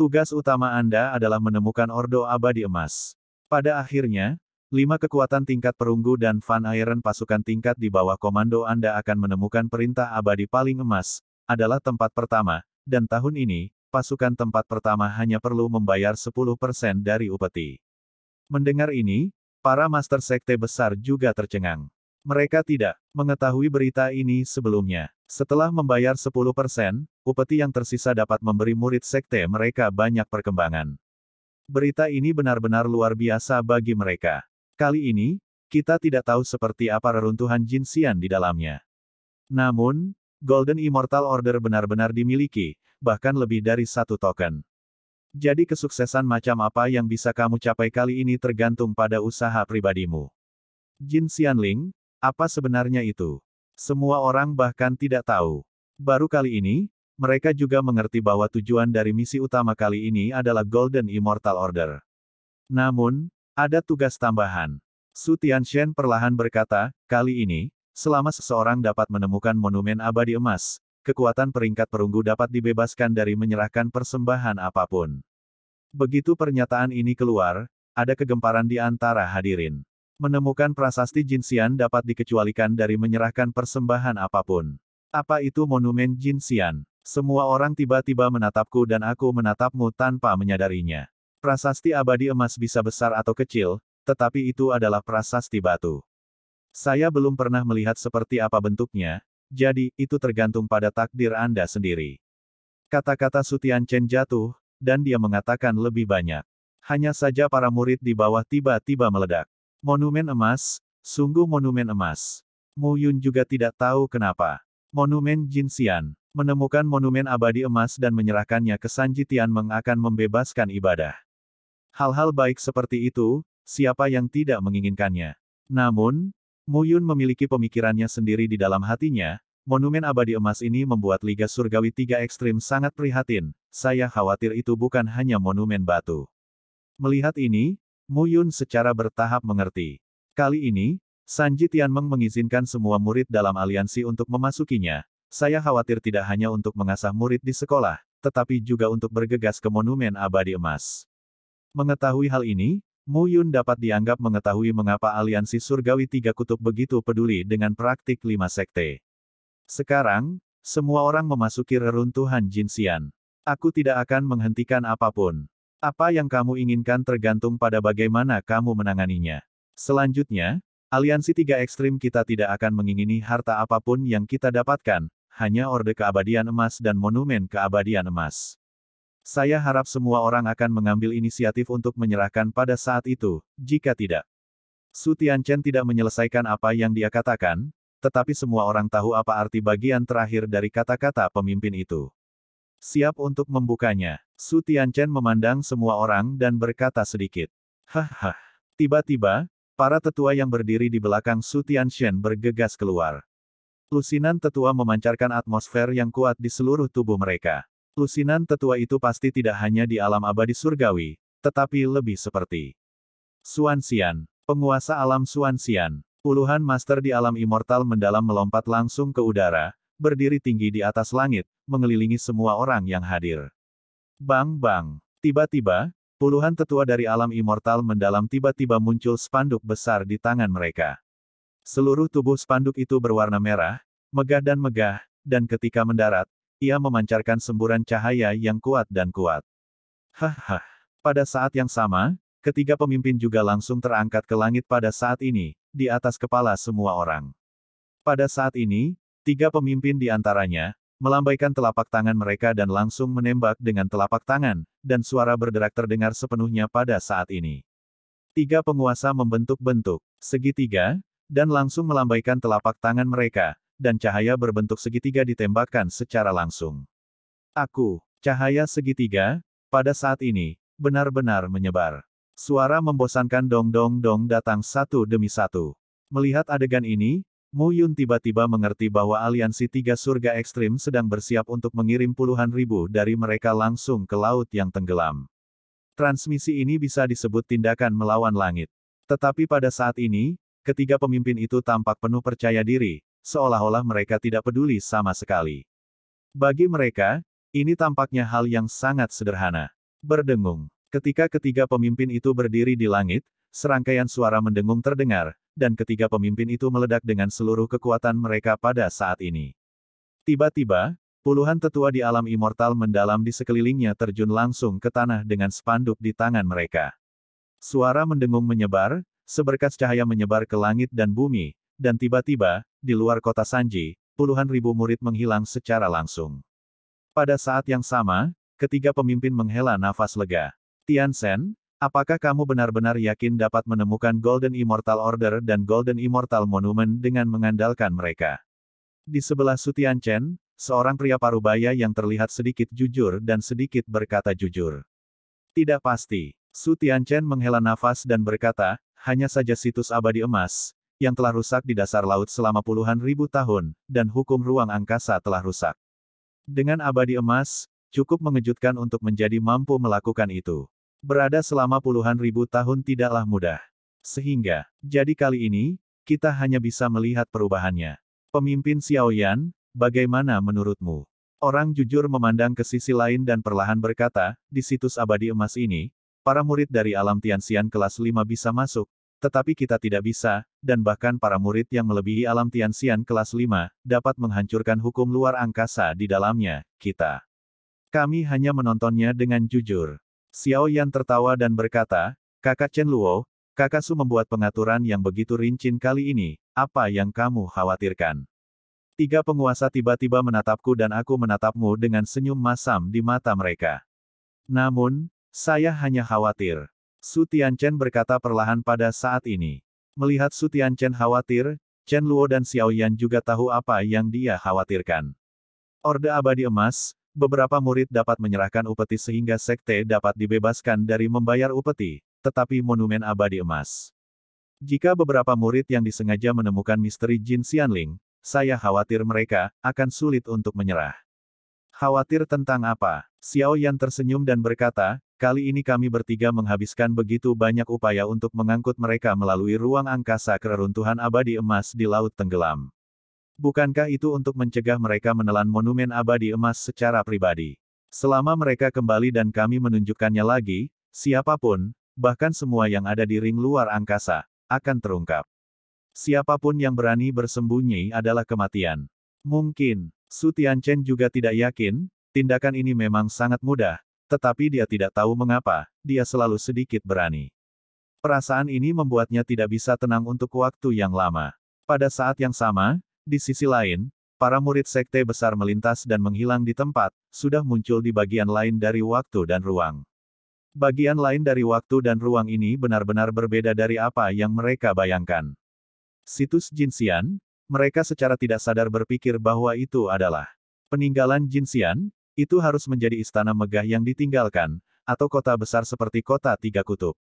Tugas utama Anda adalah menemukan Ordo Abadi Emas. Pada akhirnya, Lima kekuatan tingkat perunggu dan Van Iron pasukan tingkat di bawah komando Anda akan menemukan perintah abadi paling emas, adalah tempat pertama, dan tahun ini, pasukan tempat pertama hanya perlu membayar 10% dari upeti. Mendengar ini, para master sekte besar juga tercengang. Mereka tidak mengetahui berita ini sebelumnya. Setelah membayar 10%, upeti yang tersisa dapat memberi murid sekte mereka banyak perkembangan. Berita ini benar-benar luar biasa bagi mereka. Kali ini, kita tidak tahu seperti apa reruntuhan Jin Xian di dalamnya. Namun, Golden Immortal Order benar-benar dimiliki, bahkan lebih dari satu token. Jadi kesuksesan macam apa yang bisa kamu capai kali ini tergantung pada usaha pribadimu. Jin Xianling, apa sebenarnya itu? Semua orang bahkan tidak tahu. Baru kali ini, mereka juga mengerti bahwa tujuan dari misi utama kali ini adalah Golden Immortal Order. Namun, ada tugas tambahan. Su Tianxian perlahan berkata, kali ini, selama seseorang dapat menemukan monumen abadi emas, kekuatan peringkat perunggu dapat dibebaskan dari menyerahkan persembahan apapun. Begitu pernyataan ini keluar, ada kegemparan di antara hadirin. Menemukan prasasti Jin Jinxian dapat dikecualikan dari menyerahkan persembahan apapun. Apa itu monumen Jin Jinxian? Semua orang tiba-tiba menatapku dan aku menatapmu tanpa menyadarinya. Prasasti abadi emas bisa besar atau kecil, tetapi itu adalah prasasti batu. Saya belum pernah melihat seperti apa bentuknya, jadi itu tergantung pada takdir Anda sendiri. Kata-kata Sutian Chen jatuh, dan dia mengatakan lebih banyak. Hanya saja para murid di bawah tiba-tiba meledak. Monumen emas, sungguh monumen emas. Mu Yun juga tidak tahu kenapa. Monumen Jin Xian menemukan monumen abadi emas dan menyerahkannya ke Sanji Tianmeng akan membebaskan ibadah. Hal-hal baik seperti itu, siapa yang tidak menginginkannya. Namun, Muyun memiliki pemikirannya sendiri di dalam hatinya, monumen abadi emas ini membuat Liga Surgawi Tiga Ekstrim sangat prihatin, saya khawatir itu bukan hanya monumen batu. Melihat ini, Muyun secara bertahap mengerti. Kali ini, Sanji Tianmeng mengizinkan semua murid dalam aliansi untuk memasukinya, saya khawatir tidak hanya untuk mengasah murid di sekolah, tetapi juga untuk bergegas ke monumen abadi emas. Mengetahui hal ini, Mu Yun dapat dianggap mengetahui mengapa aliansi surgawi tiga kutub begitu peduli dengan praktik lima sekte. Sekarang, semua orang memasuki reruntuhan Jinsian. Aku tidak akan menghentikan apapun. Apa yang kamu inginkan tergantung pada bagaimana kamu menanganinya. Selanjutnya, aliansi tiga ekstrim kita tidak akan mengingini harta apapun yang kita dapatkan, hanya orde keabadian emas dan monumen keabadian emas. Saya harap semua orang akan mengambil inisiatif untuk menyerahkan pada saat itu, jika tidak. Su Tianchen tidak menyelesaikan apa yang dia katakan, tetapi semua orang tahu apa arti bagian terakhir dari kata-kata pemimpin itu. Siap untuk membukanya, Su Tianchen memandang semua orang dan berkata sedikit. Hahaha. Tiba-tiba, para tetua yang berdiri di belakang Su Tianchen bergegas keluar. Lusinan tetua memancarkan atmosfer yang kuat di seluruh tubuh mereka. Lusinan tetua itu pasti tidak hanya di alam abadi surgawi, tetapi lebih seperti Suansian, penguasa alam Suansian. Puluhan master di alam immortal mendalam melompat langsung ke udara, berdiri tinggi di atas langit, mengelilingi semua orang yang hadir. Bang bang, tiba-tiba, puluhan tetua dari alam immortal mendalam tiba-tiba muncul spanduk besar di tangan mereka. Seluruh tubuh spanduk itu berwarna merah, megah dan megah, dan ketika mendarat, ia memancarkan semburan cahaya yang kuat dan kuat. hah Pada saat yang sama, ketiga pemimpin juga langsung terangkat ke langit pada saat ini, di atas kepala semua orang. Pada saat ini, tiga pemimpin di antaranya, melambaikan telapak tangan mereka dan langsung menembak dengan telapak tangan, dan suara berderak terdengar sepenuhnya pada saat ini. Tiga penguasa membentuk bentuk, segitiga, dan langsung melambaikan telapak tangan mereka, dan cahaya berbentuk segitiga ditembakkan secara langsung. Aku, cahaya segitiga, pada saat ini, benar-benar menyebar. Suara membosankan dong-dong-dong datang satu demi satu. Melihat adegan ini, Mu Yun tiba-tiba mengerti bahwa aliansi tiga surga ekstrim sedang bersiap untuk mengirim puluhan ribu dari mereka langsung ke laut yang tenggelam. Transmisi ini bisa disebut tindakan melawan langit. Tetapi pada saat ini, ketiga pemimpin itu tampak penuh percaya diri, seolah-olah mereka tidak peduli sama sekali. Bagi mereka, ini tampaknya hal yang sangat sederhana. Berdengung. Ketika ketiga pemimpin itu berdiri di langit, serangkaian suara mendengung terdengar, dan ketiga pemimpin itu meledak dengan seluruh kekuatan mereka pada saat ini. Tiba-tiba, puluhan tetua di alam immortal mendalam di sekelilingnya terjun langsung ke tanah dengan spanduk di tangan mereka. Suara mendengung menyebar, seberkas cahaya menyebar ke langit dan bumi, dan tiba-tiba, di luar kota Sanji, puluhan ribu murid menghilang secara langsung. Pada saat yang sama, ketiga pemimpin menghela nafas lega. Tian Shen, apakah kamu benar-benar yakin dapat menemukan Golden Immortal Order dan Golden Immortal Monument dengan mengandalkan mereka? Di sebelah Su Tian Chen, seorang pria parubaya yang terlihat sedikit jujur dan sedikit berkata jujur. Tidak pasti. Su Tian Chen menghela nafas dan berkata, hanya saja situs abadi emas, yang telah rusak di dasar laut selama puluhan ribu tahun, dan hukum ruang angkasa telah rusak. Dengan abadi emas, cukup mengejutkan untuk menjadi mampu melakukan itu. Berada selama puluhan ribu tahun tidaklah mudah. Sehingga, jadi kali ini, kita hanya bisa melihat perubahannya. Pemimpin Xiaoyan, bagaimana menurutmu? Orang jujur memandang ke sisi lain dan perlahan berkata, di situs abadi emas ini, para murid dari alam Tianxian kelas 5 bisa masuk, tetapi kita tidak bisa, dan bahkan para murid yang melebihi alam Tianxian kelas 5, dapat menghancurkan hukum luar angkasa di dalamnya, kita. Kami hanya menontonnya dengan jujur. Xiao Yan tertawa dan berkata, Kakak Chen Luo, Kakak Su membuat pengaturan yang begitu rincin kali ini, apa yang kamu khawatirkan? Tiga penguasa tiba-tiba menatapku dan aku menatapmu dengan senyum masam di mata mereka. Namun, saya hanya khawatir. Su Chen berkata perlahan pada saat ini. Melihat Su Chen khawatir, Chen Luo dan Xiao Yan juga tahu apa yang dia khawatirkan. Orde Abadi Emas, beberapa murid dapat menyerahkan upeti sehingga sekte dapat dibebaskan dari membayar upeti, tetapi Monumen Abadi Emas. Jika beberapa murid yang disengaja menemukan misteri Jin Xianling, saya khawatir mereka akan sulit untuk menyerah. Khawatir tentang apa? Xiao Yan tersenyum dan berkata, Kali ini kami bertiga menghabiskan begitu banyak upaya untuk mengangkut mereka melalui ruang angkasa keruntuhan abadi emas di Laut Tenggelam. Bukankah itu untuk mencegah mereka menelan monumen abadi emas secara pribadi? Selama mereka kembali dan kami menunjukkannya lagi, siapapun, bahkan semua yang ada di ring luar angkasa, akan terungkap. Siapapun yang berani bersembunyi adalah kematian. Mungkin, Su Chen juga tidak yakin, tindakan ini memang sangat mudah, tetapi dia tidak tahu mengapa, dia selalu sedikit berani. Perasaan ini membuatnya tidak bisa tenang untuk waktu yang lama. Pada saat yang sama, di sisi lain, para murid sekte besar melintas dan menghilang di tempat, sudah muncul di bagian lain dari waktu dan ruang. Bagian lain dari waktu dan ruang ini benar-benar berbeda dari apa yang mereka bayangkan. Situs Jinsian, mereka secara tidak sadar berpikir bahwa itu adalah peninggalan Jinsian, itu harus menjadi istana megah yang ditinggalkan, atau kota besar seperti kota tiga kutub.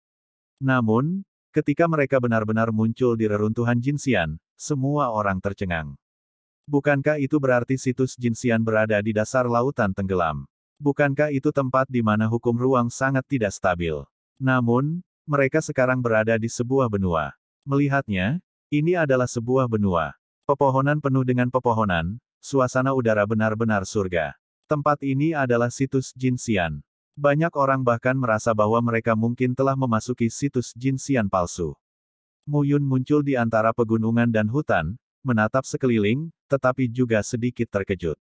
Namun, ketika mereka benar-benar muncul di reruntuhan Jinsian, semua orang tercengang. Bukankah itu berarti situs Jinsian berada di dasar lautan tenggelam? Bukankah itu tempat di mana hukum ruang sangat tidak stabil? Namun, mereka sekarang berada di sebuah benua. Melihatnya, ini adalah sebuah benua. Pepohonan penuh dengan pepohonan, suasana udara benar-benar surga. Tempat ini adalah situs Jinxian. Banyak orang bahkan merasa bahwa mereka mungkin telah memasuki situs Jinxian palsu. Muyun muncul di antara pegunungan dan hutan, menatap sekeliling, tetapi juga sedikit terkejut.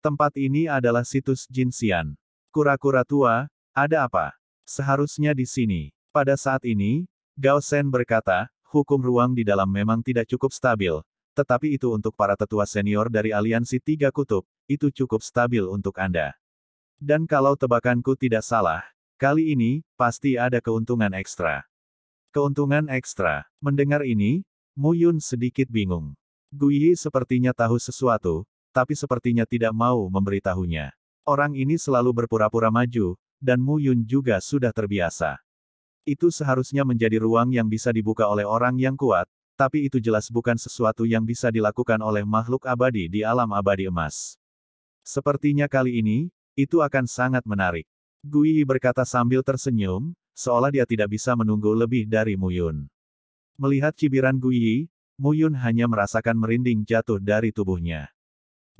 Tempat ini adalah situs Jinxian. Kura-kura tua, ada apa? Seharusnya di sini. Pada saat ini, Gao Sen berkata, hukum ruang di dalam memang tidak cukup stabil, tetapi itu untuk para tetua senior dari aliansi tiga kutub, itu cukup stabil untuk Anda. Dan kalau tebakanku tidak salah, kali ini, pasti ada keuntungan ekstra. Keuntungan ekstra. Mendengar ini, Mu Yun sedikit bingung. Guiyi sepertinya tahu sesuatu, tapi sepertinya tidak mau memberitahunya. Orang ini selalu berpura-pura maju, dan Mu Yun juga sudah terbiasa. Itu seharusnya menjadi ruang yang bisa dibuka oleh orang yang kuat, tapi itu jelas bukan sesuatu yang bisa dilakukan oleh makhluk abadi di alam abadi emas. Sepertinya kali ini, itu akan sangat menarik. Gui berkata sambil tersenyum, seolah dia tidak bisa menunggu lebih dari Muyun. Melihat cibiran Gui, Muyun hanya merasakan merinding jatuh dari tubuhnya.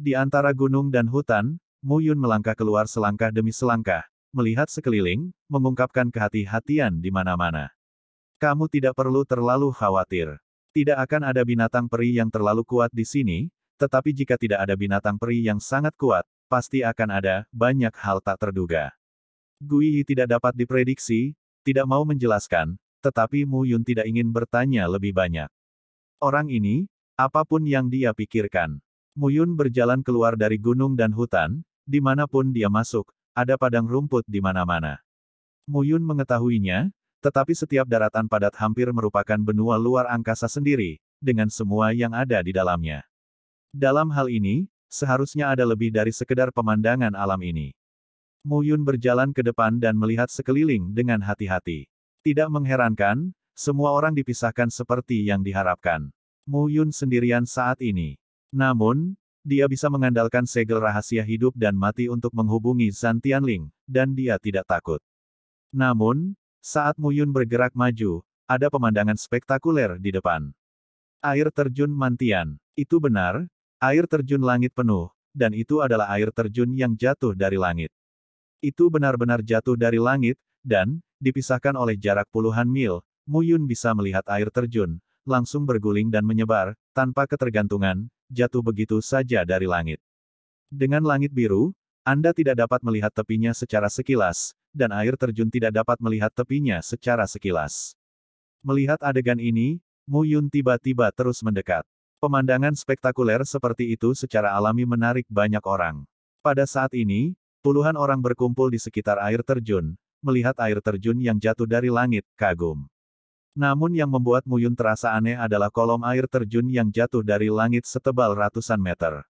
Di antara gunung dan hutan, Muyun melangkah keluar selangkah demi selangkah, melihat sekeliling, mengungkapkan kehati-hatian di mana-mana. Kamu tidak perlu terlalu khawatir. Tidak akan ada binatang peri yang terlalu kuat di sini, tetapi jika tidak ada binatang peri yang sangat kuat, pasti akan ada banyak hal tak terduga. Gui tidak dapat diprediksi, tidak mau menjelaskan, tetapi Mu Yun tidak ingin bertanya lebih banyak. Orang ini, apapun yang dia pikirkan. Mu Yun berjalan keluar dari gunung dan hutan, dimanapun dia masuk, ada padang rumput di mana-mana. Mu Yun mengetahuinya, tetapi setiap daratan padat hampir merupakan benua luar angkasa sendiri, dengan semua yang ada di dalamnya. Dalam hal ini, seharusnya ada lebih dari sekedar pemandangan alam ini. Mu Yun berjalan ke depan dan melihat sekeliling dengan hati-hati. Tidak mengherankan, semua orang dipisahkan seperti yang diharapkan. Mu Yun sendirian saat ini. Namun, dia bisa mengandalkan segel rahasia hidup dan mati untuk menghubungi Zan Tianling, dan dia tidak takut. Namun, saat Mu Yun bergerak maju, ada pemandangan spektakuler di depan. Air terjun Mantian. Itu benar, Air terjun langit penuh, dan itu adalah air terjun yang jatuh dari langit. Itu benar-benar jatuh dari langit, dan, dipisahkan oleh jarak puluhan mil, Muyun bisa melihat air terjun, langsung berguling dan menyebar, tanpa ketergantungan, jatuh begitu saja dari langit. Dengan langit biru, Anda tidak dapat melihat tepinya secara sekilas, dan air terjun tidak dapat melihat tepinya secara sekilas. Melihat adegan ini, Muyun tiba-tiba terus mendekat. Pemandangan spektakuler seperti itu secara alami menarik banyak orang. Pada saat ini, puluhan orang berkumpul di sekitar air terjun, melihat air terjun yang jatuh dari langit, kagum. Namun yang membuat Muyun terasa aneh adalah kolom air terjun yang jatuh dari langit setebal ratusan meter.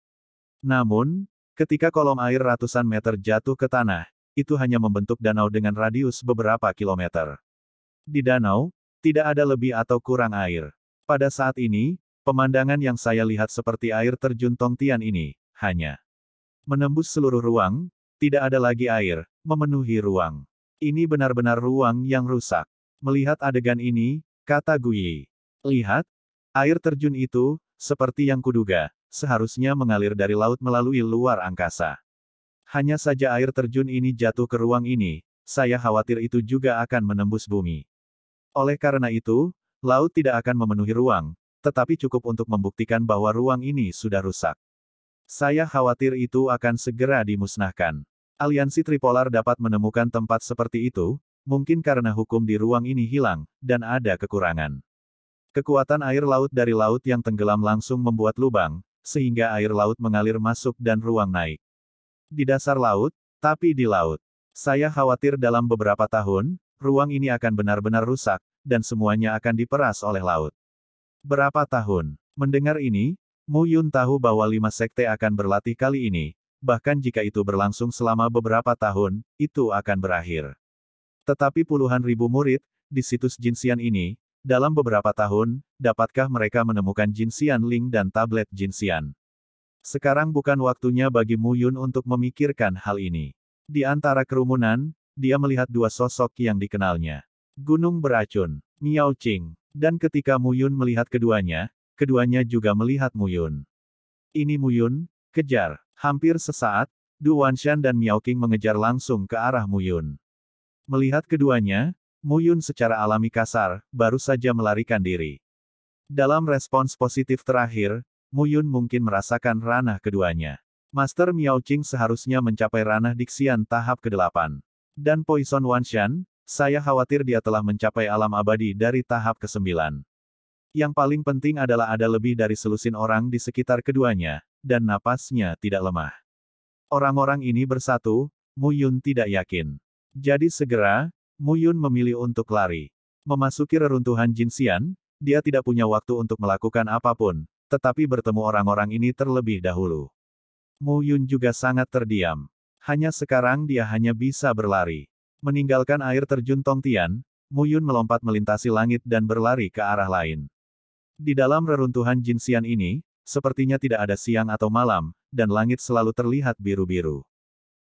Namun, ketika kolom air ratusan meter jatuh ke tanah, itu hanya membentuk danau dengan radius beberapa kilometer. Di danau, tidak ada lebih atau kurang air. Pada saat ini, Pemandangan yang saya lihat seperti air terjun Tongtian ini, hanya menembus seluruh ruang, tidak ada lagi air, memenuhi ruang. Ini benar-benar ruang yang rusak. Melihat adegan ini, kata Gui. Lihat, air terjun itu, seperti yang kuduga, seharusnya mengalir dari laut melalui luar angkasa. Hanya saja air terjun ini jatuh ke ruang ini, saya khawatir itu juga akan menembus bumi. Oleh karena itu, laut tidak akan memenuhi ruang, tetapi cukup untuk membuktikan bahwa ruang ini sudah rusak. Saya khawatir itu akan segera dimusnahkan. Aliansi Tripolar dapat menemukan tempat seperti itu, mungkin karena hukum di ruang ini hilang, dan ada kekurangan. Kekuatan air laut dari laut yang tenggelam langsung membuat lubang, sehingga air laut mengalir masuk dan ruang naik. Di dasar laut, tapi di laut. Saya khawatir dalam beberapa tahun, ruang ini akan benar-benar rusak, dan semuanya akan diperas oleh laut. Berapa tahun? Mendengar ini, Mu Yun tahu bahwa lima sekte akan berlatih kali ini, bahkan jika itu berlangsung selama beberapa tahun, itu akan berakhir. Tetapi puluhan ribu murid, di situs Jinsian ini, dalam beberapa tahun, dapatkah mereka menemukan Jinsian Ling dan tablet Jinsian? Sekarang bukan waktunya bagi Mu Yun untuk memikirkan hal ini. Di antara kerumunan, dia melihat dua sosok yang dikenalnya. Gunung Beracun, Miao Qing, dan ketika Muyun melihat keduanya, keduanya juga melihat Muyun. Ini Muyun, kejar. Hampir sesaat, Du Wanshan dan Miao King mengejar langsung ke arah Muyun. Melihat keduanya, Muyun secara alami kasar, baru saja melarikan diri. Dalam respons positif terakhir, Muyun mungkin merasakan ranah keduanya. Master Miao Qing seharusnya mencapai ranah diksian tahap ke-8. Dan Poison Wanshan, saya khawatir dia telah mencapai alam abadi dari tahap ke-9. Yang paling penting adalah ada lebih dari selusin orang di sekitar keduanya, dan napasnya tidak lemah. Orang-orang ini bersatu, Mu Yun tidak yakin. Jadi segera, Mu Yun memilih untuk lari. Memasuki reruntuhan Jinxian, dia tidak punya waktu untuk melakukan apapun, tetapi bertemu orang-orang ini terlebih dahulu. Mu Yun juga sangat terdiam. Hanya sekarang dia hanya bisa berlari. Meninggalkan air terjun Tongtian, Muyun melompat melintasi langit dan berlari ke arah lain. Di dalam reruntuhan jinsian ini, sepertinya tidak ada siang atau malam, dan langit selalu terlihat biru-biru.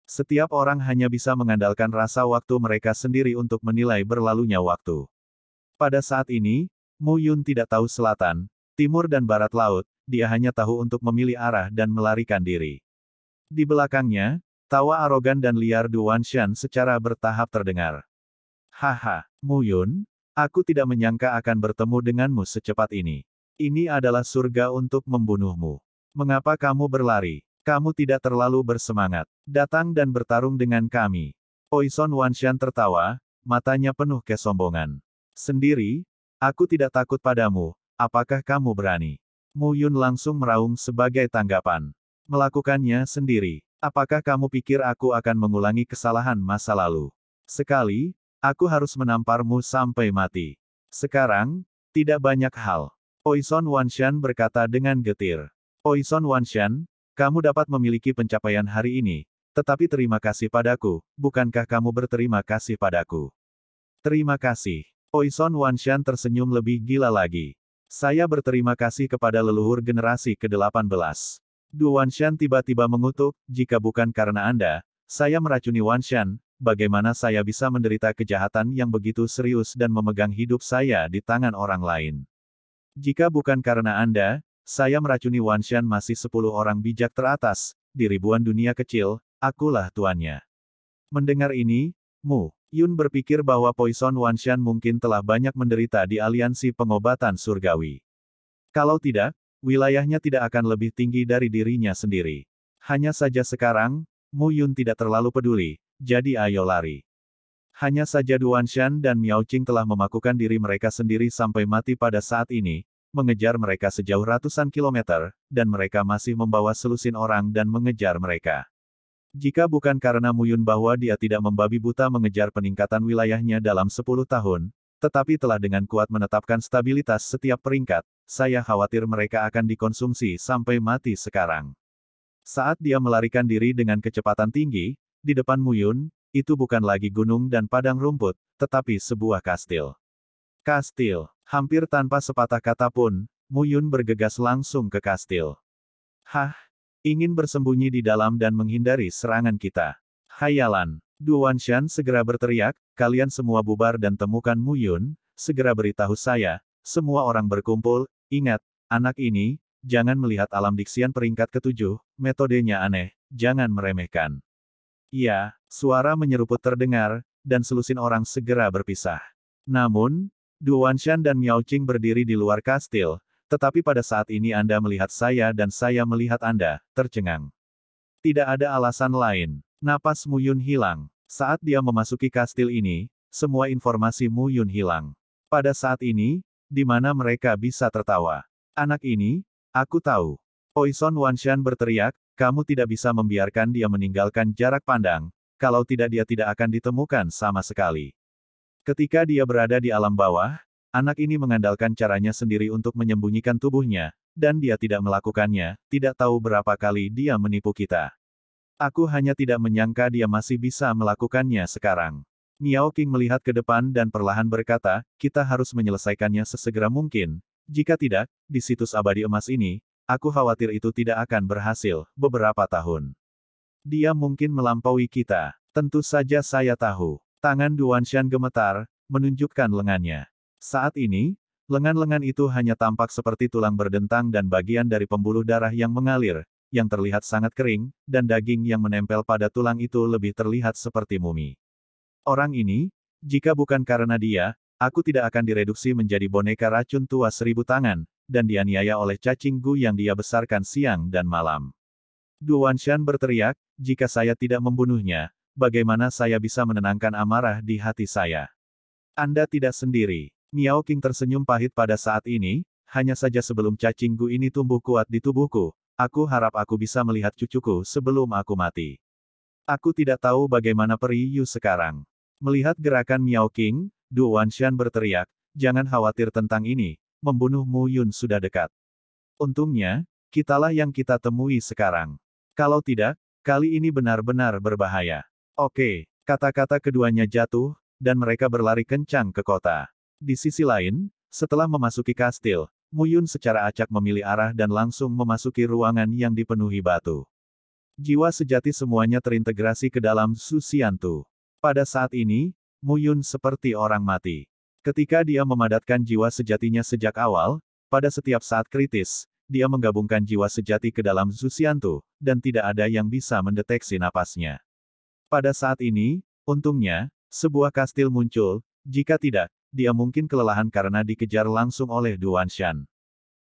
Setiap orang hanya bisa mengandalkan rasa waktu mereka sendiri untuk menilai berlalunya waktu. Pada saat ini, Muyun tidak tahu selatan, timur dan barat laut, dia hanya tahu untuk memilih arah dan melarikan diri. Di belakangnya, Tawa arogan dan liar Duan Shan secara bertahap terdengar. Haha, Mu Yun, aku tidak menyangka akan bertemu denganmu secepat ini. Ini adalah surga untuk membunuhmu. Mengapa kamu berlari? Kamu tidak terlalu bersemangat. Datang dan bertarung dengan kami. Poison Wanshan tertawa, matanya penuh kesombongan. Sendiri, aku tidak takut padamu, apakah kamu berani? Mu Yun langsung meraung sebagai tanggapan. Melakukannya sendiri. Apakah kamu pikir aku akan mengulangi kesalahan masa lalu? Sekali, aku harus menamparmu sampai mati. Sekarang, tidak banyak hal. Oison Wanshan berkata dengan getir. Oison Wanshan, kamu dapat memiliki pencapaian hari ini, tetapi terima kasih padaku, bukankah kamu berterima kasih padaku? Terima kasih. Oison Wanshan tersenyum lebih gila lagi. Saya berterima kasih kepada leluhur generasi ke-18. Wanshan tiba-tiba mengutuk, jika bukan karena Anda, saya meracuni Wanshan, bagaimana saya bisa menderita kejahatan yang begitu serius dan memegang hidup saya di tangan orang lain. Jika bukan karena Anda, saya meracuni Wanshan masih sepuluh orang bijak teratas, di ribuan dunia kecil, akulah tuannya. Mendengar ini, Mu Yun berpikir bahwa Poison Wanshan mungkin telah banyak menderita di aliansi pengobatan surgawi. Kalau tidak, Wilayahnya tidak akan lebih tinggi dari dirinya sendiri. Hanya saja sekarang, Mu Yun tidak terlalu peduli, jadi ayo lari. Hanya saja Duan Shan dan Miao Qing telah memakukan diri mereka sendiri sampai mati pada saat ini, mengejar mereka sejauh ratusan kilometer, dan mereka masih membawa selusin orang dan mengejar mereka. Jika bukan karena Muyun bahwa dia tidak membabi buta mengejar peningkatan wilayahnya dalam 10 tahun, tetapi telah dengan kuat menetapkan stabilitas setiap peringkat, saya khawatir mereka akan dikonsumsi sampai mati sekarang. Saat dia melarikan diri dengan kecepatan tinggi, di depan Muyun, itu bukan lagi gunung dan padang rumput, tetapi sebuah kastil. Kastil, hampir tanpa sepatah kata pun, Muyun bergegas langsung ke kastil. Hah, ingin bersembunyi di dalam dan menghindari serangan kita. Hayalan, Duwanshan segera berteriak, kalian semua bubar dan temukan Muyun, segera beritahu saya, semua orang berkumpul, Ingat, anak ini, jangan melihat alam diksian peringkat ketujuh, metodenya aneh, jangan meremehkan. Iya, suara menyeruput terdengar, dan selusin orang segera berpisah. Namun, Wanshan dan Miao Qing berdiri di luar kastil, tetapi pada saat ini Anda melihat saya dan saya melihat Anda, tercengang. Tidak ada alasan lain. Napas Mu Yun hilang. Saat dia memasuki kastil ini, semua informasi Mu Yun hilang. Pada saat ini, di mana mereka bisa tertawa. Anak ini, aku tahu. Poison Wanshan berteriak, kamu tidak bisa membiarkan dia meninggalkan jarak pandang, kalau tidak dia tidak akan ditemukan sama sekali. Ketika dia berada di alam bawah, anak ini mengandalkan caranya sendiri untuk menyembunyikan tubuhnya, dan dia tidak melakukannya, tidak tahu berapa kali dia menipu kita. Aku hanya tidak menyangka dia masih bisa melakukannya sekarang. Miao King melihat ke depan dan perlahan berkata, kita harus menyelesaikannya sesegera mungkin. Jika tidak, di situs abadi emas ini, aku khawatir itu tidak akan berhasil, beberapa tahun. Dia mungkin melampaui kita. Tentu saja saya tahu. Tangan Duanshan gemetar, menunjukkan lengannya. Saat ini, lengan-lengan itu hanya tampak seperti tulang berdentang dan bagian dari pembuluh darah yang mengalir, yang terlihat sangat kering, dan daging yang menempel pada tulang itu lebih terlihat seperti mumi. Orang ini, jika bukan karena dia, aku tidak akan direduksi menjadi boneka racun tua seribu tangan, dan dianiaya oleh cacing gu yang dia besarkan siang dan malam. Duan Shan berteriak, jika saya tidak membunuhnya, bagaimana saya bisa menenangkan amarah di hati saya? Anda tidak sendiri. Miao King tersenyum pahit pada saat ini, hanya saja sebelum cacing gu ini tumbuh kuat di tubuhku, aku harap aku bisa melihat cucuku sebelum aku mati. Aku tidak tahu bagaimana peri Yu sekarang. Melihat gerakan Miao King, Du Wanshan berteriak, jangan khawatir tentang ini, membunuh Mu Yun sudah dekat. Untungnya, kitalah yang kita temui sekarang. Kalau tidak, kali ini benar-benar berbahaya. Oke, kata-kata keduanya jatuh, dan mereka berlari kencang ke kota. Di sisi lain, setelah memasuki kastil, Mu Yun secara acak memilih arah dan langsung memasuki ruangan yang dipenuhi batu. Jiwa sejati semuanya terintegrasi ke dalam Susiantu. Pada saat ini, Muyun seperti orang mati. Ketika dia memadatkan jiwa sejatinya sejak awal, pada setiap saat kritis, dia menggabungkan jiwa sejati ke dalam Xiantu, dan tidak ada yang bisa mendeteksi napasnya. Pada saat ini, untungnya, sebuah kastil muncul, jika tidak, dia mungkin kelelahan karena dikejar langsung oleh Duan Shan.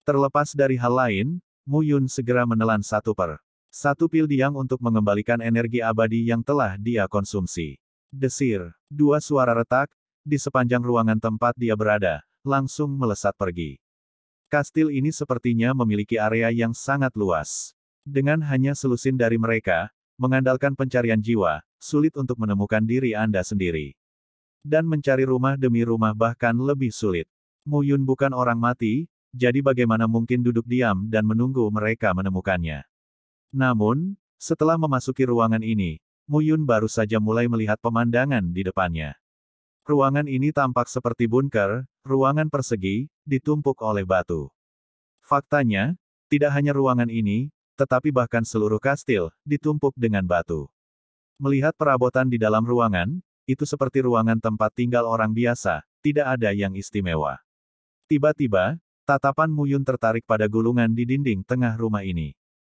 Terlepas dari hal lain, Mu Yun segera menelan satu per satu pil diang untuk mengembalikan energi abadi yang telah dia konsumsi. Desir, dua suara retak, di sepanjang ruangan tempat dia berada, langsung melesat pergi. Kastil ini sepertinya memiliki area yang sangat luas. Dengan hanya selusin dari mereka, mengandalkan pencarian jiwa, sulit untuk menemukan diri Anda sendiri. Dan mencari rumah demi rumah bahkan lebih sulit. Muyun bukan orang mati, jadi bagaimana mungkin duduk diam dan menunggu mereka menemukannya. Namun, setelah memasuki ruangan ini, Muyun baru saja mulai melihat pemandangan di depannya. Ruangan ini tampak seperti bunker, ruangan persegi, ditumpuk oleh batu. Faktanya, tidak hanya ruangan ini, tetapi bahkan seluruh kastil, ditumpuk dengan batu. Melihat perabotan di dalam ruangan, itu seperti ruangan tempat tinggal orang biasa, tidak ada yang istimewa. Tiba-tiba, tatapan Muyun tertarik pada gulungan di dinding tengah rumah ini.